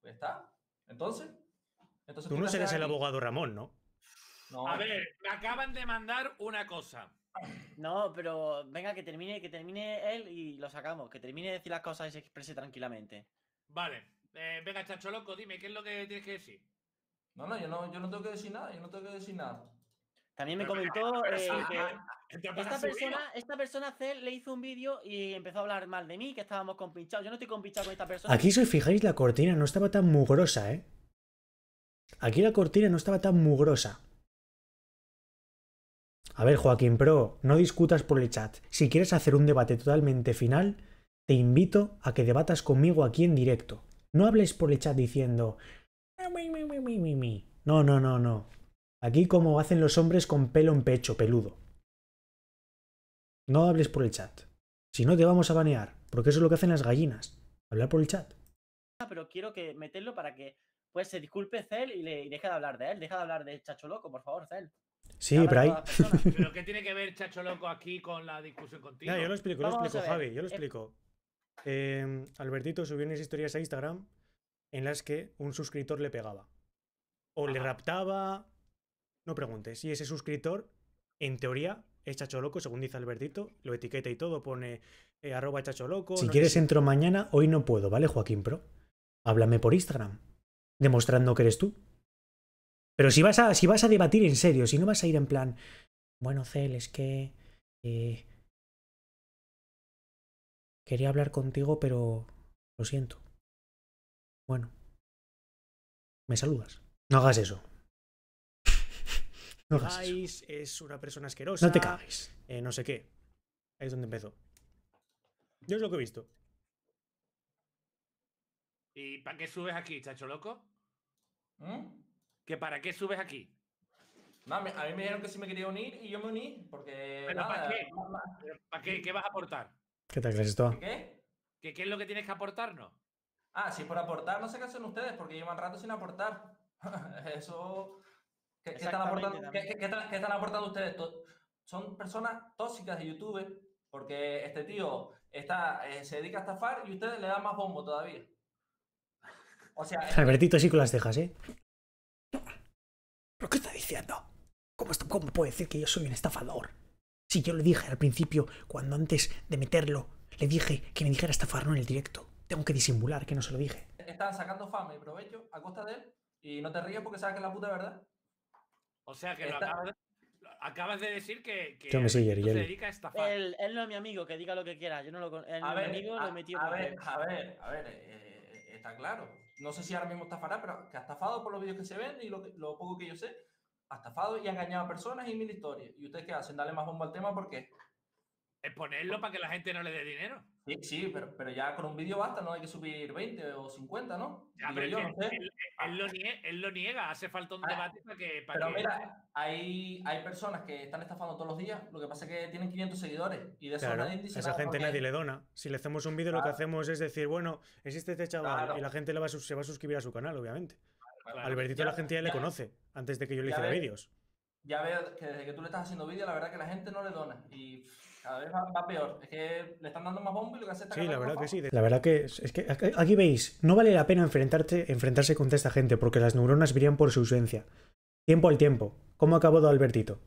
Pues está. Entonces. entonces tú no serás el abogado Ramón, ¿no? No. A ver, me acaban de mandar una cosa. No, pero venga, que termine, que termine él y lo sacamos. Que termine de decir las cosas y se exprese tranquilamente. Vale. Eh, venga, chacho loco, dime, ¿qué es lo que tienes que decir? No, no, yo no, yo no tengo que decir nada, yo no tengo que decir nada. También me comentó eh, que [laughs] esta persona, esta persona le hizo un vídeo y empezó a hablar mal de mí, que estábamos compinchados. Yo no estoy compinchado con esta persona. Aquí, si os fijáis, la cortina no estaba tan mugrosa, ¿eh? Aquí la cortina no estaba tan mugrosa. A ver, Joaquín Pro, no discutas por el chat. Si quieres hacer un debate totalmente final, te invito a que debatas conmigo aquí en directo. No hables por el chat diciendo, no, no, no, no. Aquí como hacen los hombres con pelo en pecho, peludo. No hables por el chat. Si no, te vamos a banear, porque eso es lo que hacen las gallinas. Hablar por el chat. Ah, pero quiero que meterlo para que pues se disculpe Cel y, le, de hablar de él. Deja de hablar de Chacho Loco, por favor, Cel. Sí, Bray. [laughs] ¿Pero qué tiene que ver Chacho Loco aquí con la discusión contigo? Ya, yo lo explico, lo explico, Javi, yo lo eh. explico. Eh, Albertito subió unas historias a Instagram en las que un suscriptor le pegaba. O le raptaba. No preguntes. Y ese suscriptor, en teoría, es chacho loco, según dice Albertito, lo etiqueta y todo, pone eh, arroba chacho loco. Si quieres entro mañana, hoy no puedo, ¿vale, Joaquín Pro? Háblame por Instagram, demostrando que eres tú. Pero si vas a, si vas a debatir en serio, si no vas a ir en plan, bueno, Cel, es que... Eh, quería hablar contigo, pero lo siento. Bueno. ¿Me saludas? No hagas eso. [laughs] No hagas eso. Es una persona asquerosa. No te cagues. Eh, no sé qué. Ahí es donde empezó. Yo es lo que he visto. ¿Y para qué subes aquí, chacho loco? ¿Mm? ¿Que para qué subes aquí? a mí me dijeron que si me quería unir y yo me uní, porque... ¿para qué? qué? vas a aportar? ¿Qué te crees ¿Qué? ¿Qué, ¿Qué es lo que tienes que no? Ah, sí, por aportar, no sé qué hacen ustedes, porque llevan rato sin aportar. [laughs] Eso. ¿Qué, están aportando, ustedes? Son personas tóxicas de YouTube porque este tío está, eh, se dedica a estafar y ustedes le dan más bombo todavía. O sea, Albertito sí con las cejas, ¿eh? ¿Pero qué está diciendo? ¿Cómo, ¿Cómo puede decir que yo soy un estafador? Si yo le dije al principio, cuando antes de meterlo, le dije que me dijera estafar, no en el directo tengo que disimular que no se lo dije. Estaban sacando fama y provecho a costa de él y no te ríes porque sabes que es la puta verdad. O sea que lo acabas, de, decir que, yo me él, se dedica a estafar. Él, no es mi amigo, que diga lo que quiera. Yo no lo a ver, amigo, a, lo metió a, ver, a ver, a eh, ver, eh, está claro. No sé si ahora mismo estafará, pero que ha estafado por los vídeos que se ven y lo, poco que yo sé, ha estafado y ha engañado a personas y mil historias. ¿Y ustedes qué hacen? Dale más bombo al tema porque es ponerlo para que la gente no le dé dinero. Sí, sí, pero, pero ya con un vídeo basta, no hay que subir 20 o 50, ¿no? pero ah. él, lo niega, hace falta un ah, debate para que... pero mira, hay, personas que están estafando todos los días, lo que pasa es que tienen 500 seguidores y de eso nadie dice Esa gente nadie le dona. Si le hacemos un vídeo, lo que hacemos es decir, bueno, existe este chaval y la gente se va a suscribir a su canal, obviamente. Albertito la gente ya, le conoce, antes de que yo le hiciera vídeos. Ya veo que desde que tú le estás haciendo vídeos, la verdad que la gente no le dona a vez va, peor. Es que le están dando más bombo y lo que hace es Sí, la verdad que sí. La verdad que es, que aquí veis, no vale la pena enfrentarse con esta gente porque las neuronas virían por su ausencia. Tiempo al tiempo. ¿Cómo ha acabado Albertito?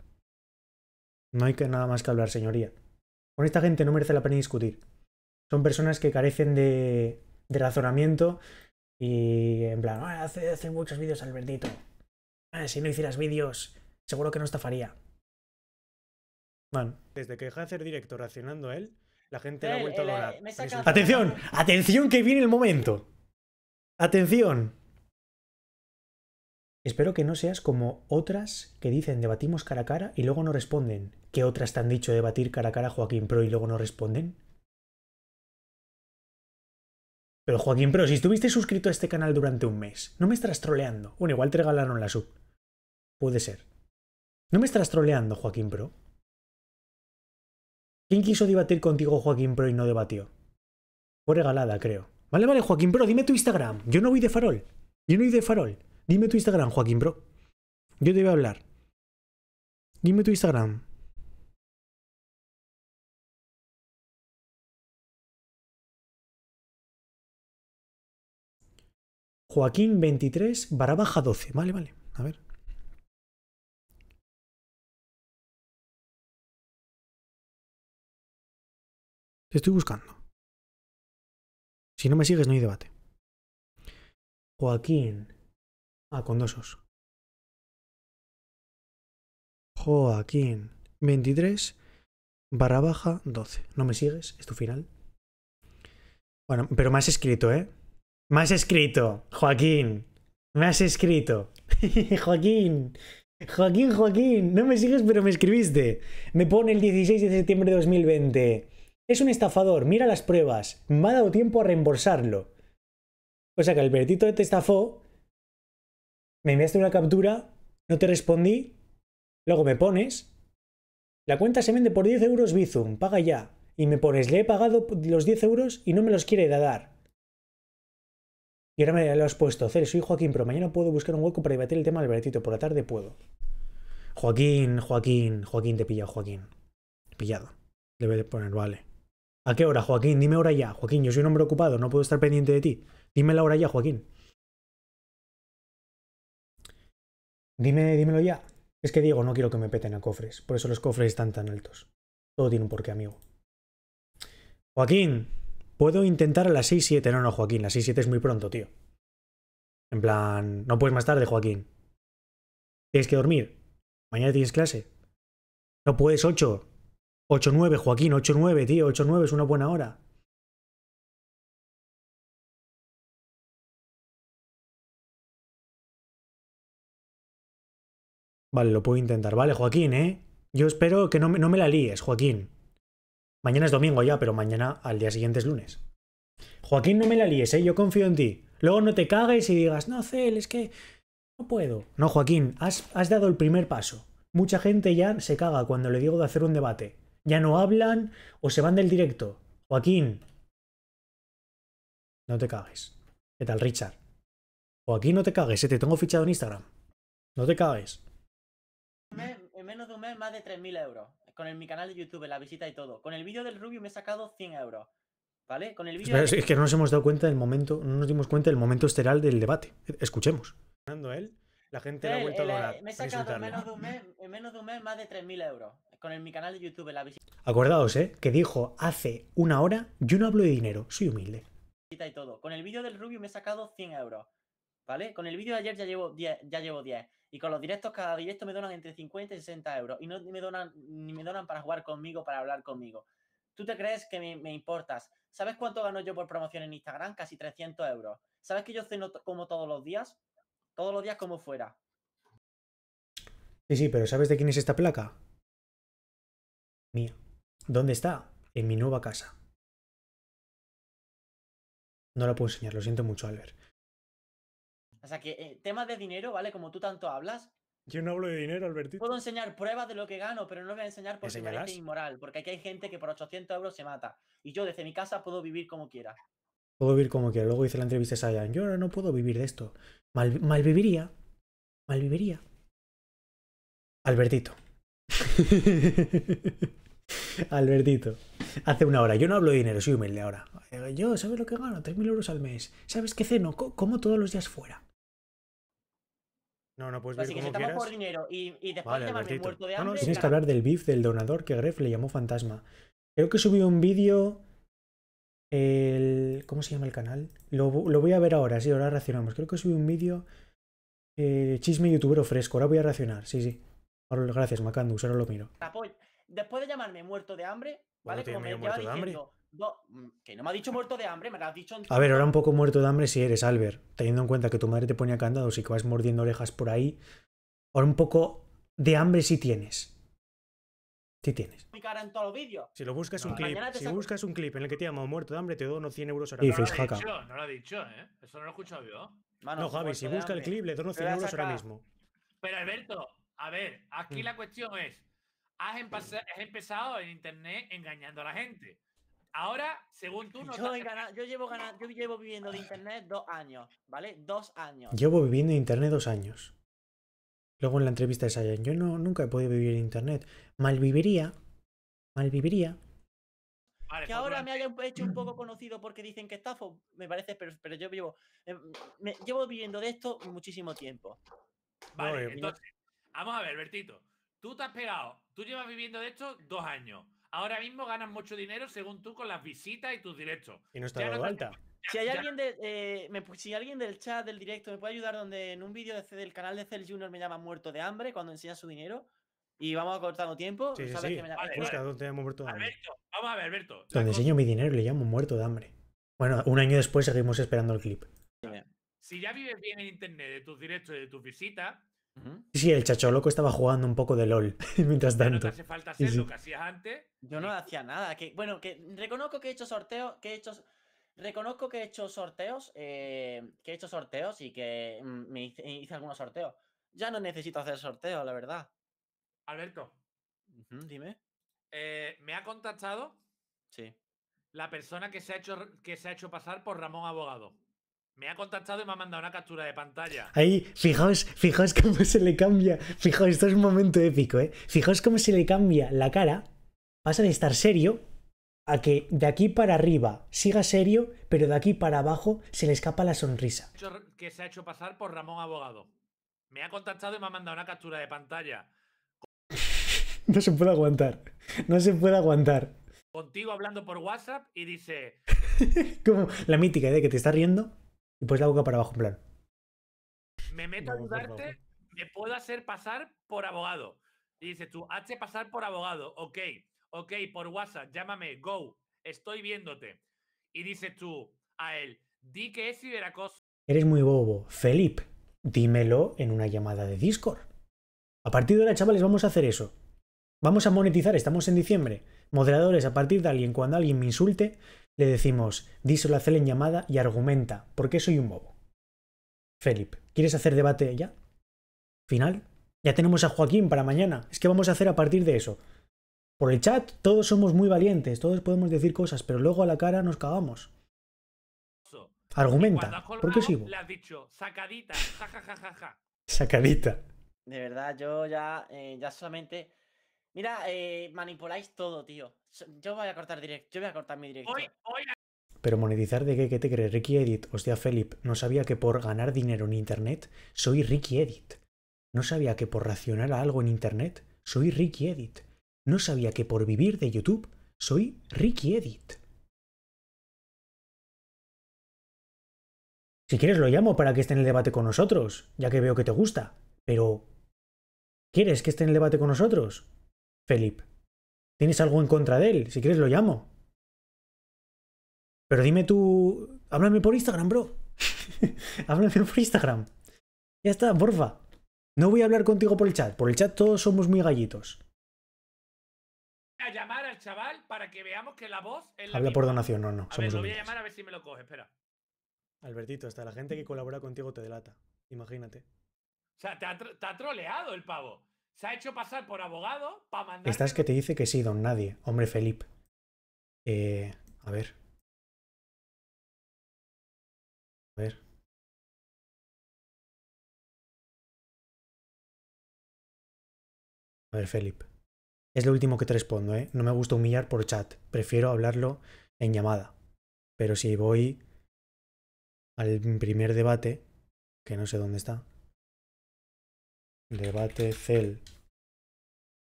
No hay que, nada más que hablar, señoría. Con esta gente no merece la pena discutir. Son personas que carecen de, de razonamiento y en plan, ah, hace, muchos vídeos Albertito. Ah, si no hicieras vídeos, seguro que no estafaría. Desde que dejé de hacer directo reaccionando a él, la gente la ha eh, vuelto a eh, lograr. Atención, atención que viene el momento. Atención. Espero que no seas como otras que dicen debatimos cara a cara y luego no responden. ¿Qué otras te han dicho debatir cara a cara Joaquín Pro y luego no responden? Pero Joaquín Pro, si estuviste suscrito a este canal durante un mes, no me estás troleando. Bueno, igual te regalaron la sub. Puede ser. No me estás troleando, Joaquín Pro. ¿Quién quiso debatir contigo, Joaquín Pro, y no debatió? Fue regalada, creo. Vale, vale, Joaquín Pro, dime tu Instagram. Yo no voy de farol. Yo no voy de farol. Dime tu Instagram, Joaquín Pro. Yo te voy a hablar. Dime tu Instagram. Joaquín 23 barra baja 12. Vale, vale. A ver. Te estoy buscando. Si no me sigues, no hay debate. Joaquín. Ah, con dosos. Joaquín. 23 barra baja 12. ¿No me sigues? ¿Es tu final? Bueno, pero me has escrito, ¿eh? Me has escrito, Joaquín. Me has escrito. [laughs] Joaquín. Joaquín, Joaquín. No me sigues, pero me escribiste. Me pone el 16 de septiembre de 2020. Es un estafador, mira las pruebas, me ha dado tiempo a reembolsarlo. O sea que Albertito te estafó, me enviaste una captura, no te respondí, luego me pones, la cuenta se vende por 10 euros Bizum, paga ya, y me pones, le he pagado los 10 euros y no me los quiere dar. Y ahora me lo has puesto, soy Joaquín, pero mañana puedo buscar un hueco para debatir el tema Albertito, por la tarde puedo. Joaquín, Joaquín, Joaquín, te he Joaquín. Pillado. Debe de poner, vale. ¿A qué hora, Joaquín? Dime hora ya. Joaquín, yo soy un hombre ocupado, no puedo estar pendiente de ti. Dime la hora ya, Joaquín. Dime, dímelo ya. Es que Diego, no quiero que me peten a cofres. Por eso los cofres están tan altos. Todo tiene un porqué, amigo. Joaquín, puedo intentar a las 6-7. No, no, Joaquín, las 6-7 es muy pronto, tío. En plan, no puedes más tarde, Joaquín. Tienes que dormir. Mañana tienes clase. No puedes ocho. 8-9, Joaquín, 8-9, tío, 8-9 es una buena hora. Vale, lo puedo intentar. Vale, Joaquín, ¿eh? Yo espero que no me, no me la líes, Joaquín. Mañana es domingo ya, pero mañana al día siguiente es lunes. Joaquín, no me la líes, ¿eh? Yo confío en ti. Luego no te cagues y digas, no, Cel, es que no puedo. No, Joaquín, has dado el primer paso. Mucha gente ya se caga cuando le digo de hacer un debate ya no hablan o se van del directo. Joaquín. No te cagues. ¿Qué tal, Richard? Joaquín, no te cagues, ¿eh? te tengo fichado en Instagram. No te cagues. En menos de un mes, más de 3.000 euros. Con mi canal de YouTube, la visita y todo. Con el vídeo del Rubio me he sacado 100 euros. ¿Vale? Con el vídeo. Es que no nos hemos dado cuenta del momento, no nos dimos cuenta del momento esteral del debate. Escuchemos. la gente le ha vuelto a lograr. Eh, me he sacado de un mes, en menos de un mes más de 3.000 euros con mi canal de YouTube la visita. Acordaos, ¿eh? Que dijo hace una hora, yo no hablo de dinero, soy humilde. Con el vídeo del Rubio me he sacado 100 euros, ¿vale? Con el vídeo de ayer ya llevo 10, ya llevo 10. Y con los directos, cada directo me donan entre 50 y 60 euros. Y no me donan, ni me donan para jugar conmigo, para hablar conmigo. ¿Tú te crees que me, me importas? ¿Sabes cuánto gano yo por promoción en Instagram? Casi 300 euros. ¿Sabes que yo ceno como todos los días? Todos los días como fuera. Sí, sí, pero ¿sabes de quién es esta placa? mía. ¿Dónde está? En mi nueva casa. No la puedo enseñar, lo siento mucho, Albert. O sea que eh, Tema de dinero, ¿vale? Como tú tanto hablas. Yo no hablo de dinero, Albertito. Puedo enseñar pruebas de lo que gano, pero no voy a enseñar porque parece inmoral. Porque aquí hay gente que por 800 euros se mata. Y yo desde mi casa puedo vivir como quiera. Puedo vivir como quiera. Luego hice la entrevista a Sayan. Yo ahora no puedo vivir de esto. Mal, malviviría. viviría Albertito. [laughs] [laughs] Albertito. Hace una hora. Yo no hablo de dinero, soy humilde ahora. Eh, yo, ¿sabes lo que gano? 3.000 euros al mes. ¿Sabes qué ceno? Como todos los días fuera. No, no puedes Así pues que como vas por dinero y, después vale, muerto de hambre... tienes que hablar del bif, del donador que Gref le llamó fantasma. Creo que subí un vídeo... El... ¿Cómo se llama el canal? Lo, voy a ver ahora, sí, ahora racionamos. Creo que subí un vídeo... Eh, chisme youtubero fresco, ahora voy a reaccionar, sí, sí. gracias, Macandus, ahora lo miro después de llamarme muerto de hambre, ¿vale? Como me lleva diciendo. No, mm, que no me ha dicho muerto de hambre, me lo has dicho. En... A ver, ahora un poco muerto de hambre si eres, Albert, teniendo en cuenta que tu madre te ponía candados y que vas mordiendo orejas por ahí. Ahora un poco de hambre si tienes. Si tienes. cara en todos los vídeos. Si lo buscas un clip, si buscas un clip en el que te llamo muerto de hambre, te unos 100 euros ahora mismo. No, lo ha dicho, no lo ha dicho, ¿eh? Eso no lo he escuchado yo. no, Javi, si busca el clip, le unos 100 euros ahora mismo. Pero Alberto, a ver, aquí mm. la cuestión es has, empezado en internet engañando a la gente. Ahora, según tú, no yo, llevo ganado, yo llevo viviendo de internet dos años, ¿vale? Dos años. Llevo viviendo de internet dos años. Luego en la entrevista de Sayan, yo nunca he podido vivir en internet. Malviviría, malviviría. que pues ahora me hayan hecho un poco conocido porque dicen que estafo, me parece, pero, pero yo llevo, em, llevo viviendo de esto muchísimo tiempo. Vale, entonces, vamos a ver, Bertito. Tú te has pegado, tú llevas viviendo de esto dos años. Ahora mismo ganas mucho dinero según tú con las visitas y tus directos. Y no está Si hay alguien de, eh, si alguien del chat del directo me puede ayudar donde en un vídeo de, del canal de Cell Junior me llama muerto de hambre cuando enseña su dinero y vamos acortando tiempo. Sí, sabes Que me llama... vamos a ver, Alberto. Donde enseño mi dinero le llamo muerto de hambre. Bueno, un año después seguimos esperando el clip. Si ya vives bien en internet de tus directos y de tus visitas, Sí, el chacho loco estaba jugando un poco de LOL [laughs] mientras tanto. hace falta antes. Yo no hacía nada. Que, bueno, que reconozco que he hecho sorteos, que he hecho. Reconozco que he hecho sorteos, eh, que he hecho sorteos y que mm, me hice, algunos sorteos. Ya no necesito hacer sorteos, la verdad. Alberto. dime. Eh, ¿Me ha contactado? Sí. La persona que se ha hecho, que se ha hecho pasar por Ramón Abogado. Me ha contactado y me ha mandado una captura de pantalla. Ahí, fijaos, fijaos cómo se le cambia. Fijaos, esto es un momento épico, ¿eh? Fijaos cómo se le cambia la cara. Pasa de estar serio a que de aquí para arriba siga serio, pero de aquí para abajo se le escapa la sonrisa. Que se ha hecho pasar por Ramón Abogado. Me ha contactado y me ha mandado una captura de pantalla. [laughs] no se puede aguantar. No se puede aguantar contigo hablando por WhatsApp y dice. [laughs] Como la mítica ¿eh? de que te está riendo, y pues la boca para abajo, en plan. Me meto a ayudarte, me puedo hacer pasar por abogado. Y dices tú, hazte pasar por abogado, ok, ok, por WhatsApp, llámame, go, estoy viéndote. Y dices tú a él, di que es ciberacoso. Eres muy bobo, Felipe, dímelo en una llamada de Discord. A partir de ahora, chavales, vamos a hacer eso. Vamos a monetizar, estamos en diciembre. Moderadores, a partir de alguien, cuando alguien me insulte, le decimos, díselo a en llamada y argumenta, ¿por qué soy un bobo? Felipe, ¿quieres hacer debate ya? Final. Ya tenemos a Joaquín para mañana. Es que vamos a hacer a partir de eso. Por el chat todos somos muy valientes, todos podemos decir cosas, pero luego a la cara nos cagamos. Argumenta. ¿Por qué sigo? Le dicho, sacadita, Sacadita. De verdad, yo ya, eh, ya solamente Mira, eh, manipuláis todo, tío. Yo voy a cortar directo, yo voy a cortar mi directo. Pero monetizar de qué, qué te crees, Ricky Edit, hostia Felipe no sabía que por ganar dinero en internet soy Ricky Edit. No sabía que por racionar algo en internet soy Ricky Edit. No sabía que por vivir de YouTube soy Ricky Edit. Si quieres lo llamo para que esté en el debate con nosotros, ya que veo que te gusta. Pero... ¿Quieres que esté en el debate con nosotros? Felipe. ¿Tienes algo en contra de él? Si quieres lo llamo. Pero dime tú, háblame por Instagram, bro. [laughs] háblame por Instagram. Ya está, porfa. No voy a hablar contigo por el chat. Por el chat todos somos muy gallitos. A llamar al chaval para que veamos que la voz es la Habla por donación, no, no. A lo voy a llamar a ver si me lo coge, espera. Albertito, hasta la gente que colabora contigo te delata. Imagínate. O sea, te ha troleado el pavo. Se ha hecho pasar por abogado para mandar. es que te dice que sí, don Nadie. Hombre, Felipe. Eh, a ver. A ver. A ver, Felipe. Es lo último que te respondo, ¿eh? No me gusta humillar por chat. Prefiero hablarlo en llamada. Pero si voy al primer debate, que no sé dónde está debate Cel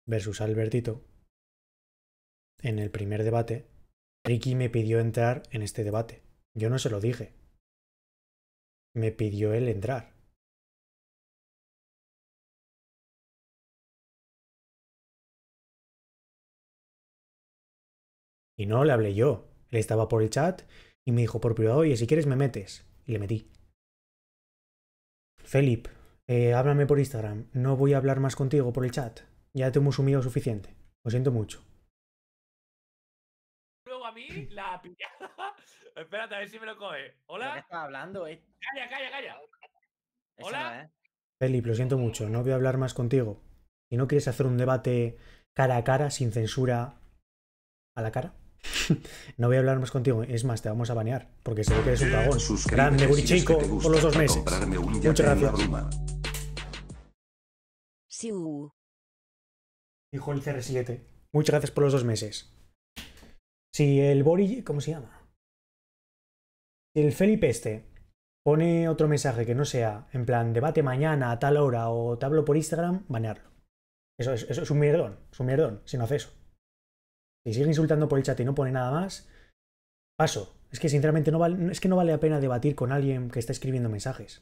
versus Albertito, en el primer debate, Ricky me pidió entrar en este debate. Yo no se lo dije. Me pidió él entrar. Y no le hablé yo. Él estaba por el chat y me dijo por privado, oye, si quieres me metes. Y le metí. Felipe, eh, háblame por Instagram, no voy a hablar más contigo por el chat, ya te hemos sumido suficiente, lo siento mucho. Luego a mí la pillada. [laughs] Espérate, a ver si me lo coge. ¿Hola? ¿Qué hablando, Calla, calla, calla. ¿Hola? Felipe, lo siento mucho, no voy a hablar más contigo. ¿Y no quieres hacer un debate cara a cara, sin censura a la cara? [laughs] no voy a hablar más contigo. Es más, te vamos a banear. Porque sé que eres un eh, dragón. Grande, burichico, por los dos meses. Muchas gracias. Hijo del CR7. Muchas gracias por los dos meses. Si el Bori. ¿Cómo se llama? Si el Felipe este pone otro mensaje que no sea en plan debate mañana a tal hora o tablo por Instagram, banearlo. Eso es, un mierdón, es un mierdón, si no hace eso. Si sigue insultando por el chat y no pone nada más, paso. Es que sinceramente no es que no vale la pena debatir con alguien que está escribiendo mensajes.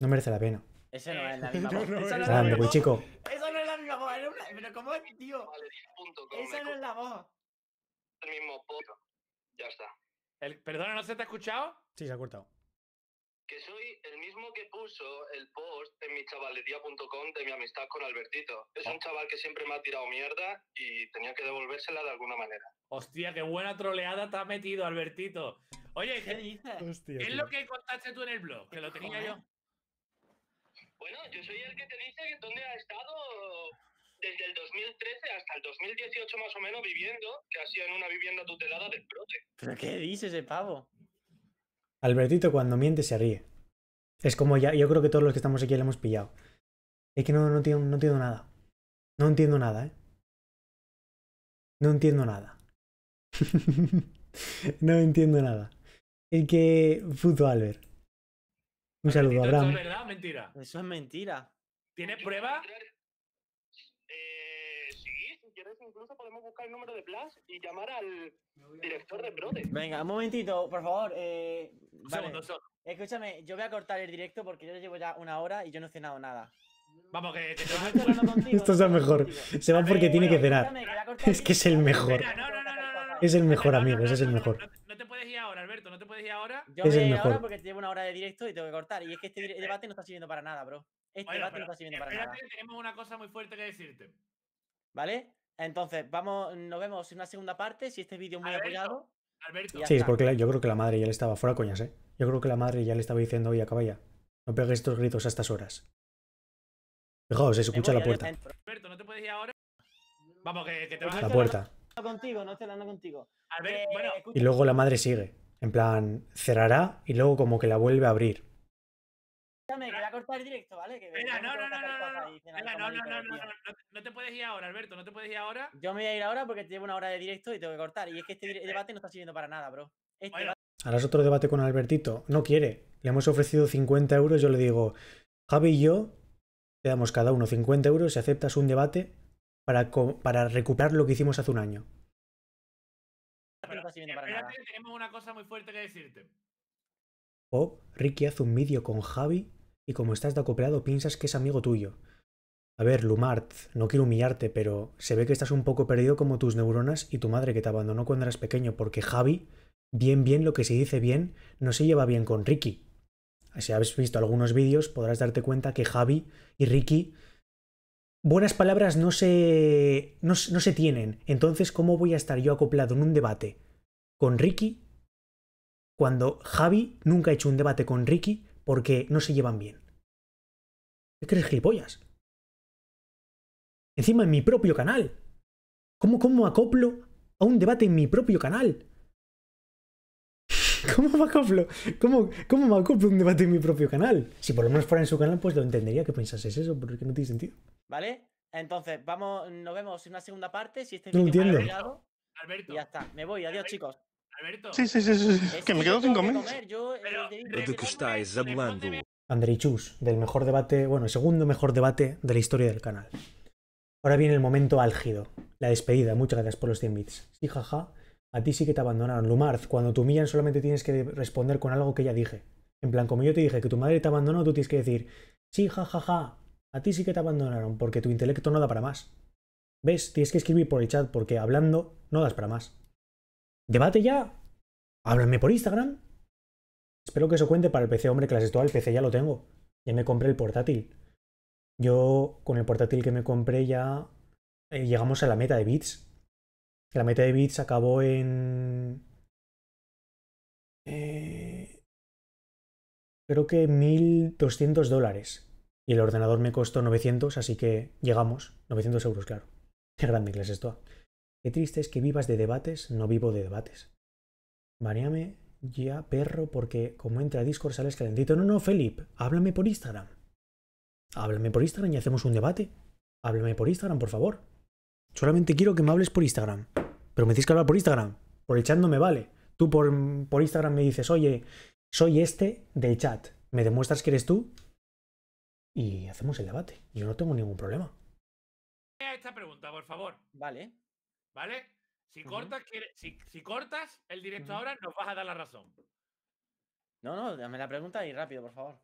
No merece la pena. Ese no es la misma [laughs] voz. eso no, pues, no es la misma voz. chico. Esa no es la misma voz. Pero ¿cómo es, tío? Esa no es la voz. El mismo post, Ya está. Perdona, ¿no se te ha escuchado? Sí, se ha cortado. Que soy el mismo que puso el post en mi de mi amistad con Albertito. Es un oh. chaval que siempre me ha tirado mierda y tenía que devolvérsela de alguna manera. Hostia, qué buena troleada te ha metido, Albertito. Oye, ¿qué, dices? Hostia, ¿Qué es lo que contaste tú en el blog? Que lo tenía yo. Bueno, yo soy el que te dice dónde ha estado desde el 2013 hasta el 2018 más o menos viviendo, que ha sido en una vivienda tutelada del brote. ¿Pero qué dice ese pavo? Albertito cuando miente se ríe. Es como ya, yo creo que todos los que estamos aquí le hemos pillado. Es que no, no, entiendo, nada. No entiendo nada, ¿eh? No entiendo nada. [laughs] no entiendo nada. Es que... Puto Albert. Un saludo, Abraham. ¿Eso es verdad mentira? Eso es mentira. ¿Tienes prueba? Eh, sí, si quieres incluso podemos buscar el número de Blas y llamar al director de Brode. Venga, un momentito, por favor. Eh, Escúchame, yo voy a cortar el directo porque yo llevo ya una hora y yo no he cenado nada. Vamos, que te vas hablando contigo. Esto es mejor. Se va porque tiene que cenar. Es que es el mejor. Es el mejor, Ese es el mejor. No te puedes ir ahora, Alberto, no te puedes ir ahora. Yo voy ahora porque te llevo una hora de directo y tengo que cortar. Y es que este debate no está sirviendo para nada, bro. Este debate no está sirviendo para nada. tenemos una cosa muy fuerte que decirte. ¿Vale? Entonces, vamos, nos vemos en una segunda parte. Si este vídeo es muy apoyado. Alberto. Sí, porque yo creo que la madre ya le estaba fuera coñas, ¿eh? Yo creo que la madre ya le estaba diciendo, oye, caballa, no pegues estos gritos a estas horas. Fijaos, se escucha la puerta. Alberto, no te puedes ir ahora. Vamos, que, te vas a la puerta. Contigo, no estoy hablando contigo. Eh, bueno. Y luego la madre sigue. En plan, cerrará y luego como que la vuelve a abrir. Escúchame, que voy a cortar el directo, ¿vale? no, no, no, no, no, te puedes ir ahora, Alberto, no te puedes ir ahora. Yo me voy a ir ahora porque te llevo una hora de directo y tengo que cortar. Y es que este, este- debate no está sirviendo para nada, bro. Este Harás otro debate con Albertito. No quiere. Le hemos ofrecido 50 euros, yo le digo, Javi y yo te damos cada uno 50 euros si aceptas un debate para, para recuperar lo que hicimos hace un año tenemos una cosa muy fuerte que decirte. Oh, Ricky hace un vídeo con Javi y como estás de acoplado piensas que es amigo tuyo. A ver, Lumart, no quiero humillarte, pero se ve que estás un poco perdido como tus neuronas y tu madre que te abandonó cuando eras pequeño, porque Javi, bien bien lo que se dice bien, no se lleva bien con Ricky. Si habéis visto algunos vídeos, podrás darte cuenta que Javi y Ricky buenas palabras no se, no, se tienen. Entonces, ¿cómo voy a estar yo acoplado en un debate con Ricky cuando Javi nunca ha hecho un debate con Ricky porque no se llevan bien. ¿Qué que eres gilipollas. Encima en mi propio canal. ¿Cómo, ¿Cómo acoplo a un debate en mi propio canal? [laughs] ¿Cómo me acoplo? ¿Cómo, me acoplo un debate en mi propio canal? Si por lo menos fuera en su canal, pues lo entendería que pensases eso, porque no tiene sentido. ¿Vale? Entonces, vamos, nos vemos en una segunda parte. Si este no entiendo. ya está. Me voy. Adiós, chicos. Alberto. Sí, sí, sí, sí. Que me quedo cinco minutos. Yo, eh, ¿De hablando? Chus, del mejor debate, bueno, el segundo mejor debate de la historia del canal. Ahora viene el momento álgido, la despedida. Muchas gracias por los 100 bits. Sí, jaja, a ti sí que te abandonaron. Lumarz, cuando tú humillan solamente tienes que responder con algo que ya dije. En plan, como yo te dije que tu madre te abandonó, tú tienes que decir, sí, jajaja, a ti sí que te abandonaron porque tu intelecto no da para más. ¿Ves? Tienes que escribir por el chat porque hablando no das para más. Debate ya. Háblame por Instagram. Espero que eso cuente para el PC, hombre, clase, las el PC ya lo tengo. Ya me compré el portátil. Yo con el portátil que me compré ya eh, llegamos a la meta de bits. La meta de bits acabó en... Eh, creo que 1.200 dólares. Y el ordenador me costó 900, así que llegamos. 900 euros, claro. Qué grande clase Qué triste es que vivas de debates, no vivo de debates. Mariame, ya, perro, porque como entra a Discord sales calentito. No, no, Felipe, háblame por Instagram. Háblame por Instagram y hacemos un debate. Háblame por Instagram, por favor. Solamente quiero que me hables por Instagram. Pero me tienes que hablar por Instagram. Por el chat no me vale. Tú por, por Instagram me dices, oye, soy este del chat. Me demuestras que eres tú y hacemos el debate. Yo no tengo ningún problema. Esta pregunta, por favor. Vale. ¿vale? Si, cortas, si, cortas el directo ahora, nos vas a dar la razón. No, no, dame la pregunta y rápido, por favor.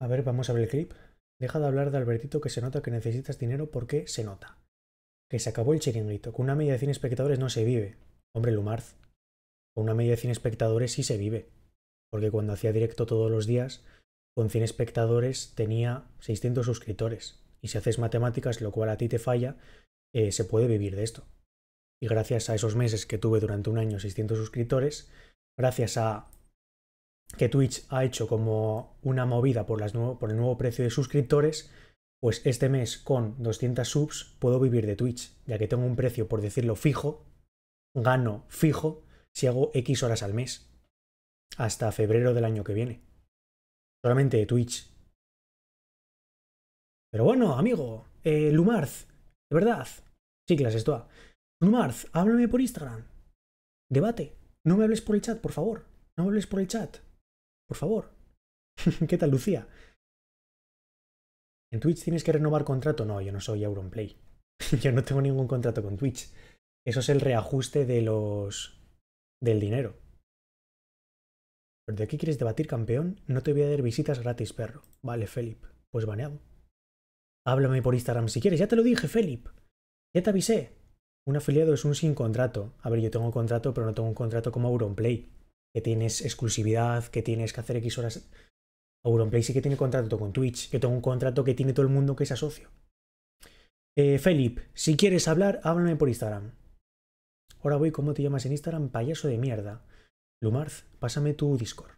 A ver, vamos a ver el clip. Deja de hablar de Albertito que se nota que necesitas dinero porque se nota. Que se acabó el chiringuito. Con una media de 100 espectadores no se vive. Hombre, Lumarz. Con una media de 100 espectadores sí se vive. Porque cuando hacía directo todos los días, con 100 espectadores tenía 600 suscriptores y si haces matemáticas, lo cual a ti te falla, eh, se puede vivir de esto. Y gracias a esos meses que tuve durante un año 600 suscriptores, gracias a que Twitch ha hecho como una movida por, las por el nuevo precio de suscriptores, pues este mes con 200 subs puedo vivir de Twitch, ya que tengo un precio, por decirlo, fijo, gano fijo si hago X horas al mes, hasta febrero del año que viene. Solamente de Twitch, pero bueno, amigo, eh, Lumarz, de verdad, clase, esto. Lumarz, háblame por Instagram. Debate. No me hables por el chat, por favor. No me hables por el chat. Por favor. [laughs] ¿Qué tal, Lucía? ¿En Twitch tienes que renovar contrato? No, yo no soy Auronplay. [laughs] yo no tengo ningún contrato con Twitch. Eso es el reajuste de los. del dinero. ¿Pero de qué quieres debatir, campeón? No te voy a dar visitas gratis, perro. Vale, Felipe. Pues baneado. Háblame por Instagram si quieres. Ya te lo dije, Felipe. Ya te avisé. Un afiliado es un sin contrato. A ver, yo tengo un contrato, pero no tengo un contrato como Auronplay. Que tienes exclusividad, que tienes que hacer X horas. Auronplay sí que tiene contrato con Twitch. Yo tengo un contrato que tiene todo el mundo que es asocio. Eh, Felipe, si quieres hablar, háblame por Instagram. Ahora voy, ¿cómo te llamas en Instagram? Payaso de mierda. Lumarz, pásame tu Discord.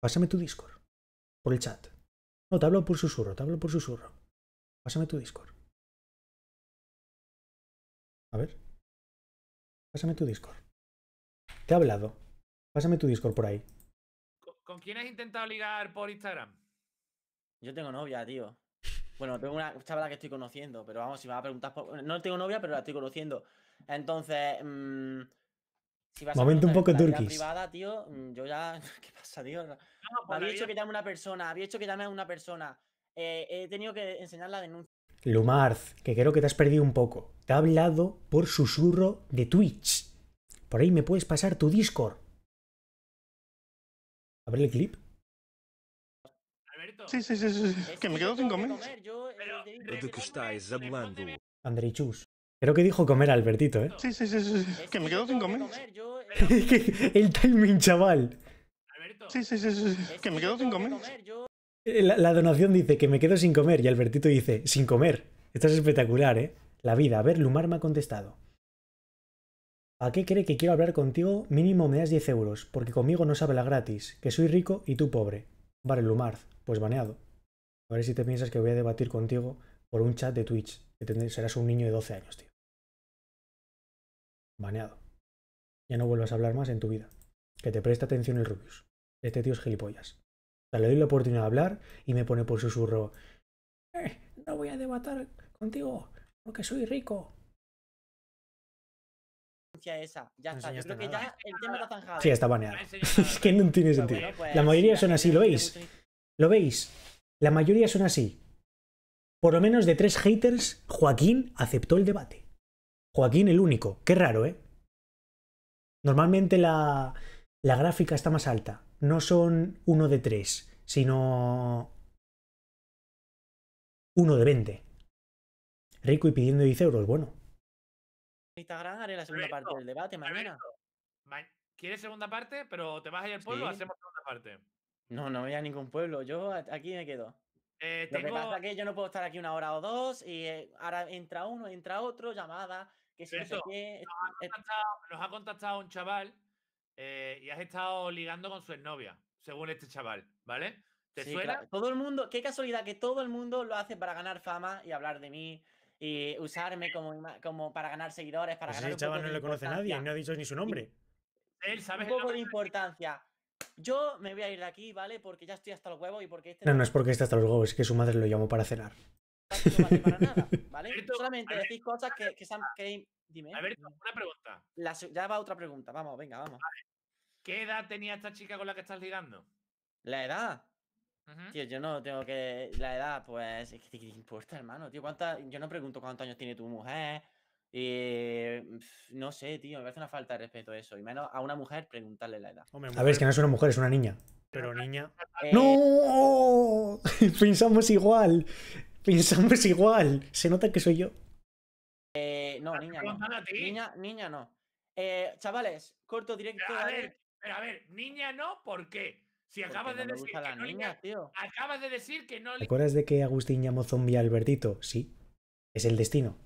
Pásame tu Discord. Por el chat. No, te hablo por susurro, te hablo por susurro. Pásame tu Discord. A ver. Pásame tu Discord. Te he hablado. Pásame tu Discord por ahí. ¿Con quién has intentado ligar por Instagram? Yo tengo novia, tío. Bueno, tengo una chavala que estoy conociendo, pero vamos, si me vas a preguntar por... No tengo novia, pero la estoy conociendo. Entonces, mm, si vas Momento a un poco turquís. privada, tío, mm, yo ya... [laughs] ¿Qué pasa, tío? había hecho que llame a una persona, había hecho que llame a una persona. Eh, he tenido que enseñar la denuncia. Lumarz, que creo que te has perdido un poco. Te ha hablado por susurro de Twitch. Por ahí me puedes pasar tu Discord. Abre el clip. Alberto. Sí, sí, sí, sí. Que me quedo sin comer. Eh, ¿De qué hablando? Chus, Creo que dijo comer Albertito, ¿eh? Sí, sí, sí, sí. Que me quedo sin comer. Eh, [laughs] el timing, chaval. Sí, sí, sí, sí. Que me quedo sin comer. La, donación dice que me quedo sin comer y Albertito dice, sin comer. Esto es espectacular, ¿eh? La vida. A ver, Lumar me ha contestado. ¿A qué cree que quiero hablar contigo? Mínimo me das 10 euros, porque conmigo no sabe la gratis, que soy rico y tú pobre. Vale, Lumar, pues baneado. A ver si te piensas que voy a debatir contigo por un chat de Twitch, que serás un niño de 12 años, tío. Baneado. Ya no vuelvas a hablar más en tu vida. Que te preste atención el Rubius. Este tío es gilipollas le doy la oportunidad de hablar y me pone por susurro, eh, no voy a debatar contigo porque soy rico. Sí, está baneado. [laughs] es que no tiene sentido. Pues, la mayoría son así, ¿lo veis? ¿Lo veis? La mayoría son así. Por lo menos de tres haters, Joaquín aceptó el debate. Joaquín el único. Qué raro, ¿eh? Normalmente la gráfica está más alta no son uno de tres, sino uno de veinte. Rico y pidiendo 10 euros, bueno. Instagram haré la segunda parte del debate mañana. ¿Quieres segunda parte? Pero te vas a ir al pueblo, o hacemos segunda parte. No, no voy a ningún pueblo. Yo aquí me quedo. Eh, que pasa que yo no puedo estar aquí una hora o dos y eh, ahora entra uno, entra otro, llamada, que si eh nos ha contactado un chaval eh, y has estado ligando con su exnovia, según este chaval, ¿vale? Todo el mundo, qué casualidad que todo el mundo lo hace para ganar fama y hablar de mí y usarme como, como para ganar seguidores, para pues chaval no le conoce nadie, no ha dicho ni su nombre. Él sabe un poco de importancia. Yo me voy a ir de aquí, ¿vale? Porque ya estoy hasta los huevos y porque este. No, no es porque esté hasta los huevos, es que su madre lo llamó para cenar. No [laughs] vale para Solamente decís cosas que, que, que, Dime. ver, una pregunta. ya va otra pregunta. Vamos, venga, vamos. ¿Qué edad tenía esta chica con la que estás ligando? La edad. Tío, yo no tengo que. La edad, pues. ¿Qué importa, hermano, tío. Yo no pregunto cuántos años tiene tu mujer. Y... no sé, tío, me parece una falta de respeto eso. Y menos a una mujer preguntarle la edad. A ver, es que no es una mujer, es una niña. Pero niña. Eh, ¡No! [laughs] Pensamos igual. Pensamos igual. Se nota que soy yo. Eh, no, ah, niña niña Niña, no. Eh, chavales, corto directo. a ver, a ver, niña no, ¿por qué? Si acabas de decir que no niña, tío. Acabas de decir que no. ¿Te acuerdas de que Agustín llamó zombie a Albertito? Sí. Es el destino.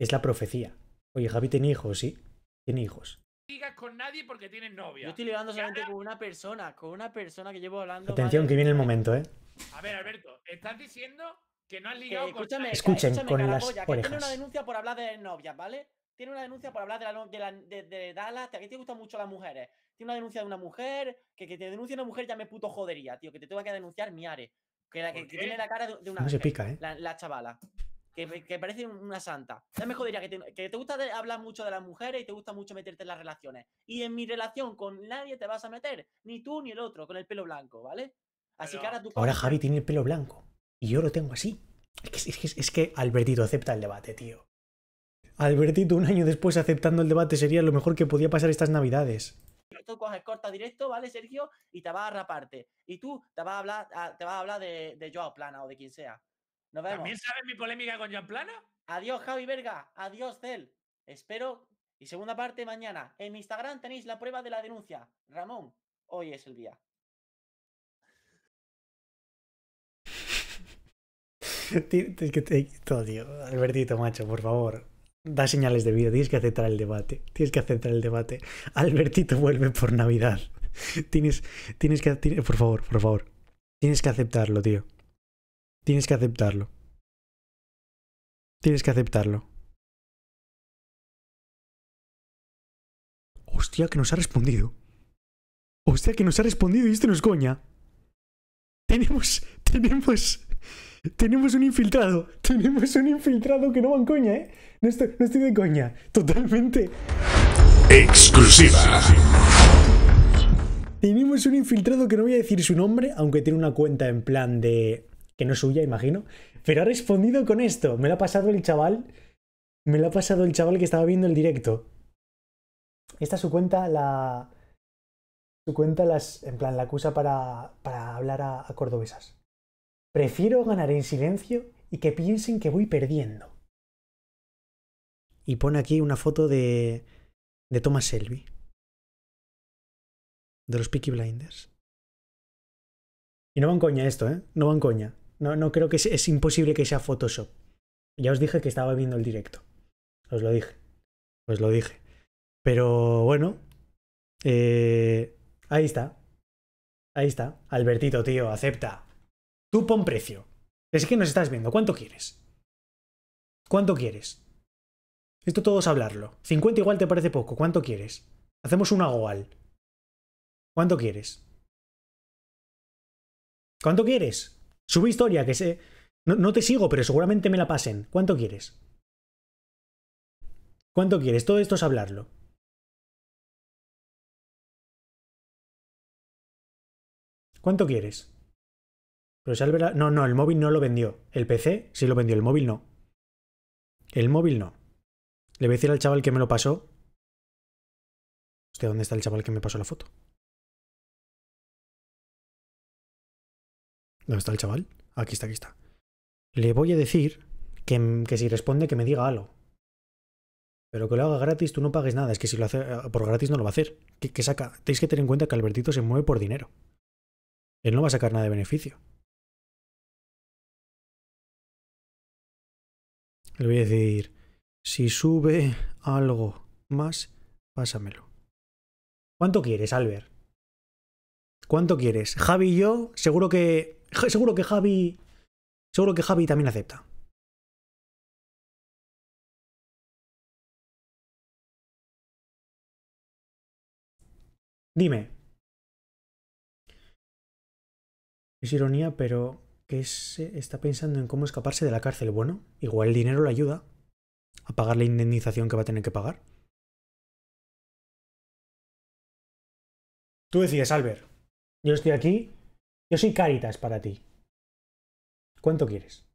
Es la profecía. Oye, Javi tiene hijos, sí. Tiene hijos. No digas con nadie porque tiene novia. Yo estoy ligando solamente con una persona, con una persona que llevo hablando. Atención, que viene el momento, ¿eh? A ver, Alberto, estás diciendo con... Escúchame, Escuchen, con Tiene una denuncia por hablar de novias, ¿vale? Tiene una denuncia por hablar de, la, de, de, Dallas. Que a te gustan mucho las mujeres. Tiene una denuncia de una mujer. Que, que te denuncie una mujer ya me puto jodería, tío. Que te tengo que denunciar miare. Que, la, que, tiene la cara de, una. No se pica, ¿eh? La, chavala. Que, que, parece una santa. Ya me jodería que te, que te gusta hablar mucho de las mujeres y te gusta mucho meterte en las relaciones. Y en mi relación con nadie te vas a meter, ni tú ni el otro, con el pelo blanco, ¿vale? Así que ahora tú. Ahora Javi tiene el pelo blanco. Y yo lo tengo así. Es que, es que, Albertito acepta el debate, tío. Albertito, un año después aceptando el debate, sería lo mejor que podía pasar estas navidades. Esto coges corta directo, ¿vale, Sergio? Y te va a raparte. Y tú te vas a hablar, te a hablar de, de Joao Plana o de quien sea. ¿También sabes mi polémica con Joao Plana? Adiós, Javi Verga. Adiós, Cel. Espero. Y segunda parte mañana. En mi Instagram tenéis la prueba de la denuncia. Ramón, hoy es el día. tío. Albertito, macho, por favor. Da señales de vida. Tienes que aceptar el debate. Tienes que aceptar el debate. Albertito vuelve por Navidad. [laughs] Tienes, tienes que. por favor, por favor. Tienes que aceptarlo, tío. Tienes que aceptarlo. Tienes que aceptarlo. Hostia, que nos ha respondido. Hostia, que nos ha respondido y esto no es coña. Tenemos, tenemos tenemos un infiltrado. [laughs] Tenemos un infiltrado que no va en coña, ¿eh? No estoy, de coña. Totalmente. Exclusiva. Tenemos un infiltrado que no voy a decir su nombre, aunque tiene una cuenta en plan de... que no es suya, imagino. Pero ha respondido con esto. Me lo ha pasado el chaval. Me lo ha pasado el chaval que estaba viendo el directo. Esta es su cuenta, la... Su cuenta las, en plan, la acusa para, para hablar a cordobesas. Prefiero ganar en silencio y que piensen que voy perdiendo. Y pone aquí una foto de, de Thomas Shelby, de los Peaky Blinders. Y no van coña esto, ¿eh? No van coña. No, no creo que es, es imposible que sea Photoshop. Ya os dije que estaba viendo el directo. Os lo dije. Os lo dije. Pero bueno. Eh, ahí está. Ahí está. Albertito, tío, acepta. Tú pon precio. Es que nos estás viendo, ¿cuánto quieres? ¿Cuánto quieres? Esto todo es hablarlo. 50 igual te parece poco. ¿Cuánto quieres? Hacemos una goal. ¿Cuánto quieres? ¿Cuánto quieres? Sube historia, que sé. No, no, te sigo, pero seguramente me la pasen. ¿Cuánto quieres? ¿Cuánto quieres? Todo esto es hablarlo. ¿Cuánto quieres? Pero si No, no, el móvil no lo vendió. El PC sí lo vendió, el móvil no. El móvil no. Le voy a decir al chaval que me lo pasó. Hostia, ¿dónde está el chaval que me pasó la foto? ¿Dónde está el chaval? Aquí está, aquí está. Le voy a decir que, que si responde que me diga algo. Pero que lo haga gratis, tú no pagues nada. Es que si lo hace eh, por gratis no lo va a hacer. que saca. Tenéis que tener en cuenta que Albertito se mueve por dinero. Él no va a sacar nada de beneficio. Le voy a decir, si sube algo más, pásamelo. ¿Cuánto quieres, Albert? ¿Cuánto quieres? Javi y yo, seguro que. Seguro que Javi. Seguro que Javi también acepta. Dime. Es ironía, pero que eh, está pensando en cómo escaparse de la cárcel. Bueno, igual el dinero le ayuda a pagar la indemnización que va a tener que pagar. Tú decías, Albert. Yo estoy aquí. Yo soy Caritas para ti. ¿Cuánto quieres?